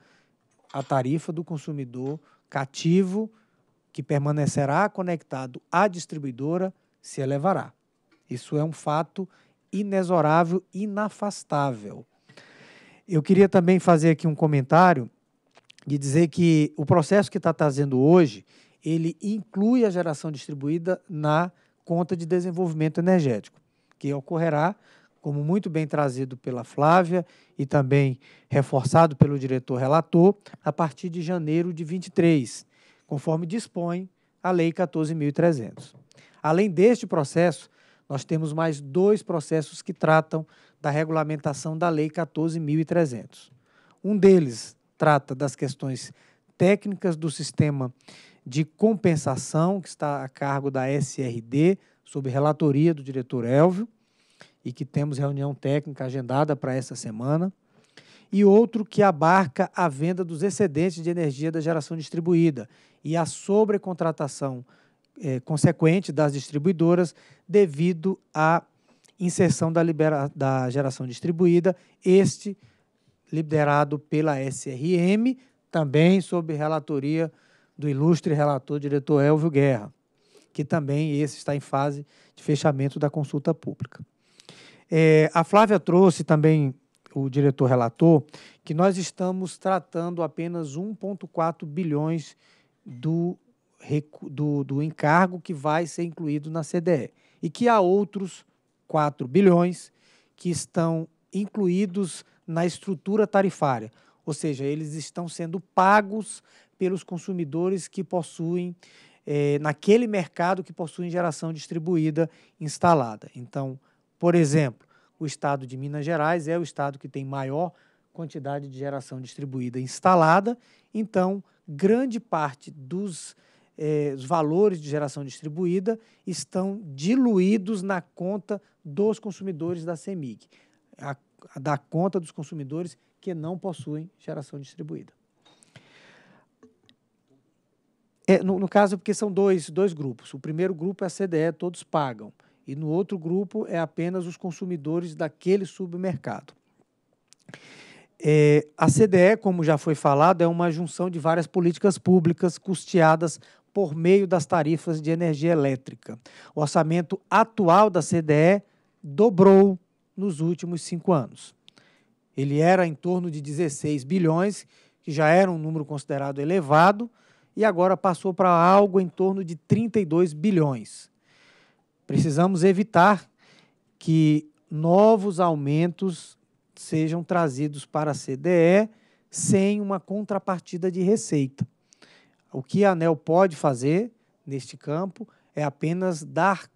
a tarifa do consumidor cativo que permanecerá conectado à distribuidora se elevará. Isso é um fato inexorável, inafastável. Eu queria também fazer aqui um comentário de dizer que o processo que está trazendo hoje, ele inclui a geração distribuída na conta de desenvolvimento energético, que ocorrerá, como muito bem trazido pela Flávia e também reforçado pelo diretor relator, a partir de janeiro de 23, conforme dispõe a Lei 14.300. Além deste processo, nós temos mais dois processos que tratam da regulamentação da Lei 14.300. Um deles trata das questões técnicas do sistema de compensação, que está a cargo da SRD, sob relatoria do diretor Elvio, e que temos reunião técnica agendada para essa semana, e outro que abarca a venda dos excedentes de energia da geração distribuída e a sobrecontratação é, consequente das distribuidoras devido à inserção da, libera da geração distribuída, este liderado pela SRM, também sob relatoria do ilustre relator diretor Elvio Guerra, que também esse está em fase de fechamento da consulta pública. É, a Flávia trouxe também o diretor relator que nós estamos tratando apenas 1,4 bilhões do, do, do encargo que vai ser incluído na CDE e que há outros 4 bilhões que estão incluídos na estrutura tarifária, ou seja, eles estão sendo pagos pelos consumidores que possuem, é, naquele mercado que possuem geração distribuída instalada. Então, por exemplo, o estado de Minas Gerais é o estado que tem maior quantidade de geração distribuída instalada, então, grande parte dos eh, os valores de geração distribuída estão diluídos na conta dos consumidores da CEMIG, a, a da conta dos consumidores que não possuem geração distribuída. É, no, no, caso, é porque são dois, dois grupos. O primeiro grupo é a CDE, todos pagam. E no outro grupo é apenas os consumidores daquele submercado. É, a CDE, como já foi falado, é uma junção de várias políticas públicas custeadas por meio das tarifas de energia elétrica. O orçamento atual da CDE dobrou nos últimos cinco anos. Ele era em torno de 16 bilhões, que já era um número considerado elevado, e agora passou para algo em torno de 32 bilhões. Precisamos evitar que novos aumentos sejam trazidos para a CDE sem uma contrapartida de receita. O que a ANEL pode fazer neste campo é apenas dar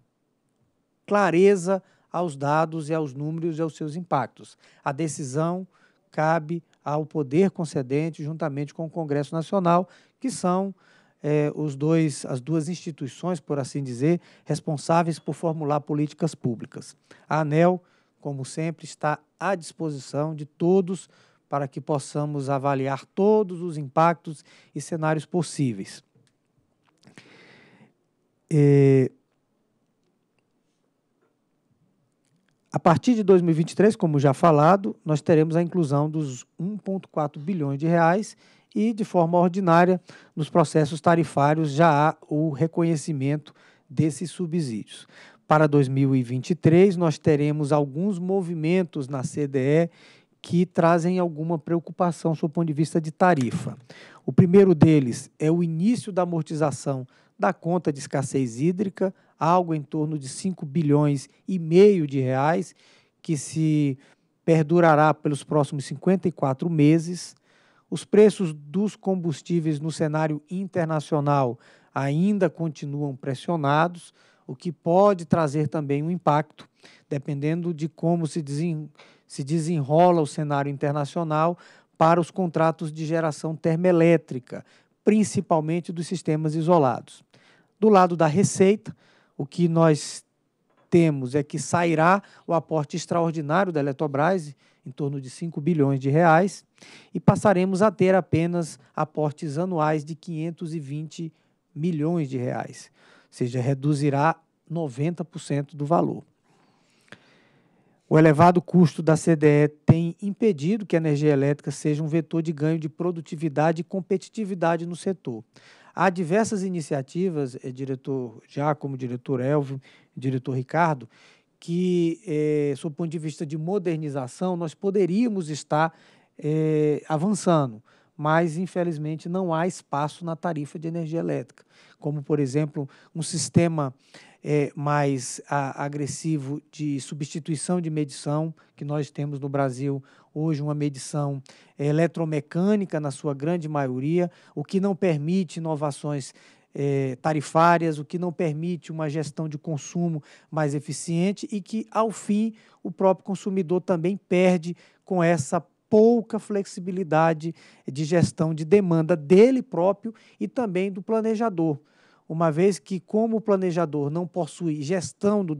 clareza aos dados e aos números e aos seus impactos. A decisão cabe ao poder concedente, juntamente com o Congresso Nacional, que são é, os dois, as duas instituições, por assim dizer, responsáveis por formular políticas públicas. A ANEL, como sempre, está à disposição de todos para que possamos avaliar todos os impactos e cenários possíveis. É, a partir de 2023, como já falado, nós teremos a inclusão dos 1,4 bilhões de reais e, de forma ordinária, nos processos tarifários já há o reconhecimento desses subsídios. Para 2023, nós teremos alguns movimentos na CDE que trazem alguma preocupação sob o ponto de vista de tarifa. O primeiro deles é o início da amortização da conta de escassez hídrica, algo em torno de 5 bilhões e meio de reais, que se perdurará pelos próximos 54 meses. Os preços dos combustíveis no cenário internacional ainda continuam pressionados, o que pode trazer também um impacto, dependendo de como se, desen se desenrola o cenário internacional para os contratos de geração termoelétrica, principalmente dos sistemas isolados. Do lado da receita, o que nós temos é que sairá o aporte extraordinário da Eletrobras, em torno de 5 bilhões de reais, e passaremos a ter apenas aportes anuais de 520 milhões de reais, ou seja, reduzirá 90% do valor. O elevado custo da CDE tem impedido que a energia elétrica seja um vetor de ganho de produtividade e competitividade no setor. Há diversas iniciativas, eh, diretor já como diretor Elvio, diretor Ricardo, que, é, sob o ponto de vista de modernização, nós poderíamos estar é, avançando, mas infelizmente não há espaço na tarifa de energia elétrica, como, por exemplo, um sistema é, mais a, agressivo de substituição de medição, que nós temos no Brasil hoje uma medição é, eletromecânica, na sua grande maioria, o que não permite inovações é, tarifárias, o que não permite uma gestão de consumo mais eficiente e que, ao fim, o próprio consumidor também perde com essa pouca flexibilidade de gestão de demanda dele próprio e também do planejador. Uma vez que, como o planejador não possui gestão de,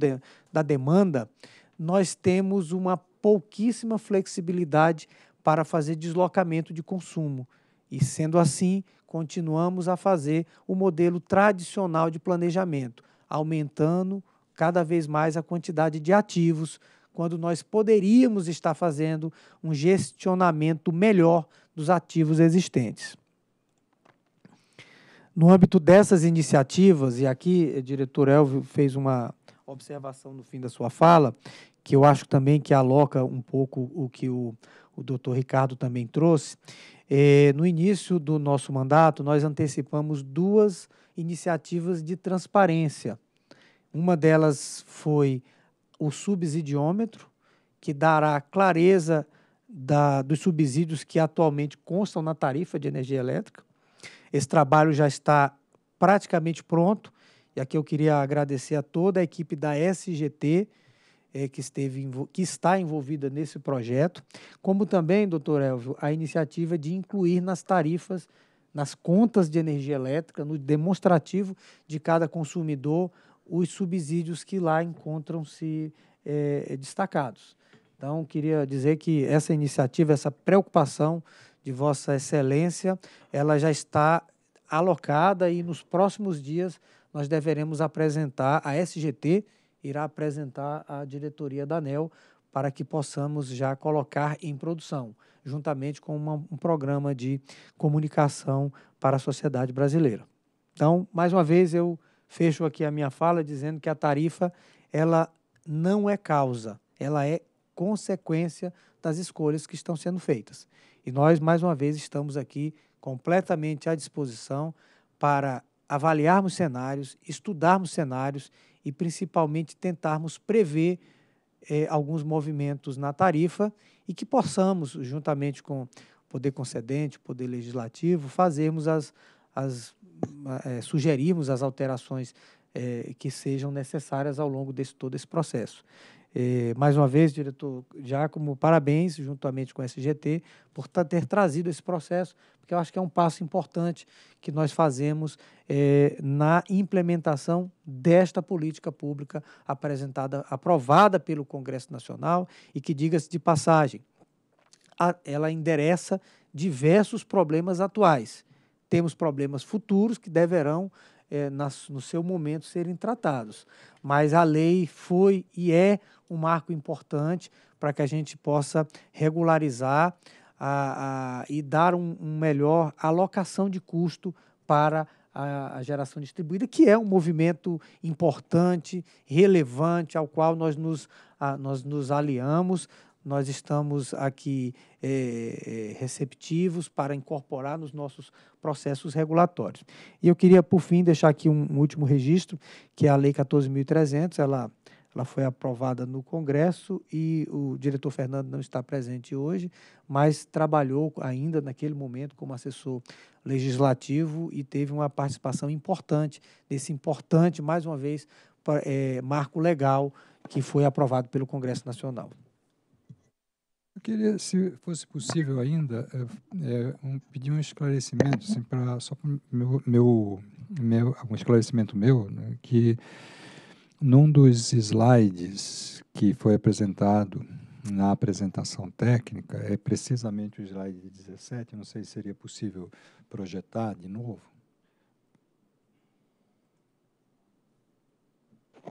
da demanda, nós temos uma pouquíssima flexibilidade para fazer deslocamento de consumo. E sendo assim, continuamos a fazer o modelo tradicional de planejamento, aumentando cada vez mais a quantidade de ativos, quando nós poderíamos estar fazendo um gestionamento melhor dos ativos existentes. No âmbito dessas iniciativas, e aqui o eh, diretor Elvio fez uma observação no fim da sua fala, que eu acho também que aloca um pouco o que o, o doutor Ricardo também trouxe, é, no início do nosso mandato, nós antecipamos duas iniciativas de transparência. Uma delas foi o subsidiômetro, que dará clareza da, dos subsídios que atualmente constam na tarifa de energia elétrica. Esse trabalho já está praticamente pronto, e aqui eu queria agradecer a toda a equipe da SGT, é, que, esteve, que está envolvida nesse projeto, como também, doutor Elvio, a iniciativa de incluir nas tarifas, nas contas de energia elétrica, no demonstrativo de cada consumidor, os subsídios que lá encontram-se é, destacados. Então, queria dizer que essa iniciativa, essa preocupação de Vossa Excelência, ela já está alocada e nos próximos dias nós deveremos apresentar a SGT, irá apresentar à diretoria da ANEL para que possamos já colocar em produção, juntamente com uma, um programa de comunicação para a sociedade brasileira. Então, mais uma vez, eu fecho aqui a minha fala dizendo que a tarifa ela não é causa, ela é consequência das escolhas que estão sendo feitas. E nós, mais uma vez, estamos aqui completamente à disposição para avaliarmos cenários, estudarmos cenários e principalmente tentarmos prever eh, alguns movimentos na tarifa e que possamos, juntamente com o poder concedente, o poder legislativo, fazermos as, as eh, sugerirmos as alterações eh, que sejam necessárias ao longo desse todo esse processo. Eh, mais uma vez, diretor Giacomo, parabéns, juntamente com o SGT, por ter trazido esse processo, porque eu acho que é um passo importante que nós fazemos eh, na implementação desta política pública apresentada, aprovada pelo Congresso Nacional e que, diga-se de passagem, a, ela endereça diversos problemas atuais. Temos problemas futuros que deverão é, nas, no seu momento serem tratados. Mas a lei foi e é um marco importante para que a gente possa regularizar a, a, e dar um, um melhor alocação de custo para a, a, geração distribuída, que é um movimento importante, relevante, ao qual nós nos, a, nós nos aliamos nós estamos aqui é, receptivos para incorporar nos nossos processos regulatórios. E eu queria, por fim, deixar aqui um, um último registro, que é a Lei 14.300, ela, ela foi aprovada no Congresso e o diretor Fernando não está presente hoje, mas trabalhou ainda naquele momento como assessor legislativo e teve uma participação importante nesse importante, mais uma vez, pra, é, marco legal que foi aprovado pelo Congresso Nacional queria, se fosse possível ainda, é, é um, pedir um esclarecimento, assim, só para meu, meu, meu, um esclarecimento meu, né, que num dos slides que foi apresentado na apresentação técnica, é precisamente o slide 17, não sei se seria possível projetar de novo.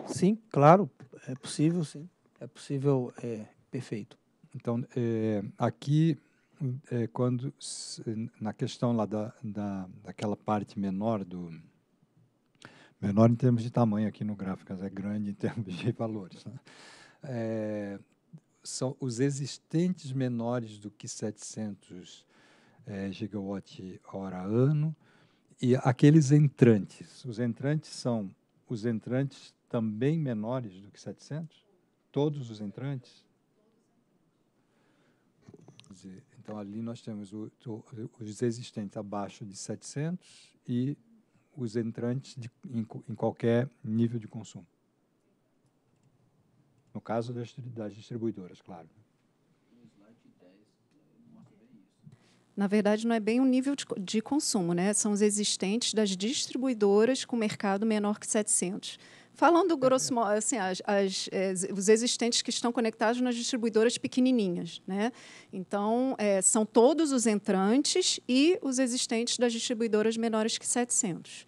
Sim, claro, é possível, sim. É possível, é perfeito. Então, é, aqui, é, quando na questão lá da, da, daquela parte menor do menor em termos de tamanho aqui no gráfico, é grande em termos de valores. Né? É, são os existentes menores do que 700 é, gigawatt hora ano e aqueles entrantes. Os entrantes são os entrantes também menores do que 700? Todos os entrantes? Então, ali nós temos o, o, os existentes abaixo de 700 e os entrantes de, em, em, qualquer nível de consumo. No caso das, das distribuidoras, claro. Na verdade, não é bem o um nível de, de, consumo, né? São os existentes das distribuidoras com mercado menor que 700. Falando uhum. grosso modo, assim, as, as, eh, os existentes que estão conectados nas distribuidoras pequenininhas. Né? Então, é, são todos os entrantes e os existentes das distribuidoras menores que 700.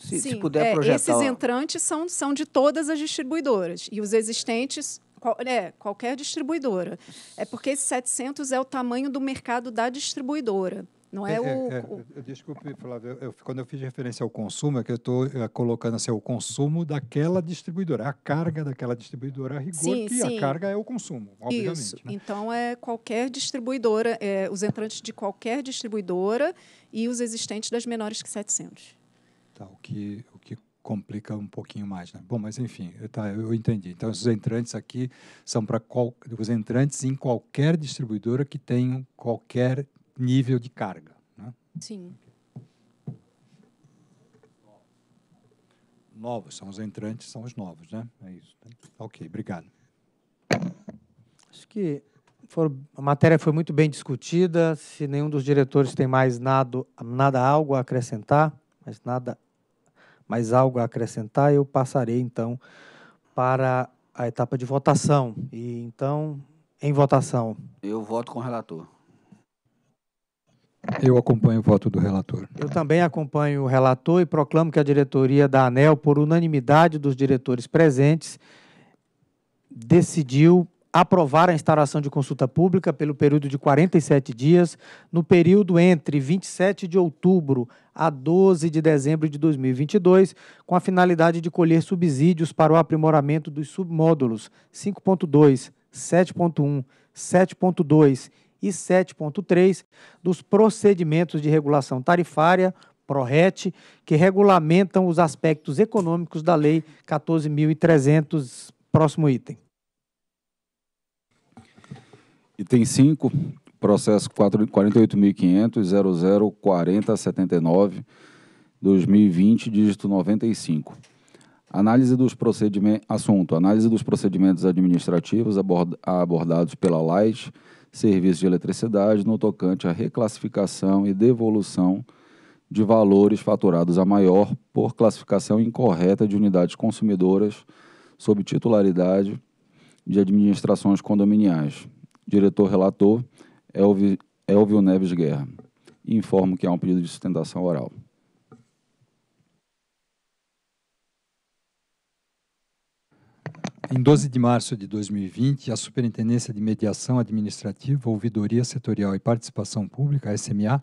Se, Sim, se puder é, projetar. Esses entrantes são, são de todas as distribuidoras. E os existentes qual, é, qualquer distribuidora. É porque esse 700 é o tamanho do mercado da distribuidora. Não é, é, é o. É, é, desculpe, Flávio, eu, quando eu fiz referência ao consumo, é que eu estou é, colocando assim, o consumo daquela distribuidora, a carga daquela distribuidora a rigor, sim, que sim. a carga é o consumo, obviamente. Isso. Né? Então, é qualquer distribuidora, é, os entrantes de qualquer distribuidora e os existentes das menores que 700. Tá, o que, o que complica um pouquinho mais, né? Bom, mas enfim, tá, eu entendi. Então, os entrantes aqui são para os entrantes em qualquer distribuidora que tenham qualquer nível de carga. Né? Sim. Novos, são os entrantes, são os novos, né? É isso. Né? Ok, obrigado. Acho que a matéria foi muito bem discutida. Se nenhum dos diretores tem mais nada, nada algo a acrescentar, mas nada mais algo a acrescentar, eu passarei então para a etapa de votação. E então, em votação. Eu voto com o relator. Eu acompanho o voto do relator. Eu também acompanho o relator e proclamo que a diretoria da ANEL, por unanimidade dos diretores presentes, decidiu aprovar a instalação de consulta pública pelo período de 47 dias, no período entre 27 de outubro a 12 de dezembro de 2022, com a finalidade de colher subsídios para o aprimoramento dos submódulos 5.2, 7.1, 7.2 e 7.3 dos procedimentos de regulação tarifária, PRORET, que regulamentam os aspectos econômicos da Lei 14.300, próximo item. Item 5, processo 48.500.004079, 2020, dígito 95. Análise dos procedimentos, assunto, análise dos procedimentos administrativos abordados pela LAIT, serviços de eletricidade no tocante à reclassificação e devolução de valores faturados a maior por classificação incorreta de unidades consumidoras sob titularidade de administrações condominiais. Diretor relator Elvio Neves Guerra. Informo que há um pedido de sustentação oral. Em 12 de março de 2020, a Superintendência de Mediação Administrativa, Ouvidoria Setorial e Participação Pública, SMA,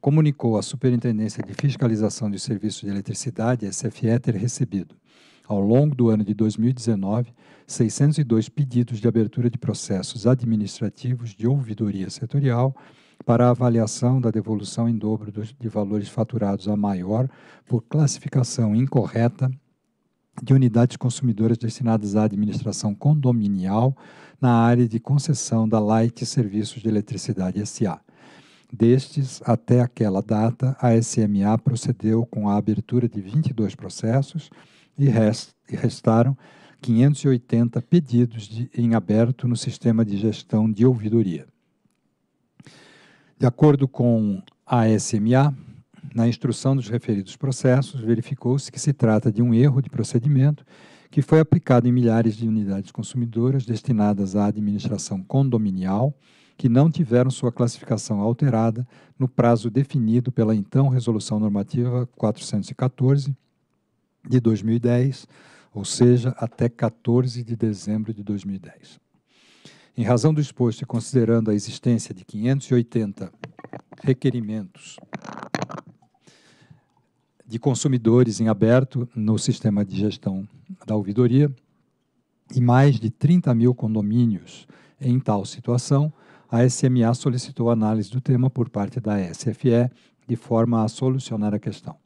comunicou à Superintendência de Fiscalização de Serviços de Eletricidade, SFE, ter recebido, ao longo do ano de 2019, 602 pedidos de abertura de processos administrativos de ouvidoria setorial para avaliação da devolução em dobro de valores faturados a maior por classificação incorreta de unidades consumidoras destinadas à administração condominial na área de concessão da Light Serviços de Eletricidade SA. Destes, até aquela data, a SMA procedeu com a abertura de 22 processos e restaram 580 pedidos de, em aberto no sistema de gestão de ouvidoria. De acordo com a SMA, na instrução dos referidos processos, verificou-se que se trata de um erro de procedimento que foi aplicado em milhares de unidades consumidoras destinadas à administração condominial, que não tiveram sua classificação alterada no prazo definido pela então Resolução Normativa 414 de 2010, ou seja, até 14 de dezembro de 2010. Em razão do exposto e considerando a existência de 580 requerimentos de consumidores em aberto no sistema de gestão da ouvidoria e mais de 30 mil condomínios em tal situação, a SMA solicitou análise do tema por parte da SFE de forma a solucionar a questão.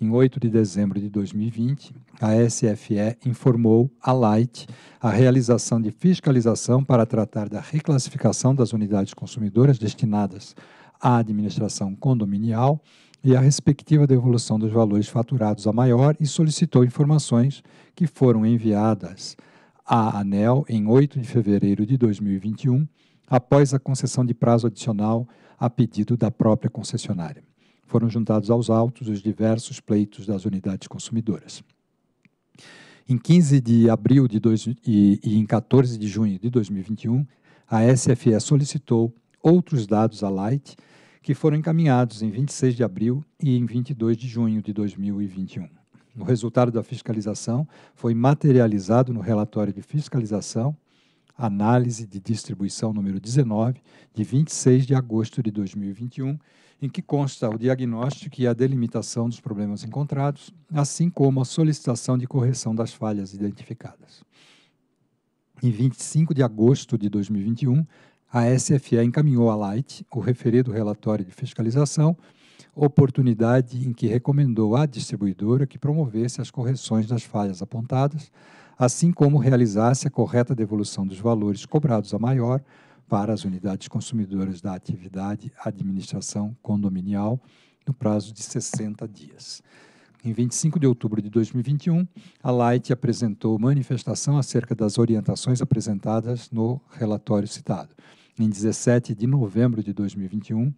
Em 8 de dezembro de 2020, a SFE informou à Light a realização de fiscalização para tratar da reclassificação das unidades consumidoras destinadas à administração condominial e a respectiva devolução dos valores faturados a maior e solicitou informações que foram enviadas à ANEL em 8 de fevereiro de 2021, após a concessão de prazo adicional a pedido da própria concessionária. Foram juntados aos autos os diversos pleitos das unidades consumidoras. Em 15 de abril de dois, e, e em 14 de junho de 2021, a SFE solicitou outros dados à Light que foram encaminhados em 26 de abril e em 22 de junho de 2021. O resultado da fiscalização foi materializado no relatório de fiscalização, análise de distribuição número 19, de 26 de agosto de 2021, em que consta o diagnóstico e a delimitação dos problemas encontrados, assim como a solicitação de correção das falhas identificadas. Em 25 de agosto de 2021, a SFE encaminhou à Light o referido relatório de fiscalização, oportunidade em que recomendou à distribuidora que promovesse as correções das falhas apontadas, assim como realizasse a correta devolução dos valores cobrados a maior para as unidades consumidoras da atividade administração condominial no prazo de 60 dias. Em 25 de outubro de 2021, a Light apresentou manifestação acerca das orientações apresentadas no relatório citado em 17 de novembro de 2021,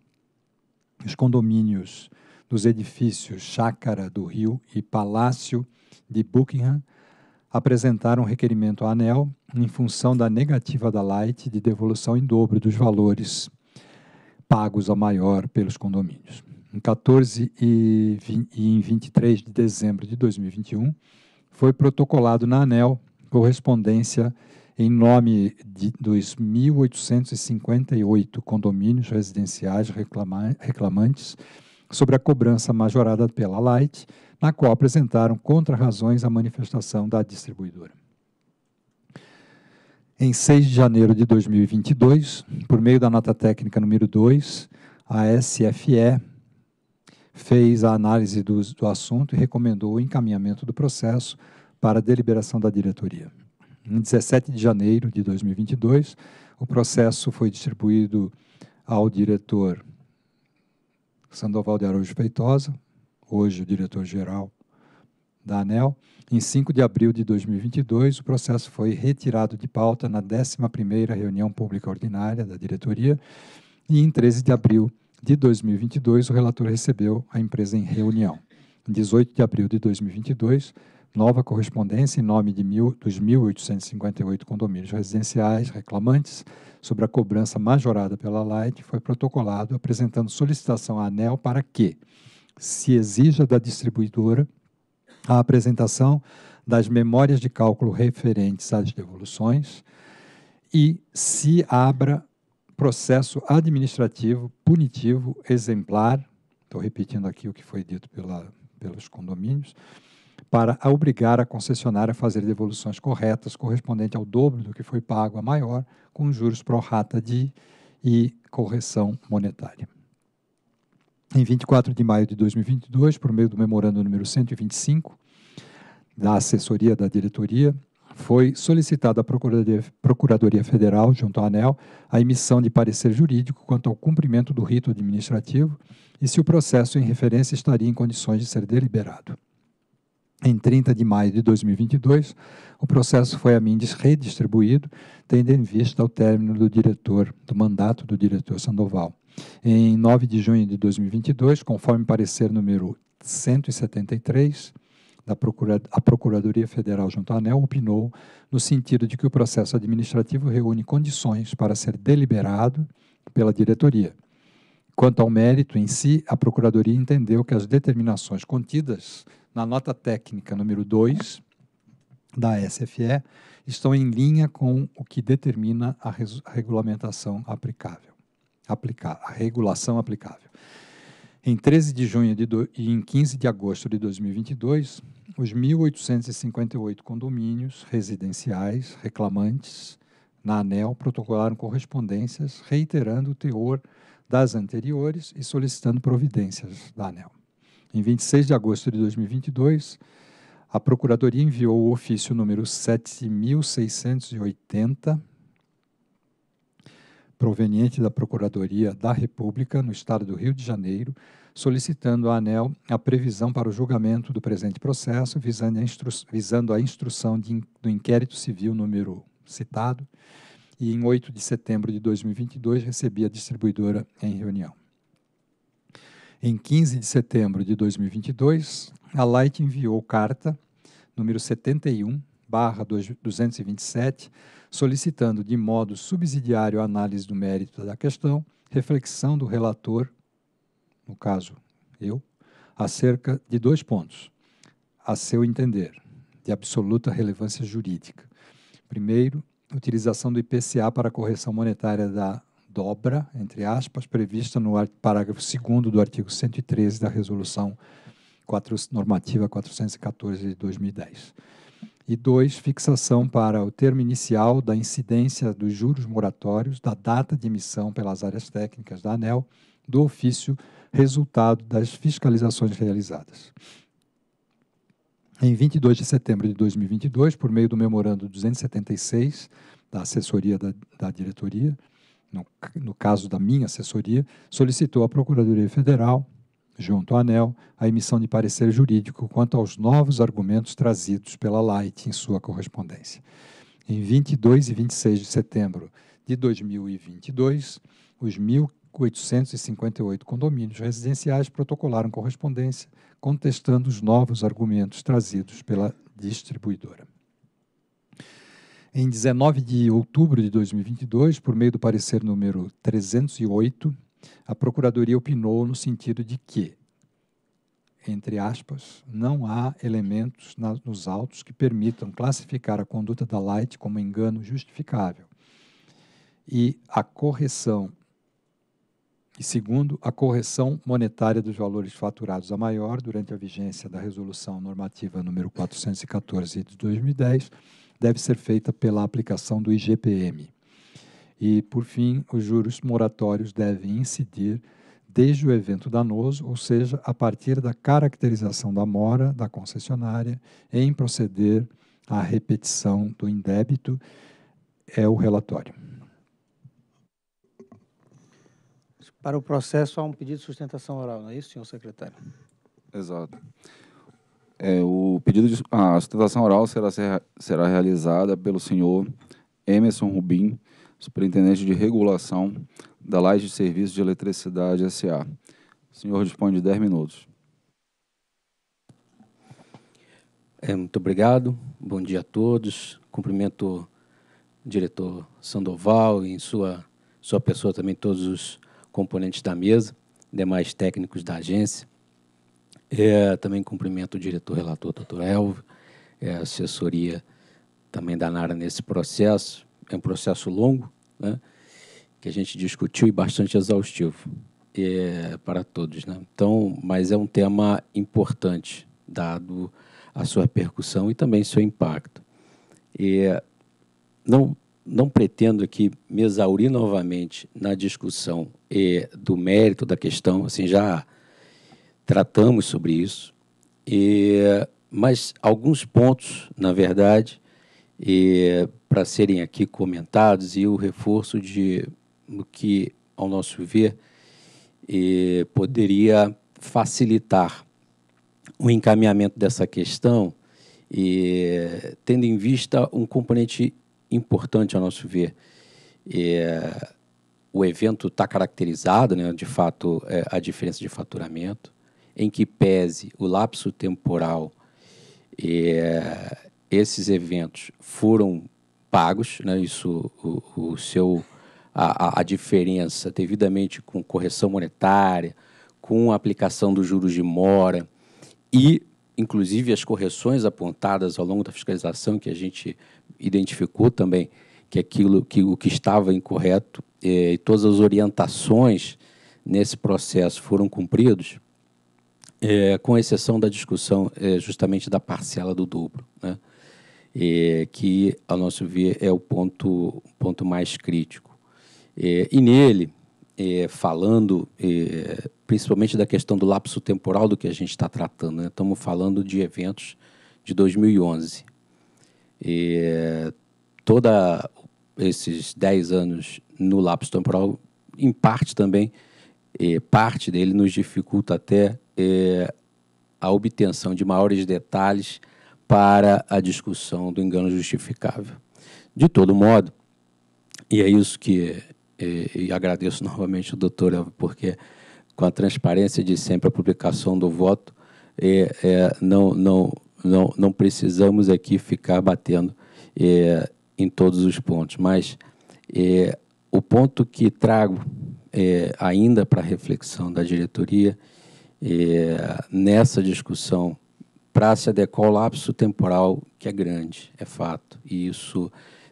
os condomínios dos edifícios Chácara do Rio e Palácio de Buckingham apresentaram requerimento à ANEL em função da negativa da Light de devolução em dobro dos valores pagos ao maior pelos condomínios. Em 14 e, e em 23 de dezembro de 2021, foi protocolado na ANEL correspondência em nome de, 2.858 condomínios residenciais reclamantes sobre a cobrança majorada pela Light, na qual apresentaram contrarrazões à manifestação da distribuidora. Em 6 de janeiro de 2022, por meio da nota técnica número 2, a SFE fez a análise do, do assunto e recomendou o encaminhamento do processo para a deliberação da diretoria. Em 17 de janeiro de 2022, o processo foi distribuído ao diretor Sandoval de Araújo Feitosa, hoje o diretor-geral da ANEL. Em 5 de abril de 2022, o processo foi retirado de pauta na 11ª reunião pública ordinária da diretoria e em 13 de abril de 2022, o relator recebeu a empresa em reunião. Em 18 de abril de 2022, nova correspondência em nome de mil, dos 1.858 condomínios residenciais reclamantes sobre a cobrança majorada pela Light foi protocolado apresentando solicitação à ANEL para que se exija da distribuidora a apresentação das memórias de cálculo referentes às devoluções e se abra processo administrativo punitivo exemplar, estou repetindo aqui o que foi dito pela, pelos condomínios, para obrigar a concessionária a fazer devoluções corretas correspondente ao dobro do que foi pago a maior, com juros pro rata de e correção monetária. Em 24 de maio de 2022, por meio do memorando número 125 da assessoria da diretoria, foi solicitada à Procuradoria, Procuradoria Federal, junto à ANEL, a emissão de parecer jurídico quanto ao cumprimento do rito administrativo e se o processo em referência estaria em condições de ser deliberado. Em 30 de maio de 2022, o processo foi a mim redistribuído, tendo em vista o término do diretor, do mandato do diretor Sandoval. Em 9 de junho de 2022, conforme parecer número 173 da Procura a Procuradoria Federal junto à ANEL, opinou no sentido de que o processo administrativo reúne condições para ser deliberado pela diretoria. Quanto ao mérito em si, a Procuradoria entendeu que as determinações contidas na nota técnica número 2 da SFE, estão em linha com o que determina a, a regulamentação aplicável, aplicar, a regulação aplicável. Em 13 de junho de do, e em 15 de agosto de 2022, os 1.858 condomínios residenciais reclamantes na ANEL protocolaram correspondências reiterando o teor das anteriores e solicitando providências da ANEL. Em 26 de agosto de 2022, a Procuradoria enviou o ofício número 7680, proveniente da Procuradoria da República, no Estado do Rio de Janeiro, solicitando à ANEL a previsão para o julgamento do presente processo, visando a, instru visando a instrução in do inquérito civil número citado, e em 8 de setembro de 2022 recebi a distribuidora em reunião. Em 15 de setembro de 2022, a Light enviou carta número 71, barra 227, solicitando de modo subsidiário a análise do mérito da questão, reflexão do relator, no caso eu, acerca de dois pontos, a seu entender, de absoluta relevância jurídica. Primeiro, utilização do IPCA para a correção monetária da dobra, entre aspas, prevista no parágrafo 2 do artigo 113 da Resolução 4, Normativa 414 de 2010. E dois, fixação para o termo inicial da incidência dos juros moratórios, da data de emissão pelas áreas técnicas da ANEL, do ofício resultado das fiscalizações realizadas. Em 22 de setembro de 2022, por meio do memorando 276 da assessoria da, da diretoria, no, no caso da minha assessoria, solicitou à Procuradoria Federal, junto à ANEL, a emissão de parecer jurídico quanto aos novos argumentos trazidos pela Light em sua correspondência. Em 22 e 26 de setembro de 2022, os 1.858 condomínios residenciais protocolaram correspondência contestando os novos argumentos trazidos pela distribuidora. Em 19 de outubro de 2022, por meio do parecer número 308, a Procuradoria opinou no sentido de que, entre aspas, não há elementos na, nos autos que permitam classificar a conduta da Light como engano justificável. E a correção, e segundo, a correção monetária dos valores faturados a maior durante a vigência da resolução normativa número 414 de 2010 deve ser feita pela aplicação do IGPM. E, por fim, os juros moratórios devem incidir desde o evento danoso, ou seja, a partir da caracterização da mora da concessionária, em proceder à repetição do indébito, é o relatório. Para o processo, há um pedido de sustentação oral, não é isso, senhor secretário? Exato. É, o pedido de a sustentação oral será, será realizada pelo senhor Emerson Rubim, superintendente de regulação da Laje de Serviços de Eletricidade S.A. O senhor dispõe de 10 minutos. É, muito obrigado. Bom dia a todos. Cumprimento o diretor Sandoval e em sua, sua pessoa também todos os componentes da mesa, demais técnicos da agência. É, também cumprimento o diretor relator, doutor Elvio, é, assessoria também da Nara nesse processo. É um processo longo, né, que a gente discutiu e bastante exaustivo é, para todos. Né? Então, mas é um tema importante, dado a sua percussão e também seu impacto. É, não, não pretendo aqui me exaurir novamente na discussão é, do mérito da questão, assim, já tratamos sobre isso, e, mas alguns pontos, na verdade, para serem aqui comentados e o reforço de o que, ao nosso ver, e, poderia facilitar o encaminhamento dessa questão, e, tendo em vista um componente importante, ao nosso ver. E, o evento está caracterizado, né, de fato, é, a diferença de faturamento em que pese o lapso temporal, é, esses eventos foram pagos, né? isso, o, o seu, a, a, diferença devidamente com correção monetária, com a aplicação dos juros de mora e, inclusive, as correções apontadas ao longo da fiscalização que a gente identificou também que aquilo que o que estava incorreto é, e todas as orientações nesse processo foram cumpridos, é, com exceção da discussão é, justamente da parcela do dobro, né? É, que, a nosso ver, é o ponto, ponto mais crítico. É, e nele, é, falando é, principalmente da questão do lapso temporal do que a gente está tratando, né? estamos falando de eventos de 2011. É, toda esses 10 anos no lapso temporal, em parte também, parte dele nos dificulta até é, a obtenção de maiores detalhes para a discussão do engano justificável. De todo modo, e é isso que e, é, e agradeço novamente o doutor, porque com a transparência de sempre a publicação do voto, é, é, não, não, não, não precisamos aqui ficar batendo é, em todos os pontos, mas é, o ponto que trago é, ainda para reflexão da diretoria nessa discussão para se adequar ao lapso temporal, que é grande, é fato. E isso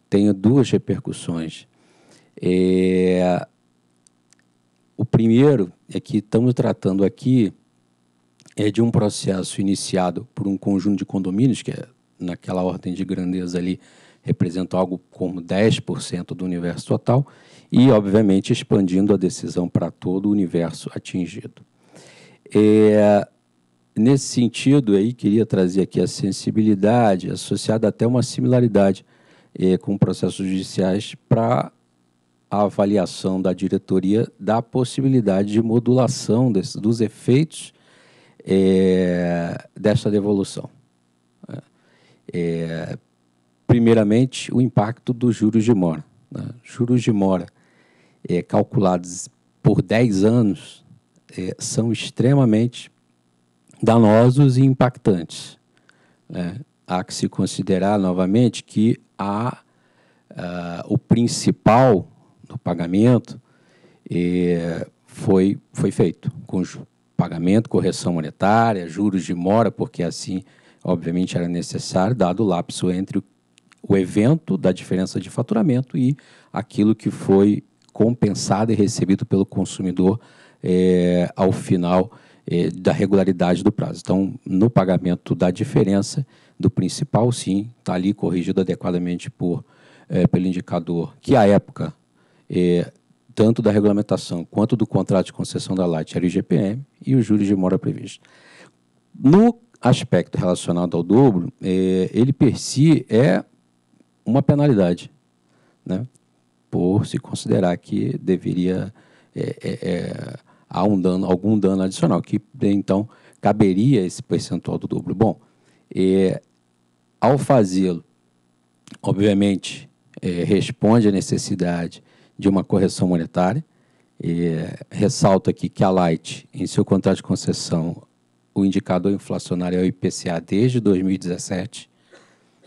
tem duas repercussões. É, o primeiro é que estamos tratando aqui é de um processo iniciado por um conjunto de condomínios, que é, naquela ordem de grandeza ali representa algo como 10% do universo total, e, obviamente, expandindo a decisão para todo o universo atingido. É, nesse sentido aí, queria trazer aqui a sensibilidade associada até uma similaridade é, com processos judiciais para a avaliação da diretoria da possibilidade de modulação desse, dos efeitos é, dessa devolução. Né? É, primeiramente, o impacto dos juros de mora. Né? Juros de mora é, calculados por 10 anos é, são extremamente danosos e impactantes. Né? Há que se considerar novamente que há, uh, o principal do pagamento é, foi, foi feito, com pagamento, correção monetária, juros de mora, porque assim, obviamente, era necessário, dado o lapso entre o, o evento da diferença de faturamento e aquilo que foi compensado e recebido pelo consumidor é, ao final é, da regularidade do prazo. Então, no pagamento da diferença do principal, sim, está ali corrigido adequadamente por, é, pelo indicador que, a época, é, tanto da regulamentação quanto do contrato de concessão da Light era o IGPM e os juros de mora previsto. No aspecto relacionado ao dobro, é, ele per si é uma penalidade, né? por se considerar que deveria é, é, é há um dano, algum dano adicional, que então caberia esse percentual do dobro. Bom, é, ao fazê-lo, obviamente, é, responde à necessidade de uma correção monetária. É, ressalto aqui que a Light, em seu contrato de concessão, o indicador inflacionário é o IPCA desde 2017,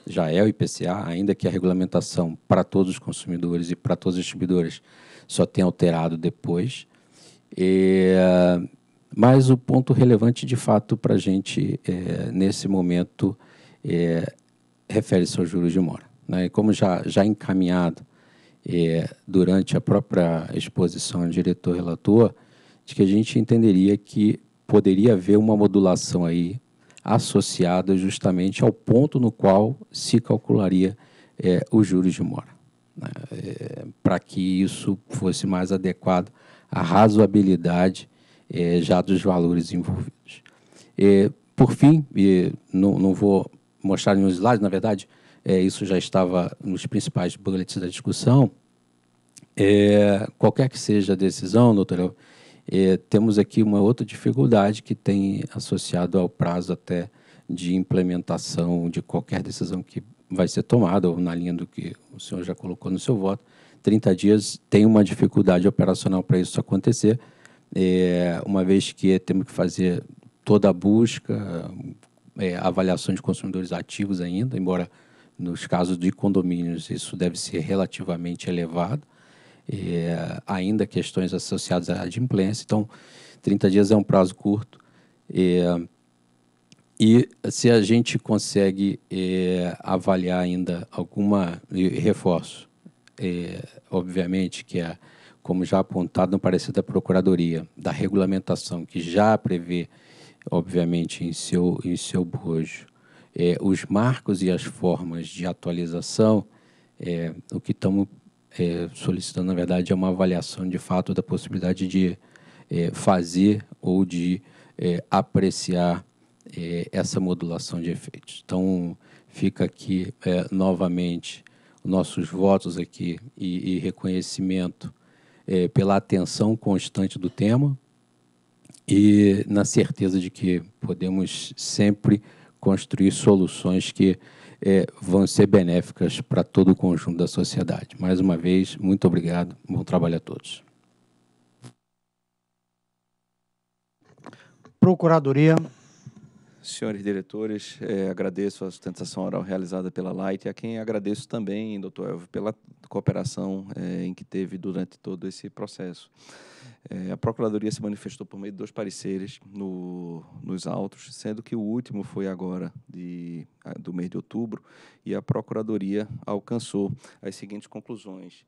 já é o IPCA, ainda que a regulamentação para todos os consumidores e para todas as distribuidoras só tenha alterado depois. E, mas o ponto relevante de fato para a gente é, nesse momento é, refere-se aos juros de mora. Né? E como já, já encaminhado é, durante a própria exposição do diretor-relator, de que a gente entenderia que poderia haver uma modulação aí associada justamente ao ponto no qual se calcularia é, os juros de mora, né? É, para que isso fosse mais adequado a razoabilidade é, já dos valores envolvidos. É, por fim, e não, não vou mostrar nenhum slide, na verdade, é, isso já estava nos principais bulletins da discussão. É, qualquer que seja a decisão, doutora, é, temos aqui uma outra dificuldade que tem associado ao prazo até de implementação de qualquer decisão que vai ser tomada, ou na linha do que o senhor já colocou no seu voto, 30 dias tem uma dificuldade operacional para isso acontecer, é, uma vez que temos que fazer toda a busca, é, avaliação de consumidores ativos ainda, embora nos casos de condomínios isso deve ser relativamente elevado, é, ainda questões associadas à adimplência. Então, 30 dias é um prazo curto. É, e se a gente consegue é, avaliar ainda alguma reforço, é, obviamente, que é, como já apontado no parecer da Procuradoria, da regulamentação, que já prevê, obviamente, em seu, em seu bojo, é, os marcos e as formas de atualização, é, o que estamos é, solicitando, na verdade, é uma avaliação de fato da possibilidade de é, fazer ou de é, apreciar é, essa modulação de efeitos. Então, fica aqui novamente nossos votos aqui e, e reconhecimento é, pela atenção constante do tema e na certeza de que podemos sempre construir soluções que é, vão ser benéficas para todo o conjunto da sociedade. Mais uma vez, muito obrigado, bom trabalho a todos. Procuradoria, senhores diretores, é, agradeço a sustentação oral realizada pela Light e a quem agradeço também, doutor Elvio, pela cooperação é, em que teve durante todo esse processo. É, a Procuradoria se manifestou por meio de dois pareceres no, nos autos, sendo que o último foi agora de, do mês de outubro e a Procuradoria alcançou as seguintes conclusões.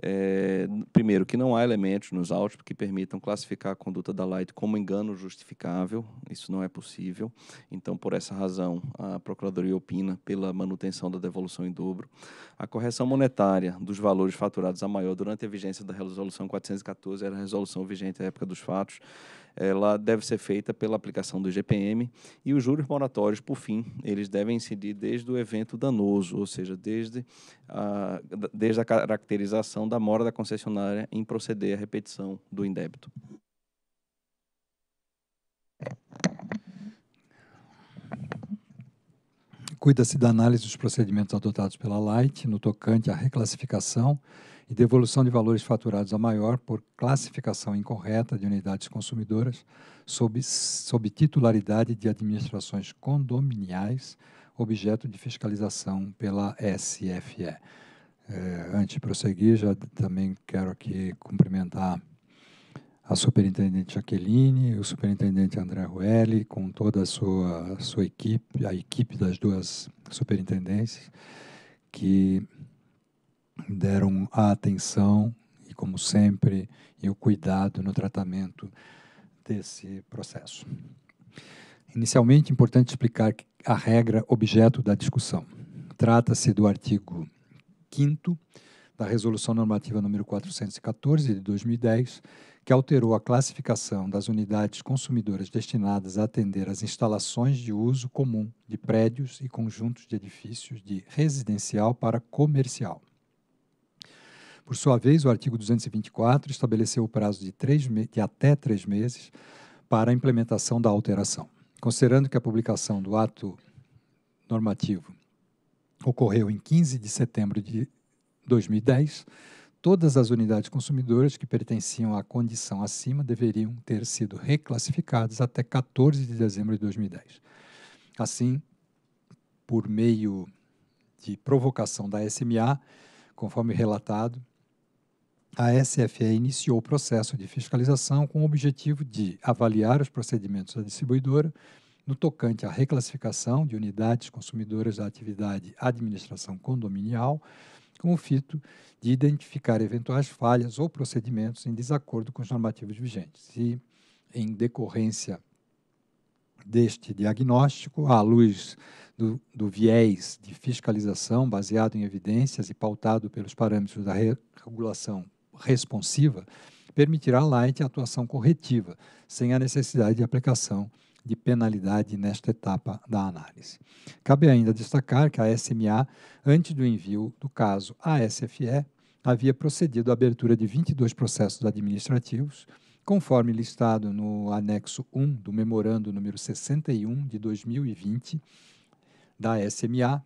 É, primeiro, que não há elementos nos autos que permitam classificar a conduta da Light como engano justificável, isso não é possível. Então, por essa razão, a Procuradoria opina pela manutenção da devolução em dobro. A correção monetária dos valores faturados a maior durante a vigência da Resolução 414 era a resolução vigente à época dos fatos ela deve ser feita pela aplicação do GPM e os juros moratórios, por fim, eles devem incidir desde o evento danoso, ou seja, desde a, desde a caracterização da mora da concessionária em proceder à repetição do indébito. Cuida-se da análise dos procedimentos adotados pela Light no tocante à reclassificação e devolução de valores faturados a maior por classificação incorreta de unidades consumidoras sob, sob titularidade de administrações condominiais, objeto de fiscalização pela SFE. É, eh, antes de prosseguir, já também quero aqui cumprimentar a superintendente Jaqueline, o superintendente André Rueli com toda a sua, sua equipe, a equipe das duas superintendências, que deram a atenção e, como sempre, e o cuidado no tratamento desse processo. Inicialmente, é importante explicar a regra objeto da discussão. Trata-se do artigo 5 da Resolução Normativa número 414 de 2010, que alterou a classificação das unidades consumidoras destinadas a atender as instalações de uso comum de prédios e conjuntos de edifícios de residencial para comercial. Por sua vez, o artigo 224 estabeleceu o prazo de, três de até três meses para a implementação da alteração. Considerando que a publicação do ato normativo ocorreu em 15 de setembro de 2010, todas as unidades consumidoras que pertenciam à condição acima deveriam ter sido reclassificadas até 14 de dezembro de 2010. Assim, por meio de provocação da SMA, conforme relatado, a SFE iniciou o processo de fiscalização com o objetivo de avaliar os procedimentos da distribuidora no tocante à reclassificação de unidades consumidoras da atividade administração condominial, com o fito de identificar eventuais falhas ou procedimentos em desacordo com os normativos vigentes. E, em decorrência deste diagnóstico, à luz do, do, viés de fiscalização baseado em evidências e pautado pelos parâmetros da regulação responsiva permitirá à Light a atuação corretiva, sem a necessidade de aplicação de penalidade nesta etapa da análise. Cabe ainda destacar que a SMA, antes do envio do caso à SFE, havia procedido à abertura de 22 processos administrativos, conforme listado no anexo 1 do memorando número 61 de 2020 da SMA,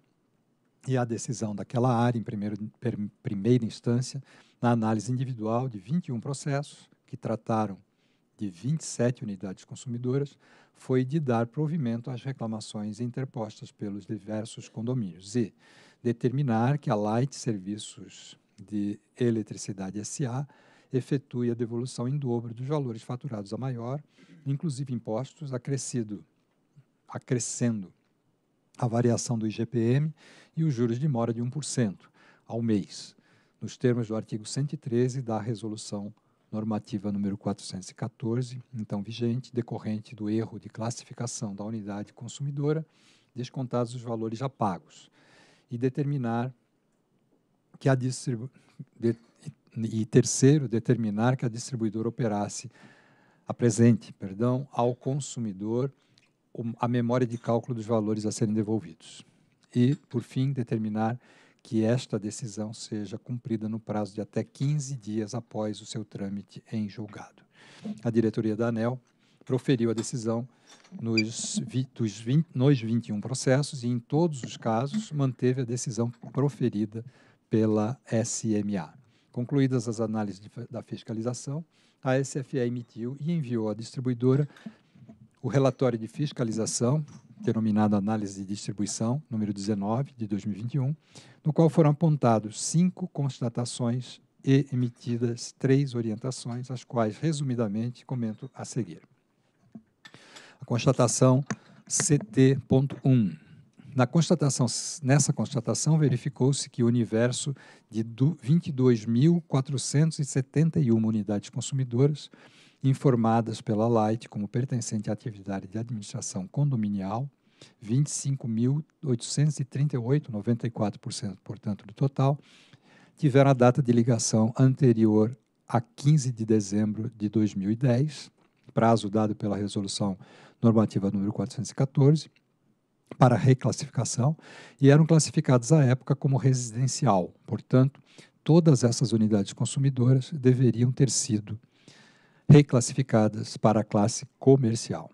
e a decisão daquela área, em primeiro, per, primeira instância, na análise individual de 21 processos que trataram de 27 unidades consumidoras, foi de dar provimento às reclamações interpostas pelos diversos condomínios e determinar que a Light Serviços de Eletricidade SA efetue a devolução em dobro dos valores faturados a maior, inclusive impostos, acrescido, acrescendo a variação do IGPM e os juros de mora de 1% ao mês, nos termos do artigo 113 da Resolução Normativa número 414, então vigente, decorrente do erro de classificação da unidade consumidora, descontados os valores já pagos, e determinar que a e terceiro, determinar que a distribuidora operasse apresente, perdão, ao consumidor a memória de cálculo dos valores a serem devolvidos. E, por fim, determinar que esta decisão seja cumprida no prazo de até 15 dias após o seu trâmite em julgado. A diretoria da ANEL proferiu a decisão nos, dos 20, nos 21 processos e, em todos os casos, manteve a decisão proferida pela SMA. Concluídas as análises de, da fiscalização, a SFE emitiu e enviou à distribuidora o relatório de fiscalização, denominado Análise de Distribuição, número 19, de 2021, no qual foram apontados cinco constatações e emitidas três orientações, as quais, resumidamente, comento a seguir. A constatação CT.1. Na constatação, nessa constatação, verificou-se que o universo de 22.471 unidades consumidoras informadas pela Light como pertencente à atividade de administração condominial, 25.838, 94%, portanto, do total, tiveram a data de ligação anterior a 15 de dezembro de 2010, prazo dado pela resolução normativa número 414, para reclassificação, e eram classificados à época como residencial. Portanto, todas essas unidades consumidoras deveriam ter sido reclassificadas para a classe comercial.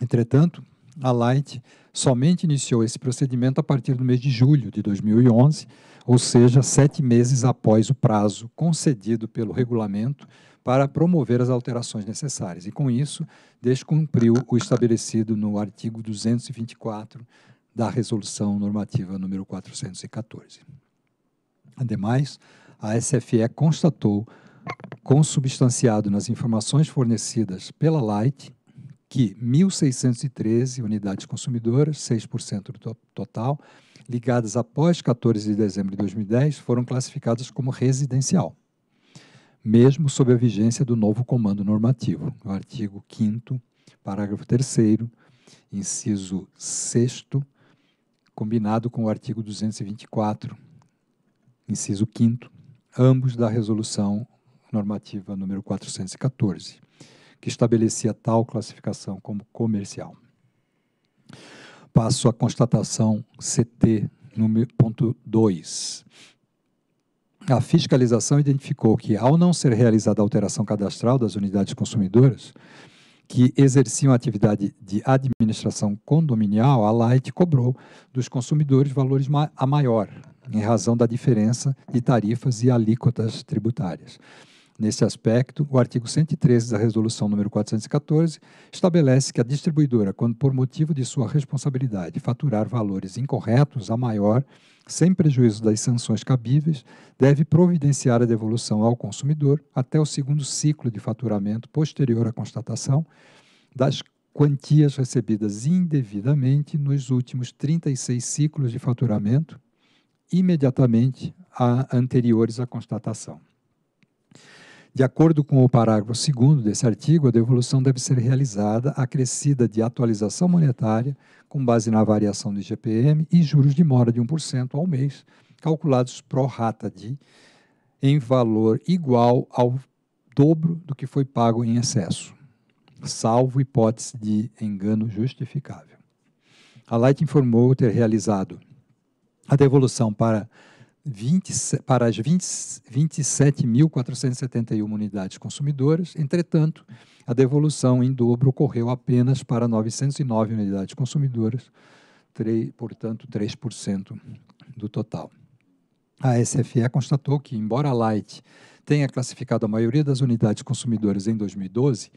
Entretanto, a Light somente iniciou esse procedimento a partir do mês de julho de 2011, ou seja, sete meses após o prazo concedido pelo regulamento para promover as alterações necessárias. E com isso, descumpriu o estabelecido no artigo 224 da Resolução Normativa número 414. Ademais, a SFE constatou consubstanciado nas informações fornecidas pela Light que 1.613 unidades consumidoras, 6% do total, ligadas após 14 de dezembro de 2010, foram classificadas como residencial, mesmo sob a vigência do novo comando normativo, artigo 5 parágrafo 3 inciso 6 combinado com o artigo 224, inciso 5 ambos da resolução normativa número 414, que estabelecia tal classificação como comercial. Passo à constatação CT número ponto 2. A fiscalização identificou que, ao não ser realizada a alteração cadastral das unidades consumidoras, que exerciam atividade de administração condominial, a Light cobrou dos consumidores valores ma a maior, em razão da diferença de tarifas e alíquotas tributárias. Nesse aspecto, o artigo 113 da Resolução nº 414 estabelece que a distribuidora, quando por motivo de sua responsabilidade faturar valores incorretos a maior, sem prejuízo das sanções cabíveis, deve providenciar a devolução ao consumidor até o segundo ciclo de faturamento posterior à constatação das quantias recebidas indevidamente nos últimos 36 ciclos de faturamento, imediatamente a, anteriores à constatação. De acordo com o parágrafo 2 desse artigo, a devolução deve ser realizada acrescida de atualização monetária com base na variação do IGPM e juros de mora de 1% ao mês, calculados pro rata de em valor igual ao dobro do que foi pago em excesso, salvo hipótese de engano justificável. A Light informou ter realizado a devolução para 20, para as 27.471 unidades consumidoras. Entretanto, a devolução em dobro ocorreu apenas para 909 unidades consumidoras, 3, portanto, 3% do total. A SFE constatou que, embora a Light tenha classificado a maioria das unidades consumidoras em 2012,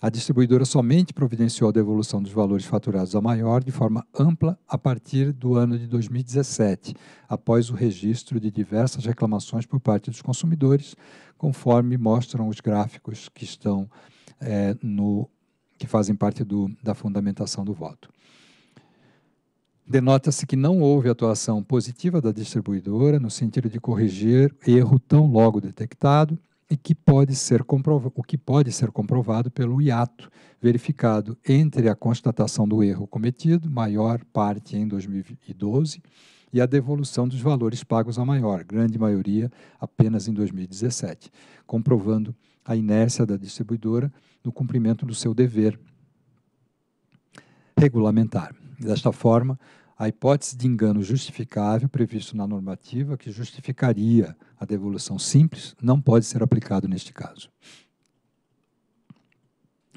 a distribuidora somente providenciou a devolução dos valores faturados à maior de forma ampla a partir do ano de 2017, após o registro de diversas reclamações por parte dos consumidores, conforme mostram os gráficos que estão é, no que fazem parte do, da fundamentação do voto. Denota-se que não houve atuação positiva da distribuidora no sentido de corrigir erro tão logo detectado e que pode ser o que pode ser comprovado pelo hiato verificado entre a constatação do erro cometido, maior parte em 2012, e a devolução dos valores pagos à maior, grande maioria apenas em 2017, comprovando a inércia da distribuidora no cumprimento do seu dever regulamentar. Desta forma, a hipótese de engano justificável previsto na normativa que justificaria a devolução simples não pode ser aplicado neste caso.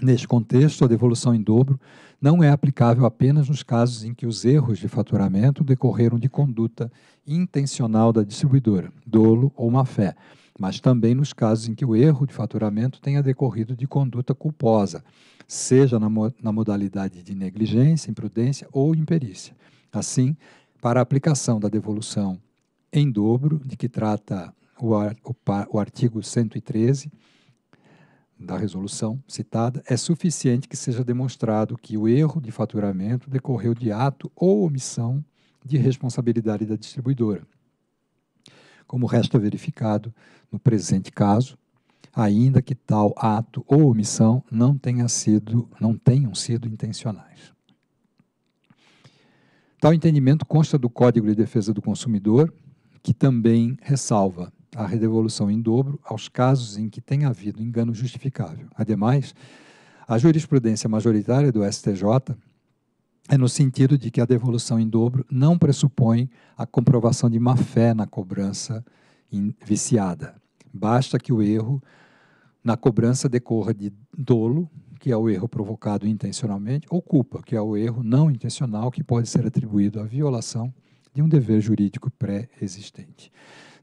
Neste contexto, a devolução em dobro não é aplicável apenas nos casos em que os erros de faturamento decorreram de conduta intencional da distribuidora, dolo ou má-fé, mas também nos casos em que o erro de faturamento tenha decorrido de conduta culposa, seja na, mo na modalidade de negligência, imprudência ou imperícia. Assim, para a aplicação da devolução em dobro, de que trata o, o, o artigo 113 da resolução citada, é suficiente que seja demonstrado que o erro de faturamento decorreu de ato ou omissão de responsabilidade da distribuidora. Como resta verificado no presente caso, ainda que tal ato ou omissão não, tenha sido, não tenham sido intencionais. Tal entendimento consta do Código de Defesa do Consumidor, que também ressalva a redevolução em dobro aos casos em que tenha havido engano justificável. Ademais, a jurisprudência majoritária do STJ é no sentido de que a devolução em dobro não pressupõe a comprovação de má-fé na cobrança viciada. Basta que o erro na cobrança decorra de dolo que é o erro provocado intencionalmente, ou culpa, que é o erro não intencional que pode ser atribuído à violação de um dever jurídico pré-existente.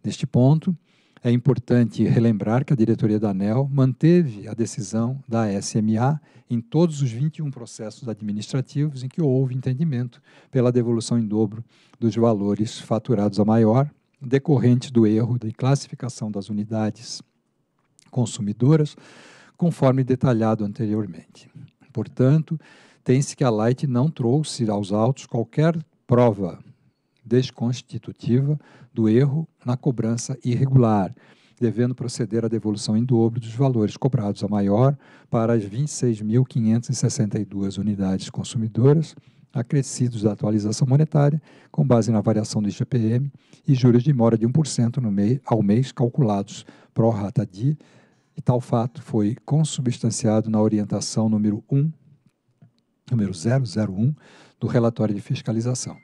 Neste ponto, é importante relembrar que a diretoria da ANEL manteve a decisão da SMA em todos os 21 processos administrativos em que houve entendimento pela devolução em dobro dos valores faturados a maior, decorrente do erro de classificação das unidades consumidoras conforme detalhado anteriormente. Portanto, tem-se que a Light não trouxe aos autos qualquer prova desconstitutiva do erro na cobrança irregular, devendo proceder à devolução em dobro dos valores cobrados a maior para as 26.562 unidades consumidoras, acrescidos da atualização monetária, com base na variação do IGPM e juros de mora de 1% no mês, ao mês calculados pró rata dia e tal fato foi consubstanciado na orientação número 1, número 001, do relatório de fiscalização.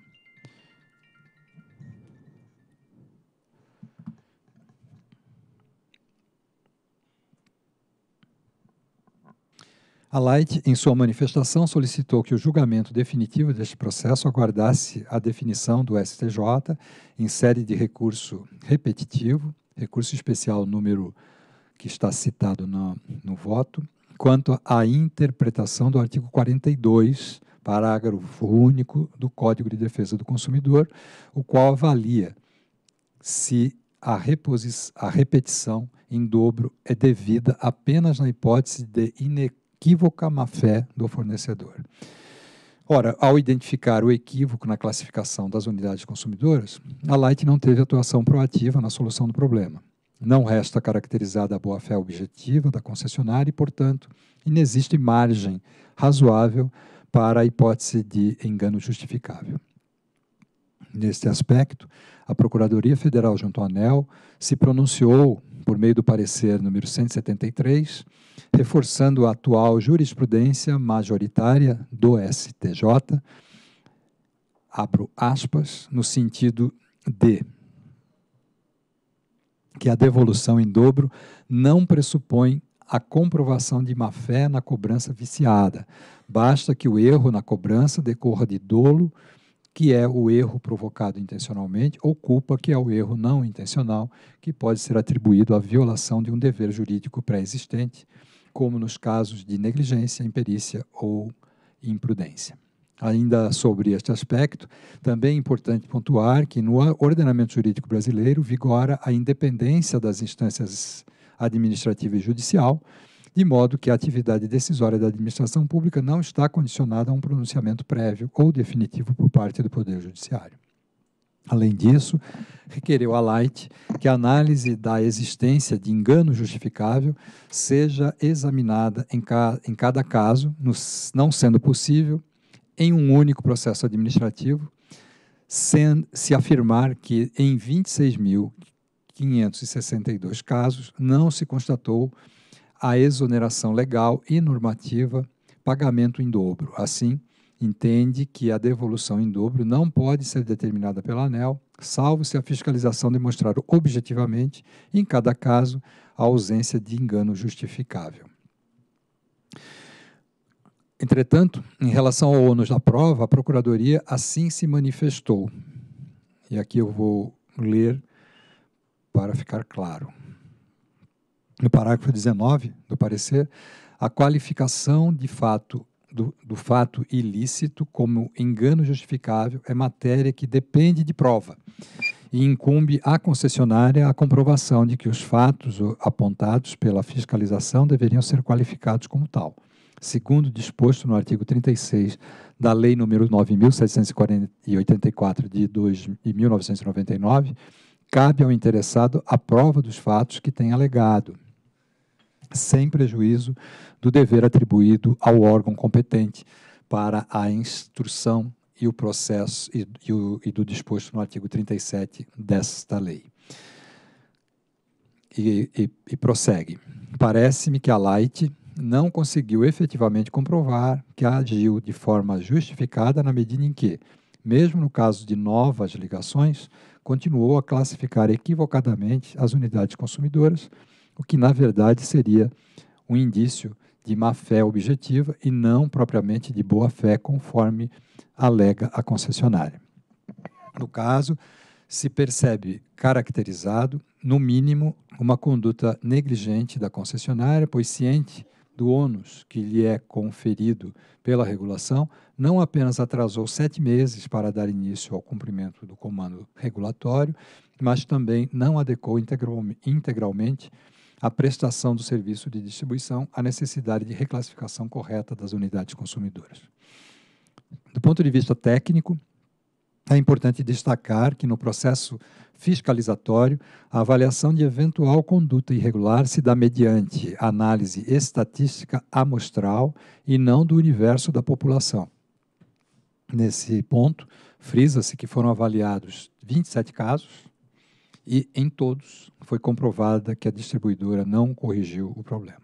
A Light, em sua manifestação, solicitou que o julgamento definitivo deste processo aguardasse a definição do STJ em série de recurso repetitivo, recurso especial número que está citado no, no voto, quanto à interpretação do artigo 42, parágrafo único do Código de Defesa do Consumidor, o qual avalia se a, a repetição em dobro é devida apenas na hipótese de inequívoca má-fé do fornecedor. Ora, ao identificar o equívoco na classificação das unidades consumidoras, a Light não teve atuação proativa na solução do problema. Não resta caracterizada a boa-fé objetiva da concessionária e, portanto, inexiste margem razoável para a hipótese de engano justificável. Neste aspecto, a Procuradoria Federal junto à ANEL se pronunciou por meio do parecer número 173, reforçando a atual jurisprudência majoritária do STJ, abro aspas, no sentido de que a devolução em dobro não pressupõe a comprovação de má-fé na cobrança viciada. Basta que o erro na cobrança decorra de dolo, que é o erro provocado intencionalmente, ou culpa, que é o erro não intencional, que pode ser atribuído à violação de um dever jurídico pré-existente, como nos casos de negligência, imperícia ou imprudência. Ainda sobre este aspecto, também é importante pontuar que no ordenamento jurídico brasileiro vigora a independência das instâncias administrativa e judicial, de modo que a atividade decisória da administração pública não está condicionada a um pronunciamento prévio ou definitivo por parte do Poder Judiciário. Além disso, requereu a Light que a análise da existência de engano justificável seja examinada em, ca em cada caso, não sendo possível em um único processo administrativo, sem se afirmar que em 26.562 casos não se constatou a exoneração legal e normativa pagamento em dobro. Assim, entende que a devolução em dobro não pode ser determinada pela ANEL, salvo se a fiscalização demonstrar objetivamente, em cada caso, a ausência de engano justificável. Entretanto, em relação ao ônus da prova, a Procuradoria assim se manifestou. E aqui eu vou ler para ficar claro. No parágrafo 19 do parecer, a qualificação de fato do, do, fato ilícito como engano justificável é matéria que depende de prova e incumbe à concessionária a comprovação de que os fatos apontados pela fiscalização deveriam ser qualificados como tal segundo disposto no artigo 36 da Lei nº 9.784 de 2, de 1999, cabe ao interessado a prova dos fatos que tem alegado, sem prejuízo do dever atribuído ao órgão competente para a instrução e o processo e, e, o, e do disposto no artigo 37 desta lei. E, e prossegue. Parece-me que a Light não conseguiu efetivamente comprovar que agiu de forma justificada na medida em que, mesmo no caso de novas ligações, continuou a classificar equivocadamente as unidades consumidoras, o que na verdade seria um indício de má fé objetiva e não propriamente de boa fé, conforme alega a concessionária. No caso, se percebe caracterizado, no mínimo, uma conduta negligente da concessionária, pois ciente do ônus que lhe é conferido pela regulação, não apenas atrasou sete meses para dar início ao cumprimento do comando regulatório, mas também não adequou integralmente a prestação do serviço de distribuição à necessidade de reclassificação correta das unidades consumidoras. Do ponto de vista técnico, é importante destacar que no processo fiscalizatório, a avaliação de eventual conduta irregular se dá mediante análise estatística amostral e não do universo da população. Nesse ponto, frisa-se que foram avaliados 27 casos e, em todos, foi comprovada que a distribuidora não corrigiu o problema.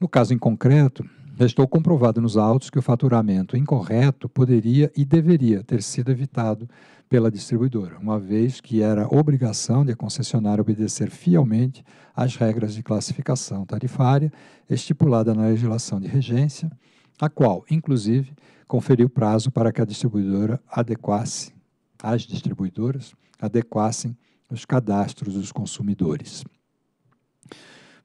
No caso em concreto, Restou comprovado nos autos que o faturamento incorreto poderia e deveria ter sido evitado pela distribuidora, uma vez que era obrigação de a concessionária obedecer fielmente às regras de classificação tarifária estipulada na legislação de regência, a qual, inclusive, conferiu prazo para que a distribuidora adequasse, as distribuidoras adequassem os cadastros dos consumidores.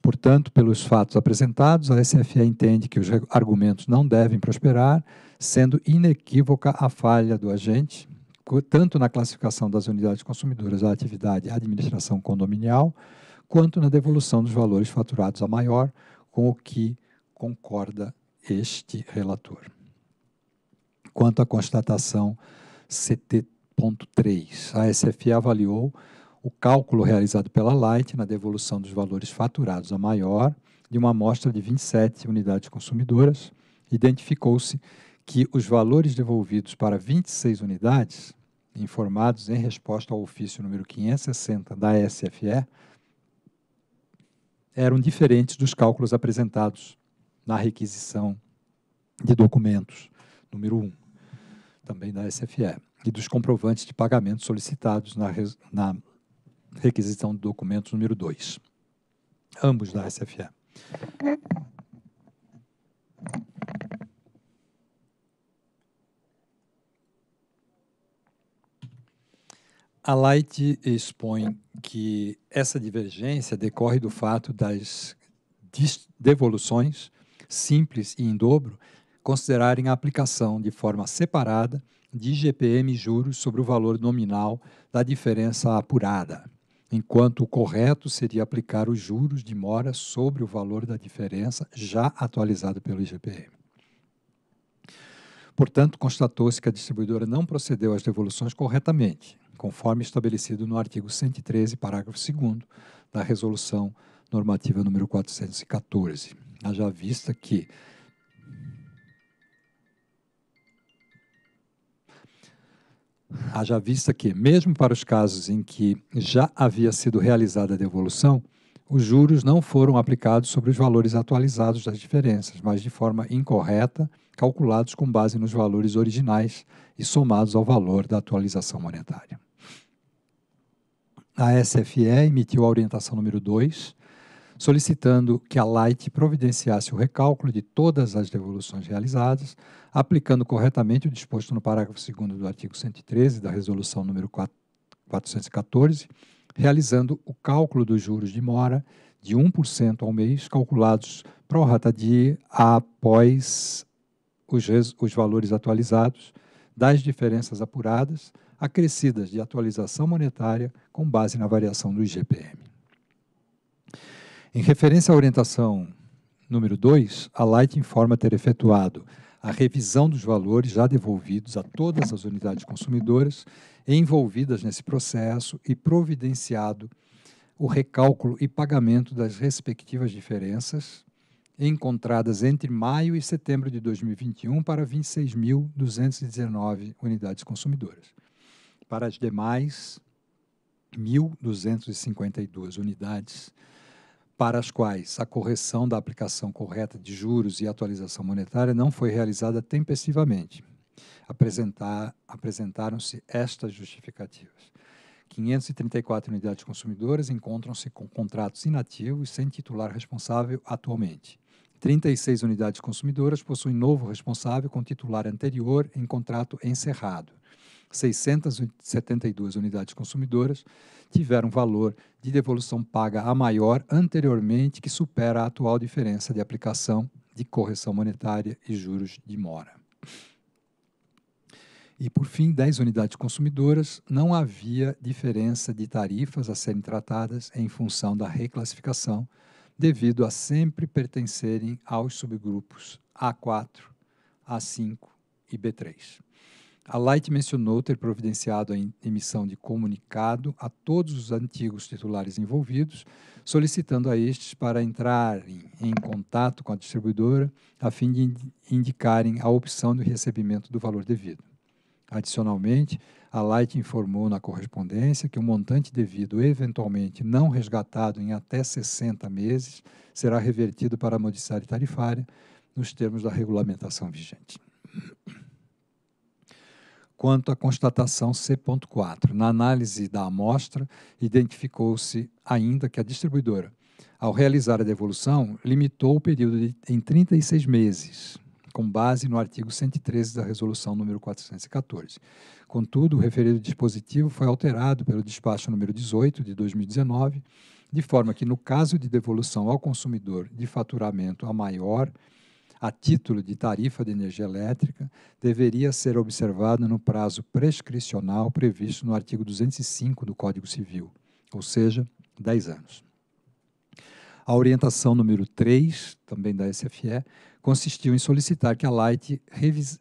Portanto, pelos fatos apresentados, a SFE entende que os argumentos não devem prosperar, sendo inequívoca a falha do agente, tanto na classificação das unidades consumidoras da atividade administração condominial, quanto na devolução dos valores faturados a maior, com o que concorda este relator. Quanto à constatação CT.3, a SFE avaliou o cálculo realizado pela Light na devolução dos valores faturados a maior de uma amostra de 27 unidades consumidoras, identificou-se que os valores devolvidos para 26 unidades, informados em resposta ao ofício número 560 da SFE, eram diferentes dos cálculos apresentados na requisição de documentos número 1, também da SFE, e dos comprovantes de pagamento solicitados na, na requisição de documentos número 2, ambos da SFE. A Light expõe que essa divergência decorre do fato das devoluções simples e em dobro considerarem a aplicação de forma separada de IGPM juros sobre o valor nominal da diferença apurada enquanto o correto seria aplicar os juros de mora sobre o valor da diferença já atualizado pelo IGPM. Portanto, constatou-se que a distribuidora não procedeu às devoluções corretamente, conforme estabelecido no artigo 113, parágrafo 2 da Resolução Normativa número 414, haja vista que Haja vista que, mesmo para os casos em que já havia sido realizada a devolução, os juros não foram aplicados sobre os valores atualizados das diferenças, mas de forma incorreta, calculados com base nos valores originais e somados ao valor da atualização monetária. A SFE emitiu a orientação número 2, solicitando que a Light providenciasse o recálculo de todas as devoluções realizadas, aplicando corretamente o disposto no parágrafo 2 do artigo 113 da Resolução número 414, realizando o cálculo dos juros de mora de 1% ao mês, calculados pro rata de após os, os valores atualizados das diferenças apuradas, acrescidas de atualização monetária com base na variação do IGPM. Em referência à orientação número 2, a Light informa ter efetuado a revisão dos valores já devolvidos a todas as unidades consumidoras envolvidas nesse processo e providenciado o recálculo e pagamento das respectivas diferenças encontradas entre maio e setembro de 2021 para 26.219 unidades consumidoras. Para as demais 1.252 unidades para as quais a correção da aplicação correta de juros e atualização monetária não foi realizada tempestivamente. Apresentar, apresentaram-se estas justificativas. 534 unidades consumidoras encontram-se com contratos inativos sem titular responsável atualmente. 36 unidades consumidoras possuem novo responsável com titular anterior em contrato encerrado. 672 unidades consumidoras tiveram valor de devolução paga a maior anteriormente que supera a atual diferença de aplicação de correção monetária e juros de mora. E, por fim, 10 unidades consumidoras, não havia diferença de tarifas a serem tratadas em função da reclassificação, devido a sempre pertencerem aos subgrupos A4, A5 e B3. A Light mencionou ter providenciado a emissão de comunicado a todos os antigos titulares envolvidos, solicitando a estes para entrarem em contato com a distribuidora a fim de indicarem a opção de recebimento do valor devido. Adicionalmente, a Light informou na correspondência que o montante devido, eventualmente não resgatado em até 60 meses, será revertido para a modicidade tarifária nos termos da regulamentação vigente quanto à constatação C.4. Na análise da amostra, identificou-se ainda que a distribuidora, ao realizar a devolução, limitou o período de, em 36 meses, com base no artigo 113 da Resolução número 414. Contudo, o referido dispositivo foi alterado pelo despacho número 18 de 2019, de forma que, no caso de devolução ao consumidor de faturamento a maior a título de tarifa de energia elétrica deveria ser observado no prazo prescricional previsto no artigo 205 do Código Civil, ou seja, 10 anos. A orientação número 3, também da SFE, consistiu em solicitar que a Light revis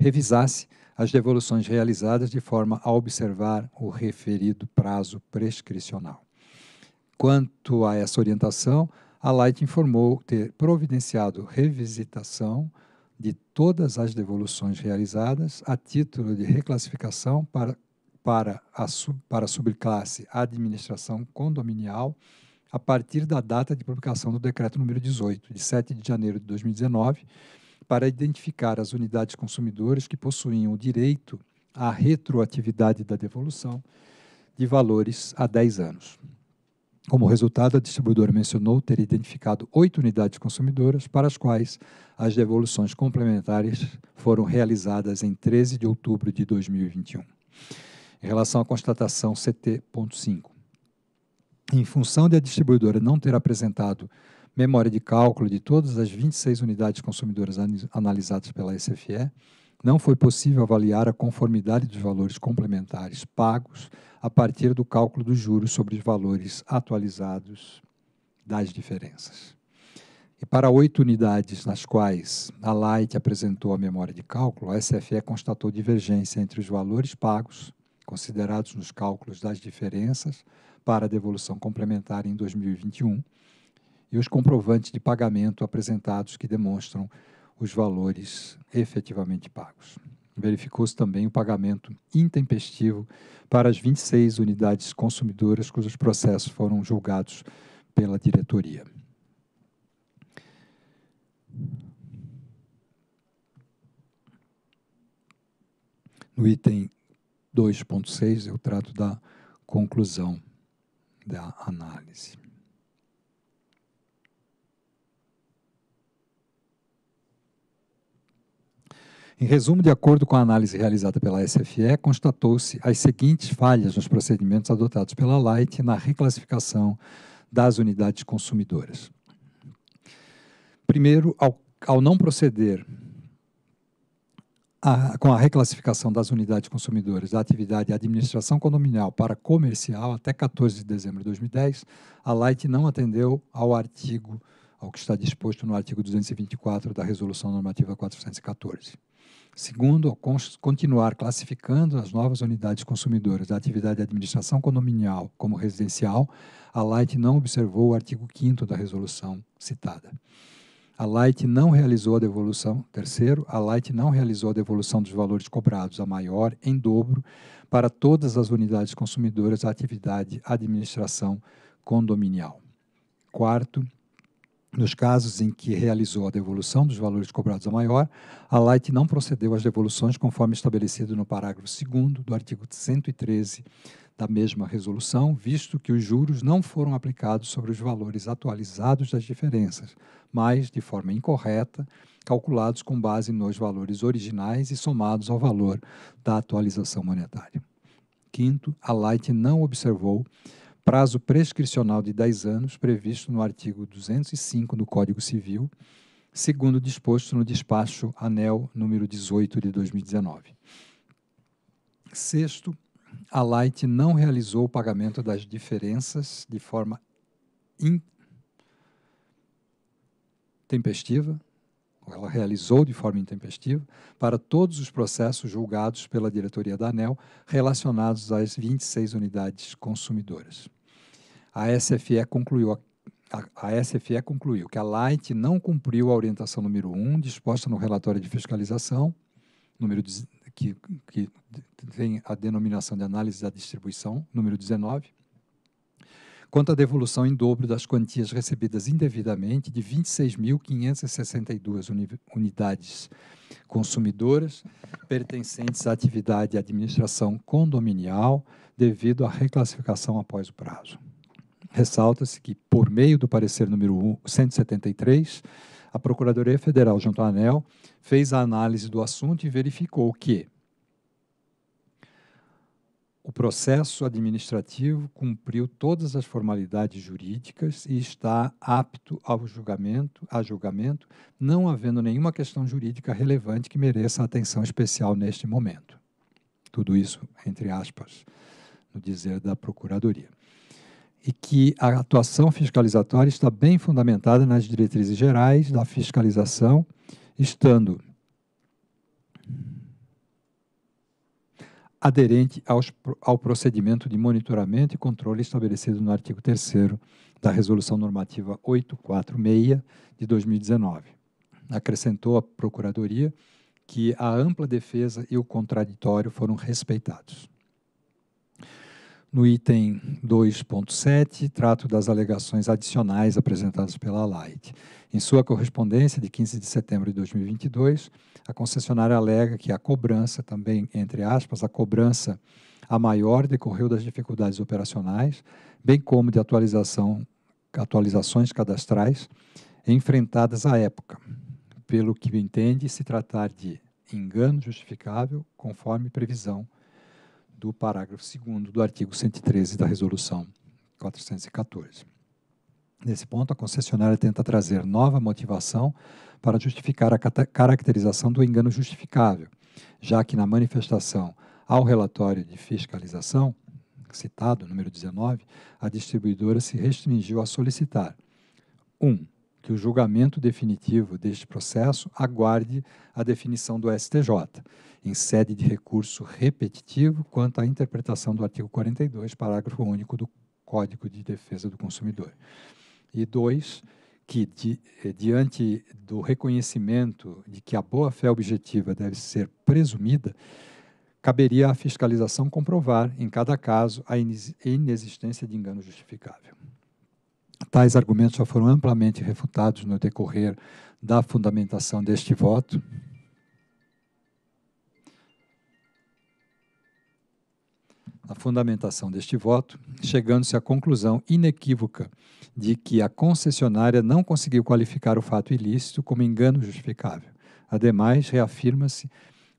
revisasse as devoluções realizadas de forma a observar o referido prazo prescricional. Quanto a essa orientação, a Light informou ter providenciado revisitação de todas as devoluções realizadas a título de reclassificação para, para a sub, para a subclasse Administração Condominial a partir da data de publicação do Decreto número 18, de 7 de janeiro de 2019, para identificar as unidades consumidoras que possuíam o direito à retroatividade da devolução de valores a 10 anos. Como resultado, a distribuidora mencionou ter identificado oito unidades consumidoras para as quais as devoluções complementares foram realizadas em 13 de outubro de 2021. Em relação à constatação CT.5, em função de a distribuidora não ter apresentado memória de cálculo de todas as 26 unidades consumidoras analisadas pela SFE, não foi possível avaliar a conformidade dos valores complementares pagos a partir do cálculo dos juros sobre os valores atualizados das diferenças. E para oito unidades nas quais a Light apresentou a memória de cálculo, a SFE constatou divergência entre os valores pagos, considerados nos cálculos das diferenças para a devolução complementar em 2021, e os comprovantes de pagamento apresentados que demonstram os valores efetivamente pagos. Verificou-se também o pagamento intempestivo para as 26 unidades consumidoras cujos processos foram julgados pela diretoria. No item 2.6, eu trato da conclusão da análise. Em resumo, de acordo com a análise realizada pela SFE, constatou-se as seguintes falhas nos procedimentos adotados pela Light na reclassificação das unidades consumidoras. Primeiro, ao, ao não proceder a, com a reclassificação das unidades consumidoras da atividade administração condominial para comercial até 14 de dezembro de 2010, a Light não atendeu ao artigo, ao que está disposto no artigo 224 da Resolução Normativa 414. Segundo, continuar classificando as novas unidades consumidoras da atividade de administração condominial como residencial, a Light não observou o artigo 5 da resolução citada. A Light não realizou a devolução. Terceiro, a Light não realizou a devolução dos valores cobrados a maior em dobro para todas as unidades consumidoras da atividade administração condominial. Quarto, nos casos em que realizou a devolução dos valores cobrados a maior, a Light não procedeu às devoluções conforme estabelecido no parágrafo 2 do artigo 113 da mesma resolução, visto que os juros não foram aplicados sobre os valores atualizados das diferenças, mas, de forma incorreta, calculados com base nos valores originais e somados ao valor da atualização monetária. Quinto, a Light não observou prazo prescricional de 10 anos previsto no artigo 205 do Código Civil, segundo disposto no despacho ANEL número 18 de 2019. Sexto, a Light não realizou o pagamento das diferenças de forma intempestiva, ela realizou de forma intempestiva, para todos os processos julgados pela diretoria da ANEL relacionados às 26 unidades consumidoras a SFE concluiu a a, SFE concluiu que a Light não cumpriu a orientação número 1, disposta no relatório de fiscalização, número de, que, que tem a denominação de análise da distribuição, número 19, quanto à devolução em dobro das quantias recebidas indevidamente de 26.562 unidades consumidoras pertencentes à atividade de administração condominial devido à reclassificação após o prazo ressalta-se que, por meio do parecer número 173, a Procuradoria Federal, junto à ANEL, fez a análise do assunto e verificou que o processo administrativo cumpriu todas as formalidades jurídicas e está apto ao julgamento, a julgamento, não havendo nenhuma questão jurídica relevante que mereça atenção especial neste momento. Tudo isso entre aspas no dizer da Procuradoria e que a atuação fiscalizatória está bem fundamentada nas diretrizes gerais da fiscalização, estando aderente aos, ao procedimento de monitoramento e controle estabelecido no artigo 3 da Resolução Normativa 846 de 2019. Acrescentou a Procuradoria que a ampla defesa e o contraditório foram respeitados. No item 2.7, trato das alegações adicionais apresentadas pela Light. Em sua correspondência de 15 de setembro de 2022, a concessionária alega que a cobrança, também entre aspas, a cobrança a maior decorreu das dificuldades operacionais, bem como de atualização, atualizações cadastrais enfrentadas à época, pelo que entende se tratar de engano justificável conforme previsão do parágrafo 2 do artigo 113 da Resolução 414. Nesse ponto, a concessionária tenta trazer nova motivação para justificar a caracterização do engano justificável, já que na manifestação ao relatório de fiscalização, citado, número 19, a distribuidora se restringiu a solicitar: 1. Um, que o julgamento definitivo deste processo aguarde a definição do STJ em sede de recurso repetitivo quanto à interpretação do artigo 42, parágrafo único do Código de Defesa do Consumidor. E dois, que di, eh, diante do reconhecimento de que a boa-fé objetiva deve ser presumida, caberia à fiscalização comprovar, em cada caso, a inexistência de engano justificável. Tais argumentos já foram amplamente refutados no decorrer da fundamentação deste voto, na fundamentação deste voto, chegando-se à conclusão inequívoca de que a concessionária não conseguiu qualificar o fato ilícito como engano justificável. Ademais, reafirma-se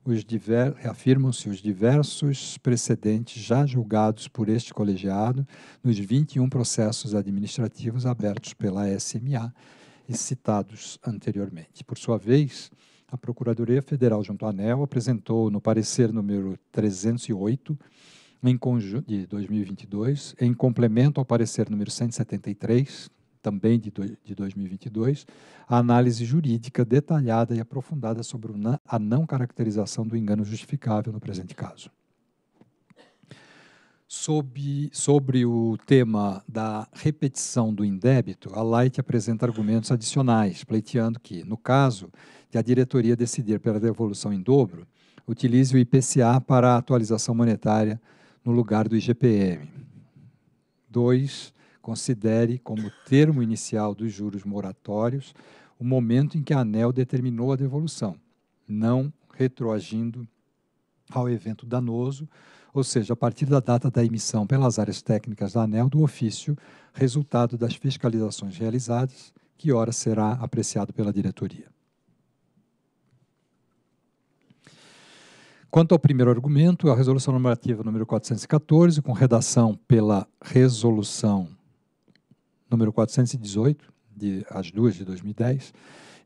os diver, reafirmam-se os diversos precedentes já julgados por este colegiado nos 21 processos administrativos abertos pela SMA e citados anteriormente. Por sua vez, a Procuradoria Federal junto à ANEL apresentou no parecer número 308 em conjunto de 2022, em complemento ao parecer número 173, também de, do, de 2022, a análise jurídica detalhada e aprofundada sobre na, a não caracterização do engano justificável no presente caso. Sob, sobre o tema da repetição do indébito, a Light apresenta argumentos adicionais, pleiteando que, no caso de a diretoria decidir pela devolução em dobro, utilize o IPCA para a atualização monetária no lugar do IGPM. 2. Considere como termo inicial dos juros moratórios o momento em que a ANEL determinou a devolução, não retroagindo ao evento danoso, ou seja, a partir da data da emissão pelas áreas técnicas da ANEL do ofício, resultado das fiscalizações realizadas, que ora será apreciado pela diretoria. Quanto ao primeiro argumento, a resolução normativa número 414, com redação pela resolução número 418, de, as duas de 2010,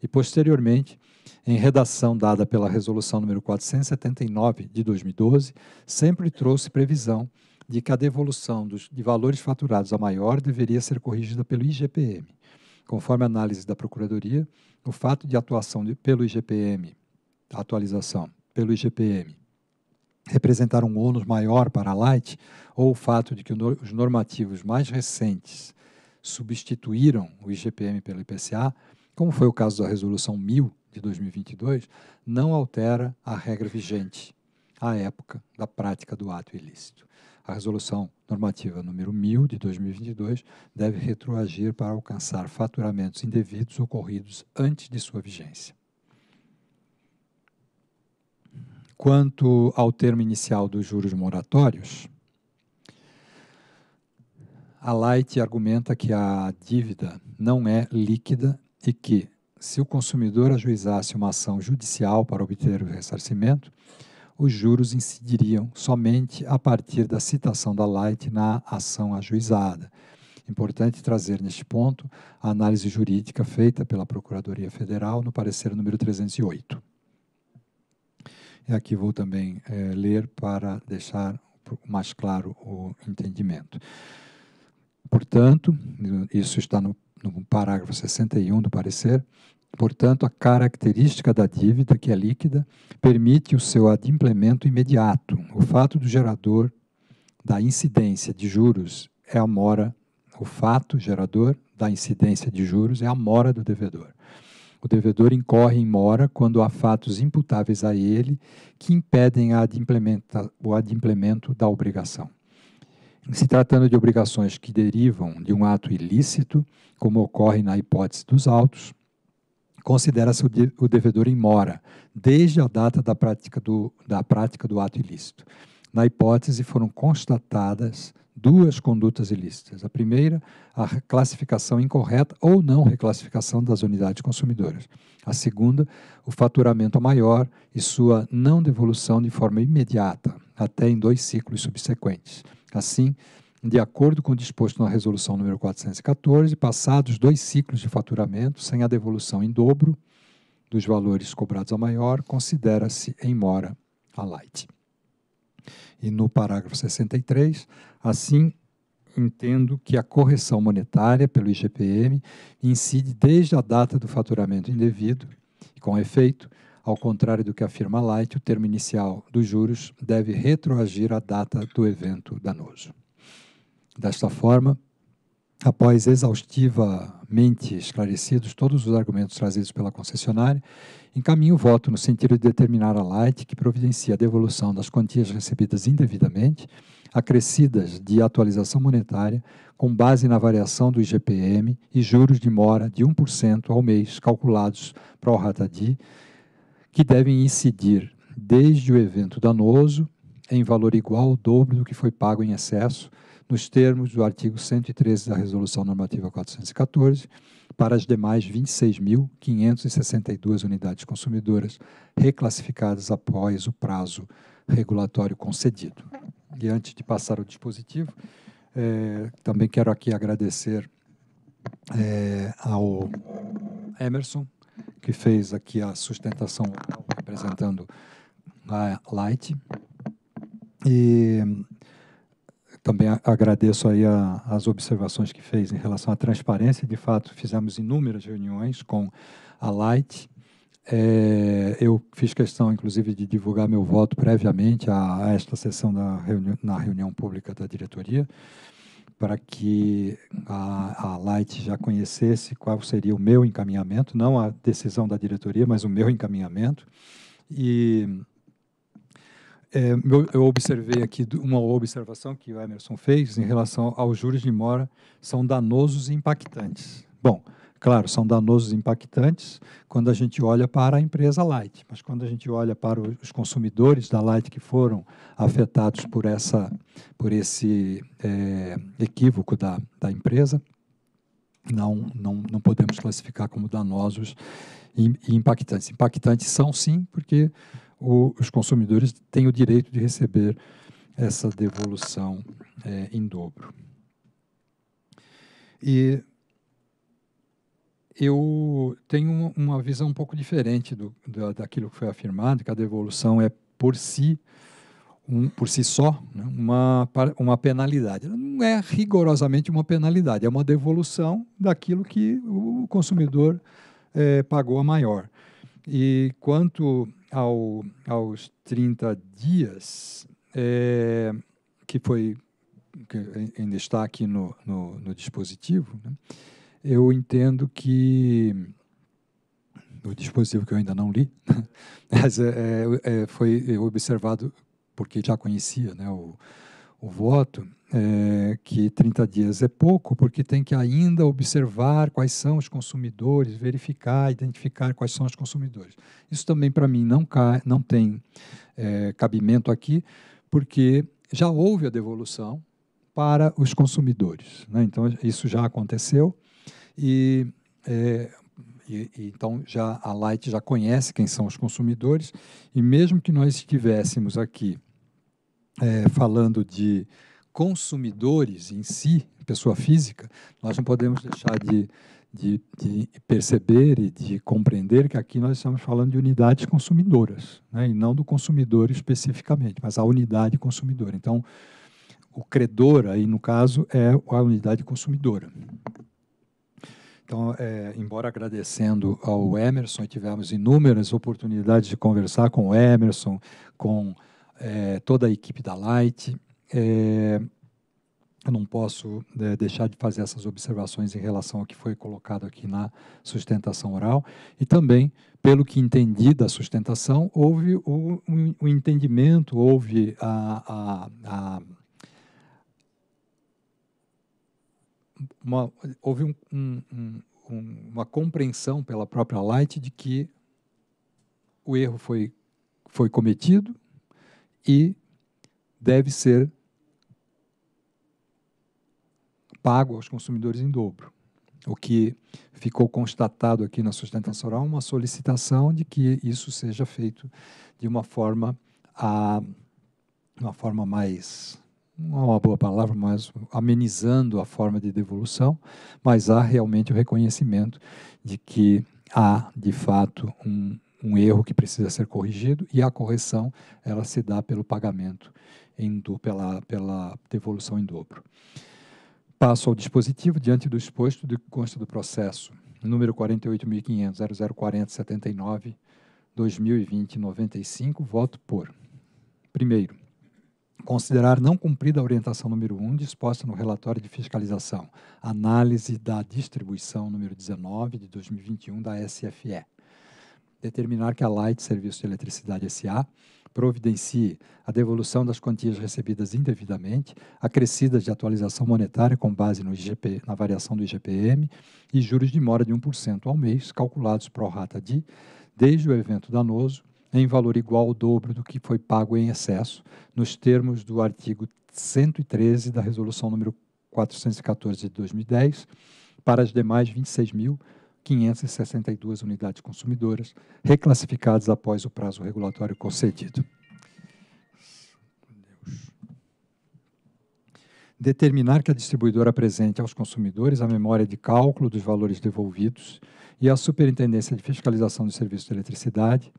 e posteriormente, em redação dada pela resolução número 479 de 2012, sempre trouxe previsão de que a devolução dos, de valores faturados a maior deveria ser corrigida pelo IGPM. Conforme a análise da Procuradoria, o fato de atuação de, pelo IGPM, atualização pelo IGPM representar um ônus maior para a Light ou o fato de que os normativos mais recentes substituíram o IGPM pelo IPCA, como foi o caso da Resolução 1000 de 2022, não altera a regra vigente à época da prática do ato ilícito. A Resolução Normativa número 1000 de 2022 deve retroagir para alcançar faturamentos indevidos ocorridos antes de sua vigência. quanto ao termo inicial dos juros moratórios, a Light argumenta que a dívida não é líquida e que, se o consumidor ajuizasse uma ação judicial para obter o ressarcimento, os juros incidiriam somente a partir da citação da Light na ação ajuizada. Importante trazer neste ponto a análise jurídica feita pela Procuradoria Federal no parecer número 308. É e aqui vou também é, ler para deixar mais claro o entendimento. Portanto, isso está no, no parágrafo 61 do parecer, Portanto, a característica da dívida, que é líquida, permite o seu adimplemento imediato. O fato do gerador da incidência de juros é a mora, o fato gerador da incidência de juros é a mora do devedor. O devedor incorre em mora quando há fatos imputáveis a ele que impedem o adimplemento da obrigação. Se tratando de obrigações que derivam de um ato ilícito, como ocorre na hipótese dos autos, considera-se o devedor em mora desde a data da prática do, da prática do ato ilícito. Na hipótese, foram constatadas duas condutas ilícitas. A primeira, a classificação incorreta ou não reclassificação das unidades consumidoras. A segunda, o faturamento maior e sua não devolução de forma imediata, até em dois ciclos subsequentes. Assim, de acordo com o disposto na resolução número 414, passados dois ciclos de faturamento, sem a devolução em dobro dos valores cobrados a maior, considera-se em mora a light. E no parágrafo 63, assim entendo que a correção monetária pelo IGPM incide desde a data do faturamento indevido e, com efeito, ao contrário do que afirma Light, o termo inicial dos juros deve retroagir à data do evento danoso. Desta forma, após exaustivamente esclarecidos todos os argumentos trazidos pela concessionária encaminha o voto no sentido de determinar a Light que providencia a devolução das quantias recebidas indevidamente, acrescidas de atualização monetária, com base na variação do IGPM e juros de mora de 1% ao mês calculados para o Ratadi, que devem incidir desde o evento danoso em valor igual ao dobro do que foi pago em excesso, nos termos do artigo 113 da Resolução Normativa 414, para as demais 26.562 unidades consumidoras reclassificadas após o prazo regulatório concedido. E antes de passar o dispositivo, é, também quero aqui agradecer é, ao Emerson, que fez aqui a sustentação representando a Light. E também agradeço aí a, as observações que fez em relação à transparência. De fato, fizemos inúmeras reuniões com a Light. É, eu fiz questão, inclusive, de divulgar meu voto previamente a, a esta sessão da reuni na reunião pública da diretoria, para que a, a Light já conhecesse qual seria o meu encaminhamento, não a decisão da diretoria, mas o meu encaminhamento. E é, eu observei aqui uma observação que o Emerson fez em relação aos juros de mora são danosos e impactantes. Bom, claro, são danosos e impactantes quando a gente olha para a empresa Light, mas quando a gente olha para os consumidores da Light que foram afetados por, essa, por esse é, equívoco da, da empresa, não, não, não podemos classificar como danosos e impactantes. Impactantes são sim, porque o, os consumidores têm o direito de receber essa devolução é, em dobro. E eu tenho uma visão um pouco diferente do, da, daquilo que foi afirmado, que a devolução é por si, um, por si só, né, uma, uma penalidade. Ela não é rigorosamente uma penalidade, é uma devolução daquilo que o consumidor é, pagou a maior. E quanto ao, aos 30 dias, é, que foi que ainda está aqui no, no, no dispositivo, né? eu entendo que no dispositivo que eu ainda não li, mas é, é, é, foi observado porque já conhecia né, o, o voto é, que 30 dias é pouco, porque tem que ainda observar quais são os consumidores, verificar, identificar quais são os consumidores. Isso também, para mim, não, não tem é, cabimento aqui, porque já houve a devolução para os consumidores. Né? Então, isso já aconteceu. E, é, e, e, então já a Light já conhece quem são os consumidores e mesmo que nós estivéssemos aqui é, falando de consumidores em si, pessoa física, nós não podemos deixar de, de, de, perceber e de compreender que aqui nós estamos falando de unidades consumidoras, né? e não do consumidor especificamente, mas a unidade consumidora. Então, o credor, aí no caso, é a unidade consumidora. Então, é, embora agradecendo ao Emerson, tivemos inúmeras oportunidades de conversar com o Emerson, com é, toda a equipe da Light, é, eu não posso é, deixar de fazer essas observações em relação ao que foi colocado aqui na sustentação oral. E também, pelo que entendi da sustentação, houve o, um, entendimento, houve a, a, a uma, houve um, um, uma compreensão pela própria Light de que o erro foi, foi cometido e deve ser pago aos consumidores em dobro. O que ficou constatado aqui na sustentação oral é uma solicitação de que isso seja feito de uma forma a uma forma mais não é uma boa palavra, mas amenizando a forma de devolução, mas há realmente o reconhecimento de que há, de fato, um, um erro que precisa ser corrigido e a correção ela se dá pelo pagamento em do, pela, pela devolução em dobro. Passo ao dispositivo diante do exposto do que consta do processo número 48.500.0040.79.2020.95. voto por. Primeiro, considerar não cumprida a orientação número 1 disposta no relatório de fiscalização, análise da distribuição número 19 de 2021 da SFE. Determinar que a Light Serviço de Eletricidade SA providencie a devolução das quantias recebidas indevidamente, acrescidas de atualização monetária com base no IGP, na variação do IGPM e juros de mora de 1% ao mês, calculados pro rata de, desde o evento danoso, em valor igual ao dobro do que foi pago em excesso, nos termos do artigo 113 da Resolução número 414 de 2010, para as demais 26 mil 562 unidades consumidoras, reclassificadas após o prazo regulatório concedido. Determinar que a distribuidora apresente aos consumidores a memória de cálculo dos valores devolvidos e à Superintendência de Fiscalização do Serviço de Eletricidade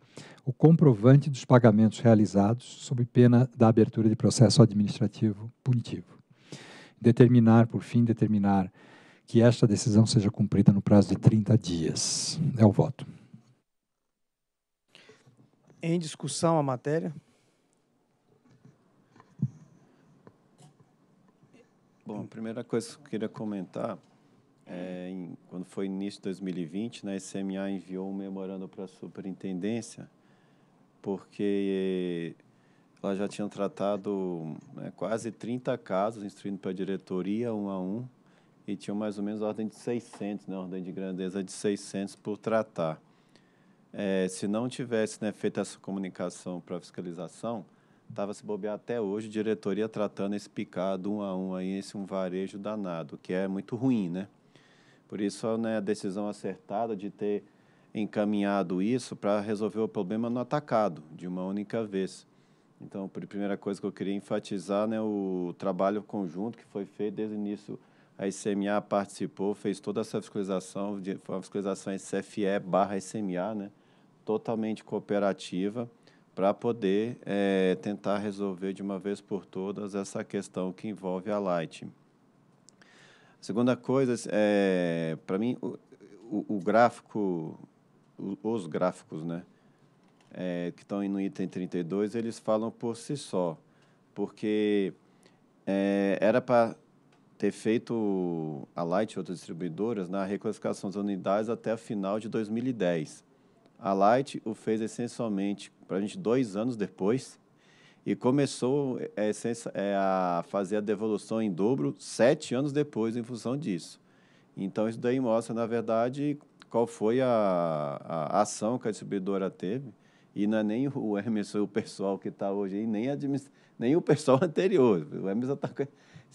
o comprovante dos pagamentos realizados sob pena da abertura de processo administrativo punitivo. Determinar, por fim, determinar que esta decisão seja cumprida no prazo de 30 dias. É o voto. Em discussão a matéria? Bom, a primeira coisa que eu queria comentar é, em, quando foi início de 2020, né, a SMA enviou um memorando para a superintendência, porque ela já tinha tratado né, quase 30 casos, instruindo para a diretoria, um a um, e tinham mais ou menos ordem de 600, né, ordem de grandeza de 600 por tratar. É, se não tivesse né, feito essa comunicação para fiscalização, estava se bobear até hoje, a diretoria tratando esse picado um a um aí, esse um varejo danado, que é muito ruim, né? Por isso, né, a decisão acertada de ter encaminhado isso para resolver o problema no atacado, de uma única vez. Então, a primeira coisa que eu queria enfatizar, né, o trabalho conjunto que foi feito desde o início a ICMA participou, fez toda essa fiscalização, foi uma fiscalização SFE barra ICMA, né? totalmente cooperativa, para poder é, tentar resolver de uma vez por todas essa questão que envolve a Light. Segunda coisa, é, para mim, o, o, o gráfico, o, os gráficos né, é, que estão no item 32, eles falam por si só, porque é, era para ter feito a Light e outras distribuidoras na reclassificação das unidades até a final de 2010. A Light o fez essencialmente para a gente dois anos depois e começou é, é, é, a fazer a devolução em dobro sete anos depois em função disso. Então, isso daí mostra, na verdade, qual foi a, a ação que a distribuidora teve e não é nem o Hermes o pessoal que está hoje aí, nem, nem o pessoal anterior. O Hermes está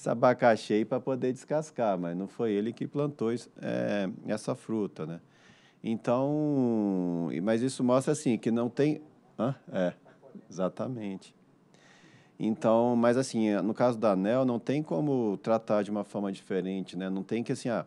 esse abacaxi aí para poder descascar, mas não foi ele que plantou isso, é, essa fruta, né? Então, mas isso mostra assim que não tem, Hã? é, exatamente. Então, mas assim, é, no caso da ANEL, não tem como tratar de uma forma diferente, né? Não tem que assim, ah,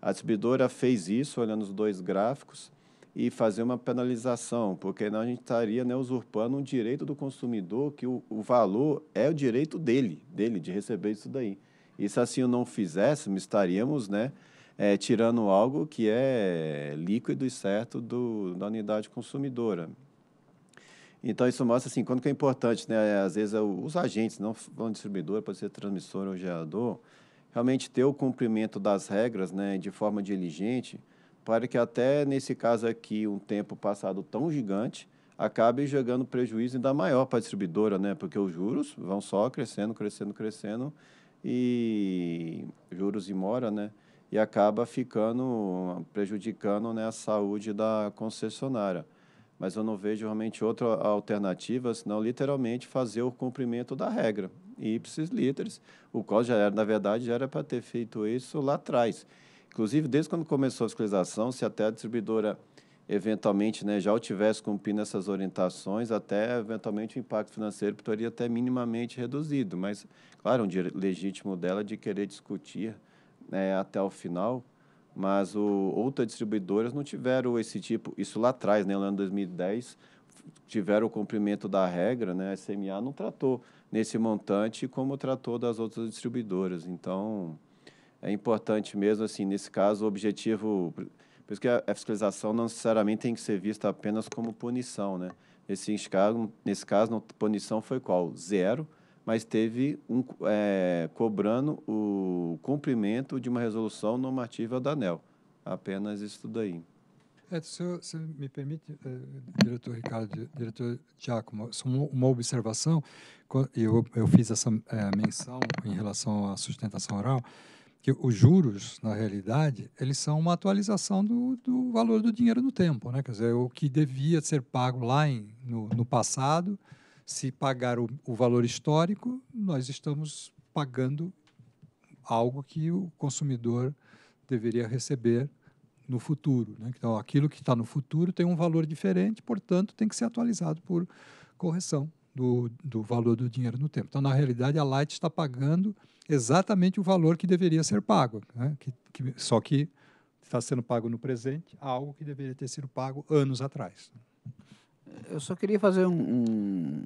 a distribuidora fez isso, olhando os dois gráficos, e fazer uma penalização, porque não a gente estaria né, usurpando um direito do consumidor, que o, o, valor é o direito dele, dele, de receber isso daí. E se assim não fizéssemos, estaríamos né, é, tirando algo que é líquido e certo do, da unidade consumidora. Então, isso mostra assim, quando que é importante, né? às vezes, os agentes, não vão distribuidor pode ser transmissor ou gerador, realmente ter o cumprimento das regras né, de forma diligente, para que até nesse caso aqui, um tempo passado tão gigante, acabe jogando prejuízo ainda maior para a distribuidora, né? Porque os juros vão só crescendo, crescendo, crescendo e juros e mora, né? E acaba ficando prejudicando né, a saúde da concessionária. Mas eu não vejo realmente outra alternativa, senão literalmente fazer o cumprimento da regra. Ipsis literis. O qual já era, na verdade, já era para ter feito isso lá atrás. Inclusive, desde quando começou a fiscalização, se até a distribuidora eventualmente né, já tivesse cumprindo essas orientações, até eventualmente o impacto financeiro poderia até minimamente reduzido. Mas, claro, um direito legítimo dela de querer discutir né, até o final, mas o, outras distribuidoras não tiveram esse tipo, isso lá atrás, né, no ano 2010, tiveram o cumprimento da regra, né, a SMA não tratou nesse montante como tratou das outras distribuidoras. Então, é importante mesmo, assim, nesse caso, o objetivo... Por isso que a fiscalização não necessariamente tem que ser vista apenas como punição, né? Nesse caso, nesse caso a punição foi qual? Zero, mas teve um é, cobrando o cumprimento de uma resolução normativa da ANEL. Apenas isso daí. É, se, se me permite, é, diretor Ricardo, diretor Giacomo, uma observação, eu, eu fiz essa é, menção em relação à sustentação oral, que os juros, na realidade, eles são uma atualização do, do valor do dinheiro no tempo. Né? Quer dizer, o que devia ser pago lá em, no, no passado, se pagar o, o valor histórico, nós estamos pagando algo que o consumidor deveria receber no futuro. Né? Então, aquilo que está no futuro tem um valor diferente, portanto, tem que ser atualizado por correção do, do valor do dinheiro no tempo. Então, na realidade, a Light está pagando exatamente o valor que deveria ser pago, né? que, que, só que está sendo pago no presente algo que deveria ter sido pago anos atrás. Eu só queria fazer um, um,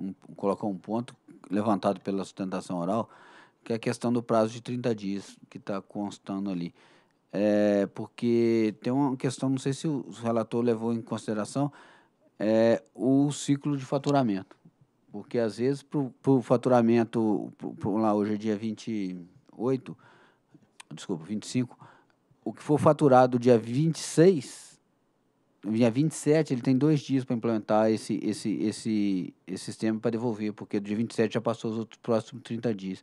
um colocar um ponto levantado pela sustentação oral, que é a questão do prazo de 30 dias que está constando ali. É, porque tem uma questão, não sei se o relator levou em consideração, é, o ciclo de faturamento. Porque, às vezes, para o faturamento, pro, pro, lá hoje é dia 28, desculpa, 25, o que for faturado dia 26, dia 27, ele tem dois dias para implementar esse, esse, esse, esse sistema para devolver, porque do dia 27 já passou os outros próximos 30 dias.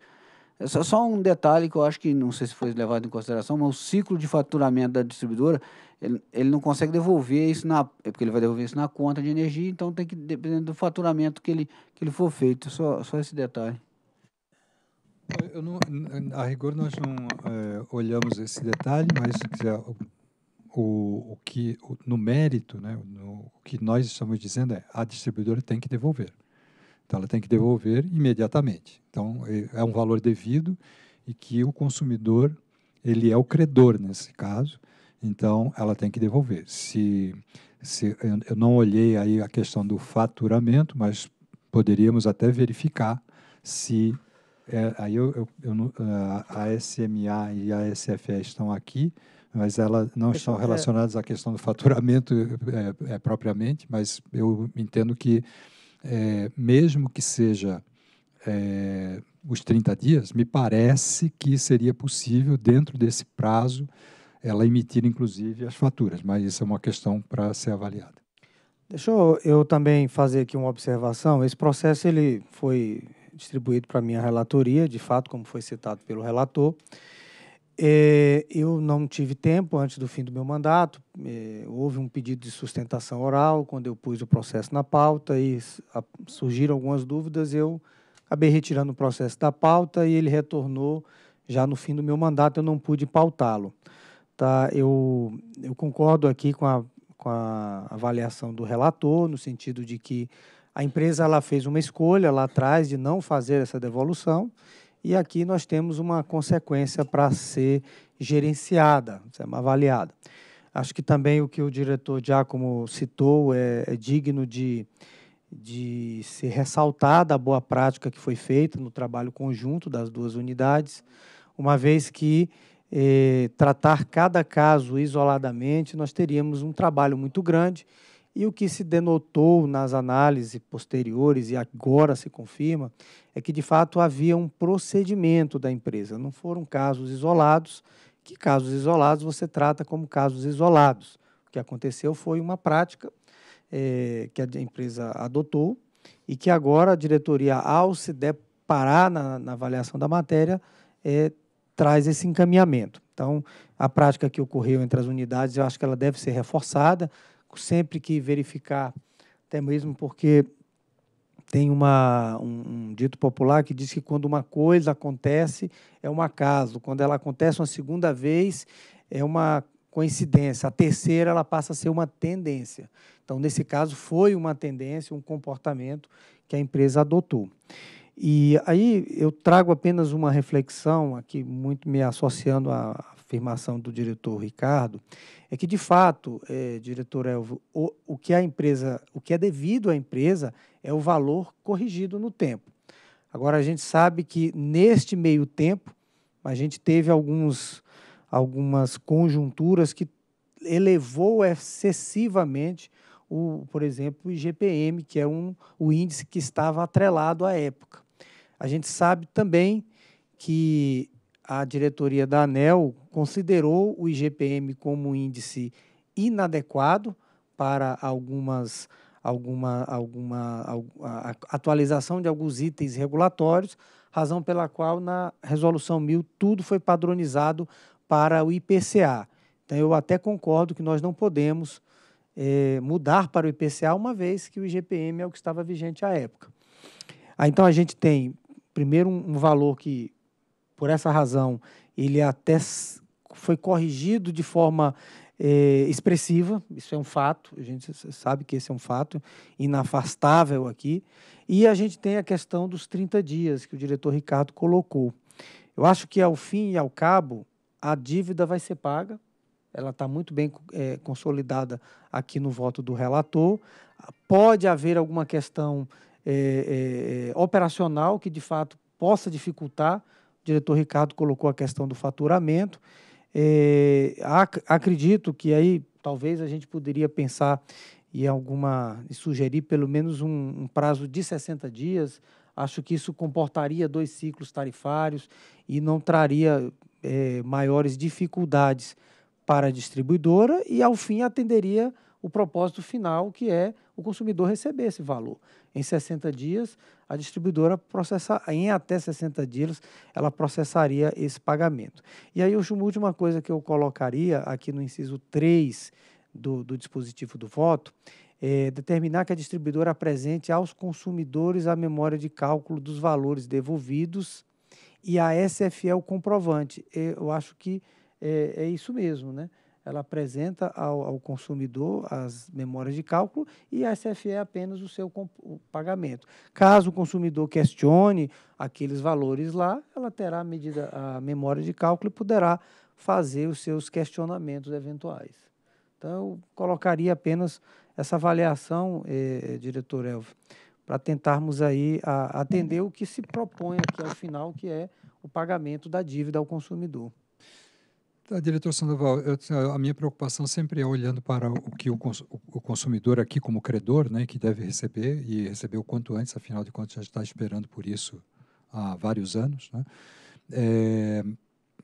É só, só um detalhe que eu acho que não sei se foi levado em consideração, mas o ciclo de faturamento da distribuidora, ele, ele não consegue devolver isso na. É porque ele vai devolver isso na conta de energia, então tem que, dependendo do faturamento que ele, que ele for feito. Só, só esse detalhe. Não, a rigor, nós não é, olhamos esse detalhe, mas quiser, o, o, que, o, no mérito, né, no, o que nós estamos dizendo é a distribuidora tem que devolver. Então, ela tem que devolver imediatamente. Então, é, é um valor devido e que o consumidor, ele é o credor nesse caso, então ela tem que devolver. Se, se eu não olhei aí a questão do faturamento, mas poderíamos até verificar se é, aí eu, eu, eu, ah, a SMA e a SFE estão aqui, mas elas não estão relacionadas à questão do faturamento é, é, propriamente, mas eu entendo que é, mesmo que seja é, os 30 dias, me parece que seria possível, dentro desse prazo, ela emitir, inclusive, as faturas, mas isso é uma questão para ser avaliada. Deixa eu, eu, também fazer aqui uma observação. Esse processo ele foi distribuído para a minha relatoria, de fato, como foi citado pelo relator. É, eu não tive tempo antes do fim do meu mandato. É, houve um pedido de sustentação oral quando eu pus o processo na pauta e a, surgiram algumas dúvidas. Eu acabei retirando o processo da pauta e ele retornou já no fim do meu mandato. Eu não pude pautá-lo. Tá? Eu, eu concordo aqui com a, com a avaliação do relator, no sentido de que a empresa ela fez uma escolha lá atrás de não fazer essa devolução e aqui nós temos uma consequência para ser gerenciada, avaliada. Acho que também o que o diretor Giacomo citou é, é digno de, de ser ressaltada a boa prática que foi feita no trabalho conjunto das duas unidades, uma vez que eh, tratar cada caso isoladamente, nós teríamos um trabalho muito grande e o que se denotou nas análises posteriores e agora se confirma é que de fato havia um procedimento da empresa, não foram casos isolados, que casos isolados você trata como casos isolados. O que aconteceu foi uma prática é, que a empresa adotou e que agora a diretoria, ao se deparar na, na avaliação da matéria, é, traz esse encaminhamento. Então, a prática que ocorreu entre as unidades, eu acho que ela deve ser reforçada sempre que verificar, até mesmo porque tem uma, um, um, dito popular que diz que quando uma coisa acontece, é um acaso. Quando ela acontece uma segunda vez, é uma coincidência. A terceira, ela passa a ser uma tendência. Então, nesse caso, foi uma tendência, um comportamento que a empresa adotou. E aí eu trago apenas uma reflexão aqui, muito me associando à afirmação do diretor Ricardo é que, de fato, é, diretor Elvio, o, o que a empresa, o que é devido à empresa é o valor corrigido no tempo. Agora, a gente sabe que neste meio tempo, a gente teve alguns, algumas conjunturas que elevou excessivamente o, por exemplo, o IGPM, que é um, o índice que estava atrelado à época. A gente sabe também que a diretoria da ANEL considerou o IGPM como um índice inadequado para algumas alguma, alguma atualização de alguns itens regulatórios, razão pela qual na resolução 1000 tudo foi padronizado para o IPCA. Então eu até concordo que nós não podemos é, mudar para o IPCA uma vez que o IGPM é o que estava vigente à época. Ah, então a gente tem primeiro um, um valor que por essa razão ele é até foi corrigido de forma é, expressiva, isso é um fato, a gente sabe que esse é um fato inafastável aqui, e a gente tem a questão dos 30 dias que o diretor Ricardo colocou. Eu acho que ao fim e ao cabo, a dívida vai ser paga, ela está muito bem é, consolidada aqui no voto do relator. Pode haver alguma questão é, operacional que de fato possa dificultar. O diretor Ricardo colocou a questão do faturamento. É, ac acredito que aí talvez a gente poderia pensar e alguma e sugerir pelo menos um, um, prazo de 60 dias. Acho que isso comportaria dois ciclos tarifários e não traria é, maiores dificuldades para a distribuidora e, ao fim, atenderia o propósito final, que é o consumidor receber esse valor. Em 60 dias, a distribuidora processa, em até 60 dias, ela processaria esse pagamento. E aí, uma última coisa que eu colocaria aqui no inciso 3 do, do dispositivo do voto é, determinar que a distribuidora apresente aos consumidores a memória de cálculo dos valores devolvidos e a SFE o comprovante. Eu acho que é, é isso mesmo, né? ela apresenta ao, ao, consumidor as memórias de cálculo e a SFE é apenas o seu o pagamento. Caso o consumidor questione aqueles valores lá, ela terá a, medida, a memória de cálculo e poderá fazer os seus questionamentos eventuais. Então, eu colocaria apenas essa avaliação, eh, eh diretor Elvio, para tentarmos aí a, atender o que se propõe aqui ao final, que é o pagamento da dívida ao consumidor. Tá, diretor Sandoval, eu, a minha preocupação sempre é olhando para o que o, o, consumidor aqui como credor, né, que deve receber e receber o quanto antes, afinal de contas já está esperando por isso há vários anos, né? É,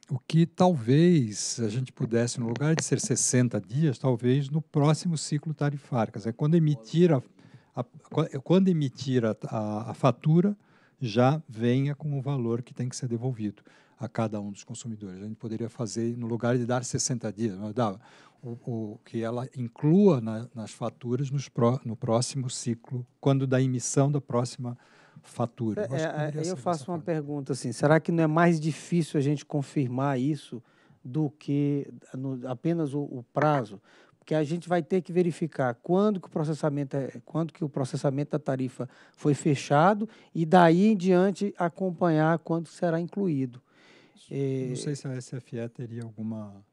o que talvez a gente pudesse, no lugar de ser 60 dias, talvez no próximo ciclo tarifário, quer é quando emitir a, a é quando emitir a, a, a fatura, já venha com o valor que tem que ser devolvido a cada um dos consumidores. A gente poderia fazer, no lugar de dar 60 dias, dar o, o, que ela inclua na, nas faturas pro, no próximo ciclo, quando da emissão da próxima fatura. É, eu, é, eu faço uma forma. pergunta assim: será que não é mais difícil a gente confirmar isso do que no, apenas o, o, prazo? Porque a gente vai ter que verificar quando que o processamento é, quando que o processamento da tarifa foi fechado e daí em diante acompanhar quando será incluído. E... Não sei se a SFE teria alguma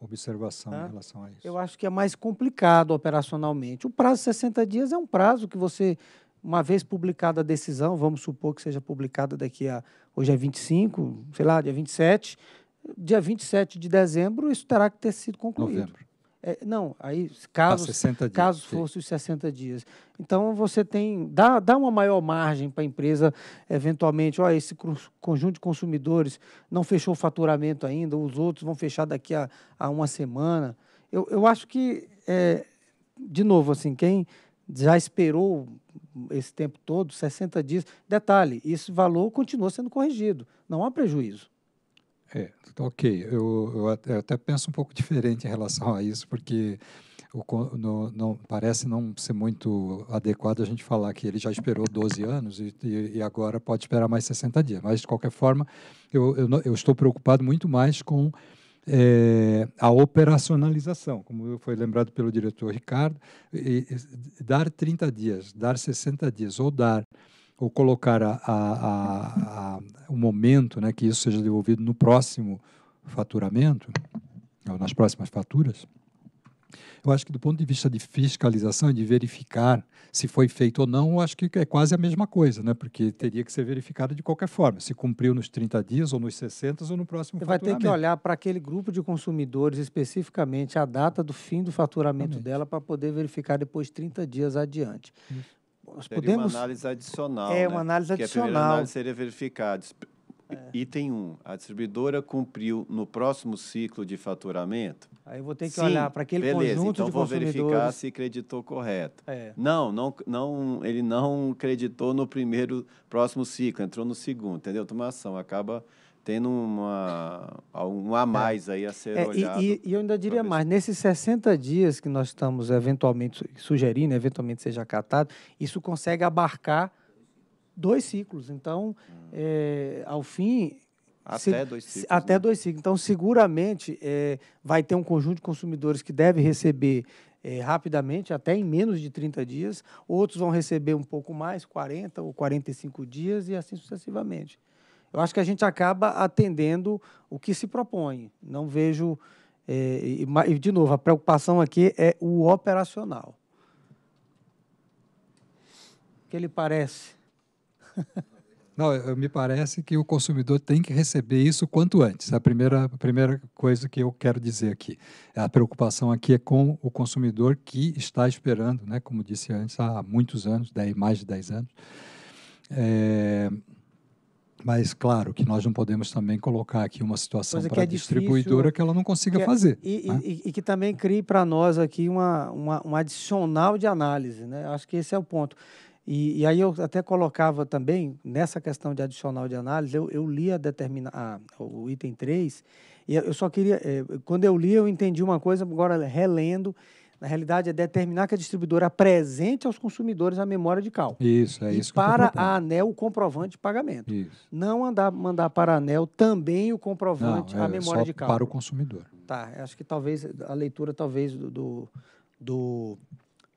observação em relação a isso. Eu acho que é mais complicado operacionalmente. O prazo de 60 dias é um prazo que você, uma vez publicada a decisão, vamos supor que seja publicada daqui a. Hoje é 25, sei lá, dia 27. Dia 27 de dezembro, isso terá que ter sido concluído. Novembro. É, não, aí casos, dias, casos fossem os 60 dias. Então você tem. dá, dá uma maior margem para a empresa, eventualmente, ó, esse conjunto de consumidores não fechou o faturamento ainda, os outros vão fechar daqui a, a uma semana. Eu, eu acho que, é, de novo, assim, quem já esperou esse tempo todo, 60 dias, detalhe, esse valor continua sendo corrigido, não há prejuízo. É, tá ok. Eu, eu, até penso um pouco diferente em relação a isso, porque o, no, não, parece não ser muito adequado a gente falar que ele já esperou 12 anos e, e, e agora pode esperar mais 60 dias. Mas, de qualquer forma, eu, eu, eu estou preocupado muito mais com é, a operacionalização, como foi lembrado pelo diretor Ricardo, e, dar 30 dias, dar 60 dias ou dar ou colocar a, a, a, o momento né, que isso seja devolvido no próximo faturamento, ou nas próximas faturas, eu acho que do ponto de vista de fiscalização, de verificar se foi feito ou não, eu acho que é quase a mesma coisa, né? porque teria que ser verificado de qualquer forma, se cumpriu nos 30 dias, ou nos 60, ou no próximo Você vai ter que olhar para aquele grupo de consumidores especificamente a data do fim do faturamento Exatamente. dela para poder verificar depois 30 dias adiante. Isso nós podemos. uma análise adicional. É, né? uma análise adicional. Que a primeira análise seria verificar. É. Item 1. A distribuidora cumpriu no próximo ciclo de faturamento? Aí eu vou ter que Sim, olhar para aquele beleza, conjunto então de vou verificar se creditou correto. É. Não, não, não, ele não creditou no primeiro, próximo ciclo, entrou no segundo, entendeu? Toma ação, acaba tendo uma, um a mais é. aí a ser é, olhado. E, e, eu ainda diria mais, nesses 60 dias que nós estamos eventualmente sugerindo, eventualmente seja acatado, isso consegue abarcar dois ciclos. Então, hum. é, ao fim... Até se, dois ciclos. Até né? dois ciclos. Então, seguramente, é, vai ter um conjunto de consumidores que deve receber é, rapidamente, até em menos de 30 dias. Outros vão receber um pouco mais, 40 ou 45 dias, e assim sucessivamente eu acho que a gente acaba atendendo o que se propõe. Não vejo. É, e, e, de novo, a preocupação aqui é o operacional. O que ele parece? Não, me parece que o consumidor tem que receber isso quanto antes. A primeira, a primeira coisa que eu quero dizer aqui. A preocupação aqui é com o consumidor que está esperando, né, como disse antes, há muitos anos, 10, mais de 10 anos. É, mas claro que nós não podemos também colocar aqui uma situação para a é distribuidora difícil, que ela não consiga é, fazer. E, né? e, e, que também crie para nós aqui uma, uma, um adicional de análise. Né? Acho que esse é o ponto. E, e aí eu até colocava também, nessa questão de adicional de análise, eu, eu li a determina, a, o item 3, e eu só queria. É, quando eu li, eu entendi uma coisa, agora relendo na realidade, é determinar que a distribuidora apresente aos consumidores a memória de cálculo. Isso, é isso. E para a ANEL o comprovante de pagamento. Isso. Não andar, mandar para a ANEL também o comprovante, Não, é a memória de cálculo. Para o consumidor. Tá, acho que talvez a leitura talvez do, do, do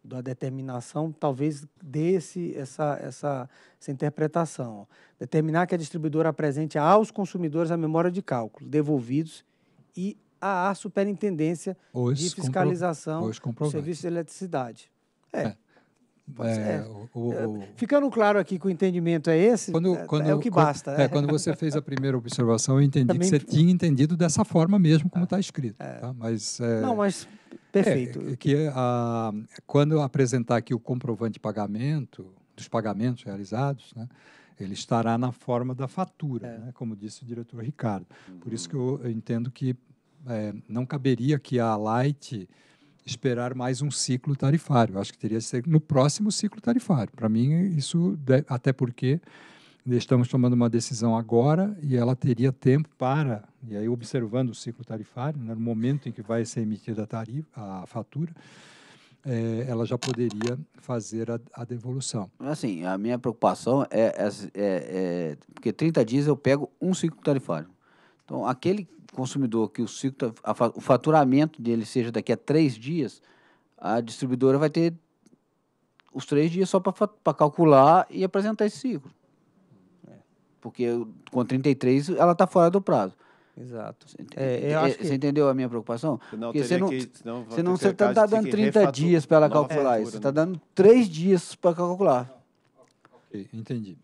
da determinação, talvez desse essa, essa, essa interpretação. Determinar que a distribuidora apresente aos consumidores a memória de cálculo, devolvidos e à Superintendência de Fiscalização do Serviço de Eletricidade. É. é. É, é. o, o, é, Ficando claro aqui que o entendimento é esse, quando, é, quando, é o que basta. Quando, né? é, quando você fez a primeira observação, eu entendi Também... que você tinha entendido dessa forma mesmo como está é. escrito. Tá? Mas, Não, mas perfeito. que a, quando eu apresentar aqui o comprovante de pagamento, dos pagamentos realizados, né, ele estará na forma da fatura, né, como disse o diretor Ricardo. Por isso hum. que eu entendo que é, não caberia que a Light esperar mais um ciclo tarifário. acho que teria que ser no próximo ciclo tarifário. Para mim, isso, até porque estamos tomando uma decisão agora e ela teria tempo para, e aí observando o ciclo tarifário, né, no momento em que vai ser emitida a, tarifa, a fatura, é, ela já poderia fazer a, a, devolução. Assim, a minha preocupação é, é, é, é porque 30 dias eu pego um ciclo tarifário. Então, aquele consumidor que o ciclo, tá, a, o faturamento dele seja daqui a três dias, a distribuidora vai ter os três dias só para calcular e apresentar esse ciclo. É. Porque com 33 ela está fora do prazo. Exato. Você, é, é, você entendeu a minha preocupação? Não, você não você não está tá dando 30 dias para ela calcular. isso você está né? dando três dias para calcular. ok, entendi.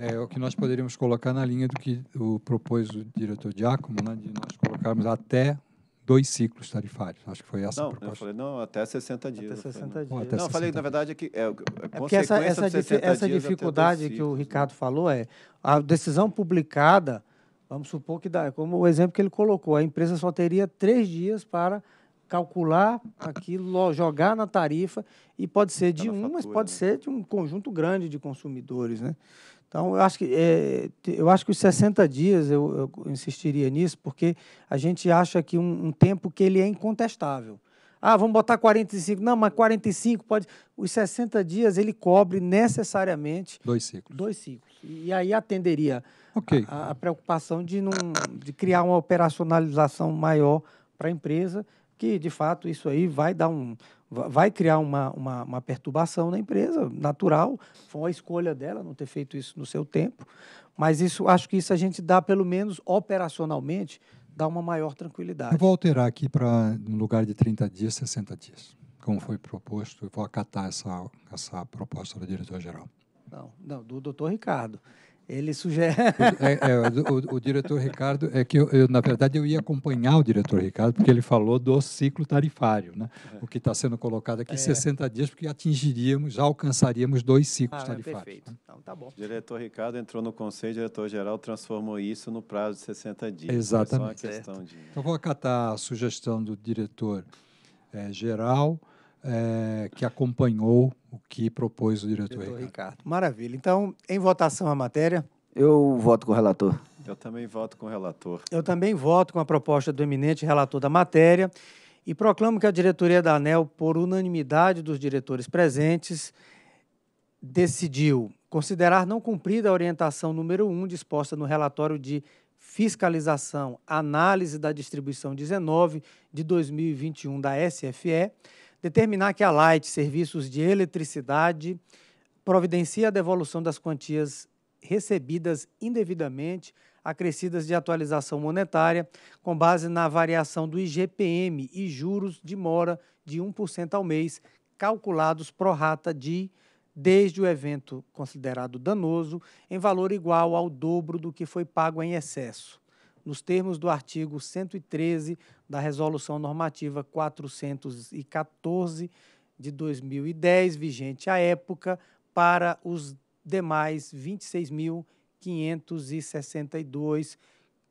É, é o que nós poderíamos colocar na linha do que o, propôs o diretor Giacomo, né, de nós colocarmos até dois ciclos tarifários. Acho que foi essa não, a proposta. Eu falei, não, até 60 dias. Até 60 dias. Não, eu falei, que na verdade, é que é, é, é porque essa, essa, essa dificuldade que o né? Ricardo falou é a decisão publicada, vamos supor que dá, é como o exemplo que ele colocou, a empresa só teria três dias para calcular aquilo, jogar na tarifa, e pode ser tá de tá um, fatura, mas pode né? ser de um conjunto grande de consumidores. Né? Então, eu acho que, é, eu acho que os 60 dias, eu, eu, insistiria nisso, porque a gente acha que um, um, tempo que ele é incontestável. Ah, vamos botar 45. Não, mas 45 pode. Os 60 dias ele cobre necessariamente. Dois ciclos. Dois ciclos. E aí atenderia okay. a, a preocupação de, de criar uma operacionalização maior para a empresa que de fato isso aí vai dar um vai criar uma, uma, uma, perturbação na empresa natural foi uma escolha dela não ter feito isso no seu tempo mas isso acho que isso a gente dá pelo menos operacionalmente dá uma maior tranquilidade eu vou alterar aqui para no lugar de 30 dias 60 dias como foi proposto eu vou acatar essa essa proposta do diretor geral não não do doutor Ricardo ele sugere. é, é, o, o, diretor Ricardo é que eu, eu, na verdade eu ia acompanhar o diretor Ricardo porque ele falou do ciclo tarifário, né? É. O que está sendo colocado aqui 60 é. dias porque atingiríamos, já alcançaríamos dois ciclos ah, é tarifários. Perfeito. Né? Então tá bom. O diretor Ricardo entrou no conselho, o diretor geral transformou isso no prazo de 60 dias. Exatamente. De... Então vou acatar a sugestão do diretor eh, geral é, que acompanhou o que propôs o diretor, diretor Ricardo. Maravilha. Então, em votação a matéria. Eu voto com o relator. Eu também voto com o relator. Eu também voto com a proposta do eminente relator da matéria e proclamo que a diretoria da ANEL, por unanimidade dos diretores presentes, decidiu considerar não cumprida a orientação número 1 um disposta no relatório de fiscalização, análise da distribuição 19 de 2021 da SFE, Determinar que a Light Serviços de Eletricidade providencie a devolução das quantias recebidas indevidamente acrescidas de atualização monetária com base na variação do IGPM e juros de mora de 1% ao mês, calculados pro rata de desde o evento considerado danoso em valor igual ao dobro do que foi pago em excesso, nos termos do artigo 113 da Resolução Normativa 414 de 2010, vigente à época, para os demais 26.562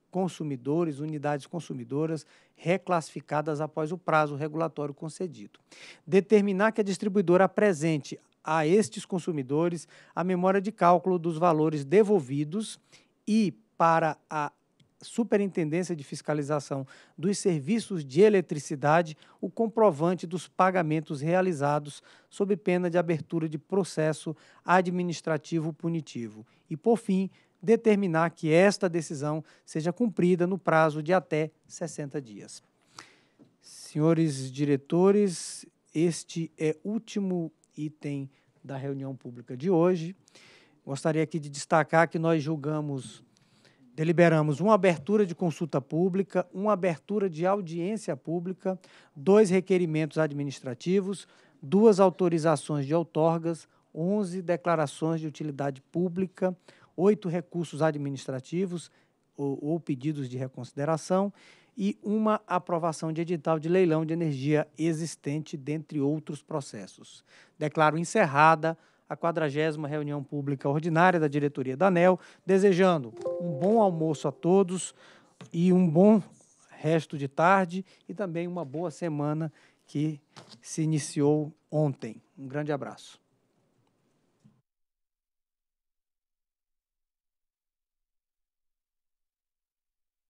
consumidores, unidades consumidoras reclassificadas após o prazo regulatório concedido. Determinar que a distribuidora apresente a estes consumidores a memória de cálculo dos valores devolvidos e para a Superintendência de Fiscalização dos Serviços de Eletricidade o comprovante dos pagamentos realizados sob pena de abertura de processo administrativo punitivo. E, por fim, determinar que esta decisão seja cumprida no prazo de até 60 dias. Senhores diretores, este é o último item da reunião pública de hoje. Gostaria aqui de destacar que nós julgamos deliberamos uma abertura de consulta pública, uma abertura de audiência pública, dois requerimentos administrativos, duas autorizações de outorgas, 11 declarações de utilidade pública, oito recursos administrativos ou, ou pedidos de reconsideração e uma aprovação de edital de leilão de energia existente, dentre outros processos. Declaro encerrada a 40 reunião pública ordinária da diretoria da ANEL, desejando um bom almoço a todos e um bom resto de tarde e também uma boa semana que se iniciou ontem. Um grande abraço.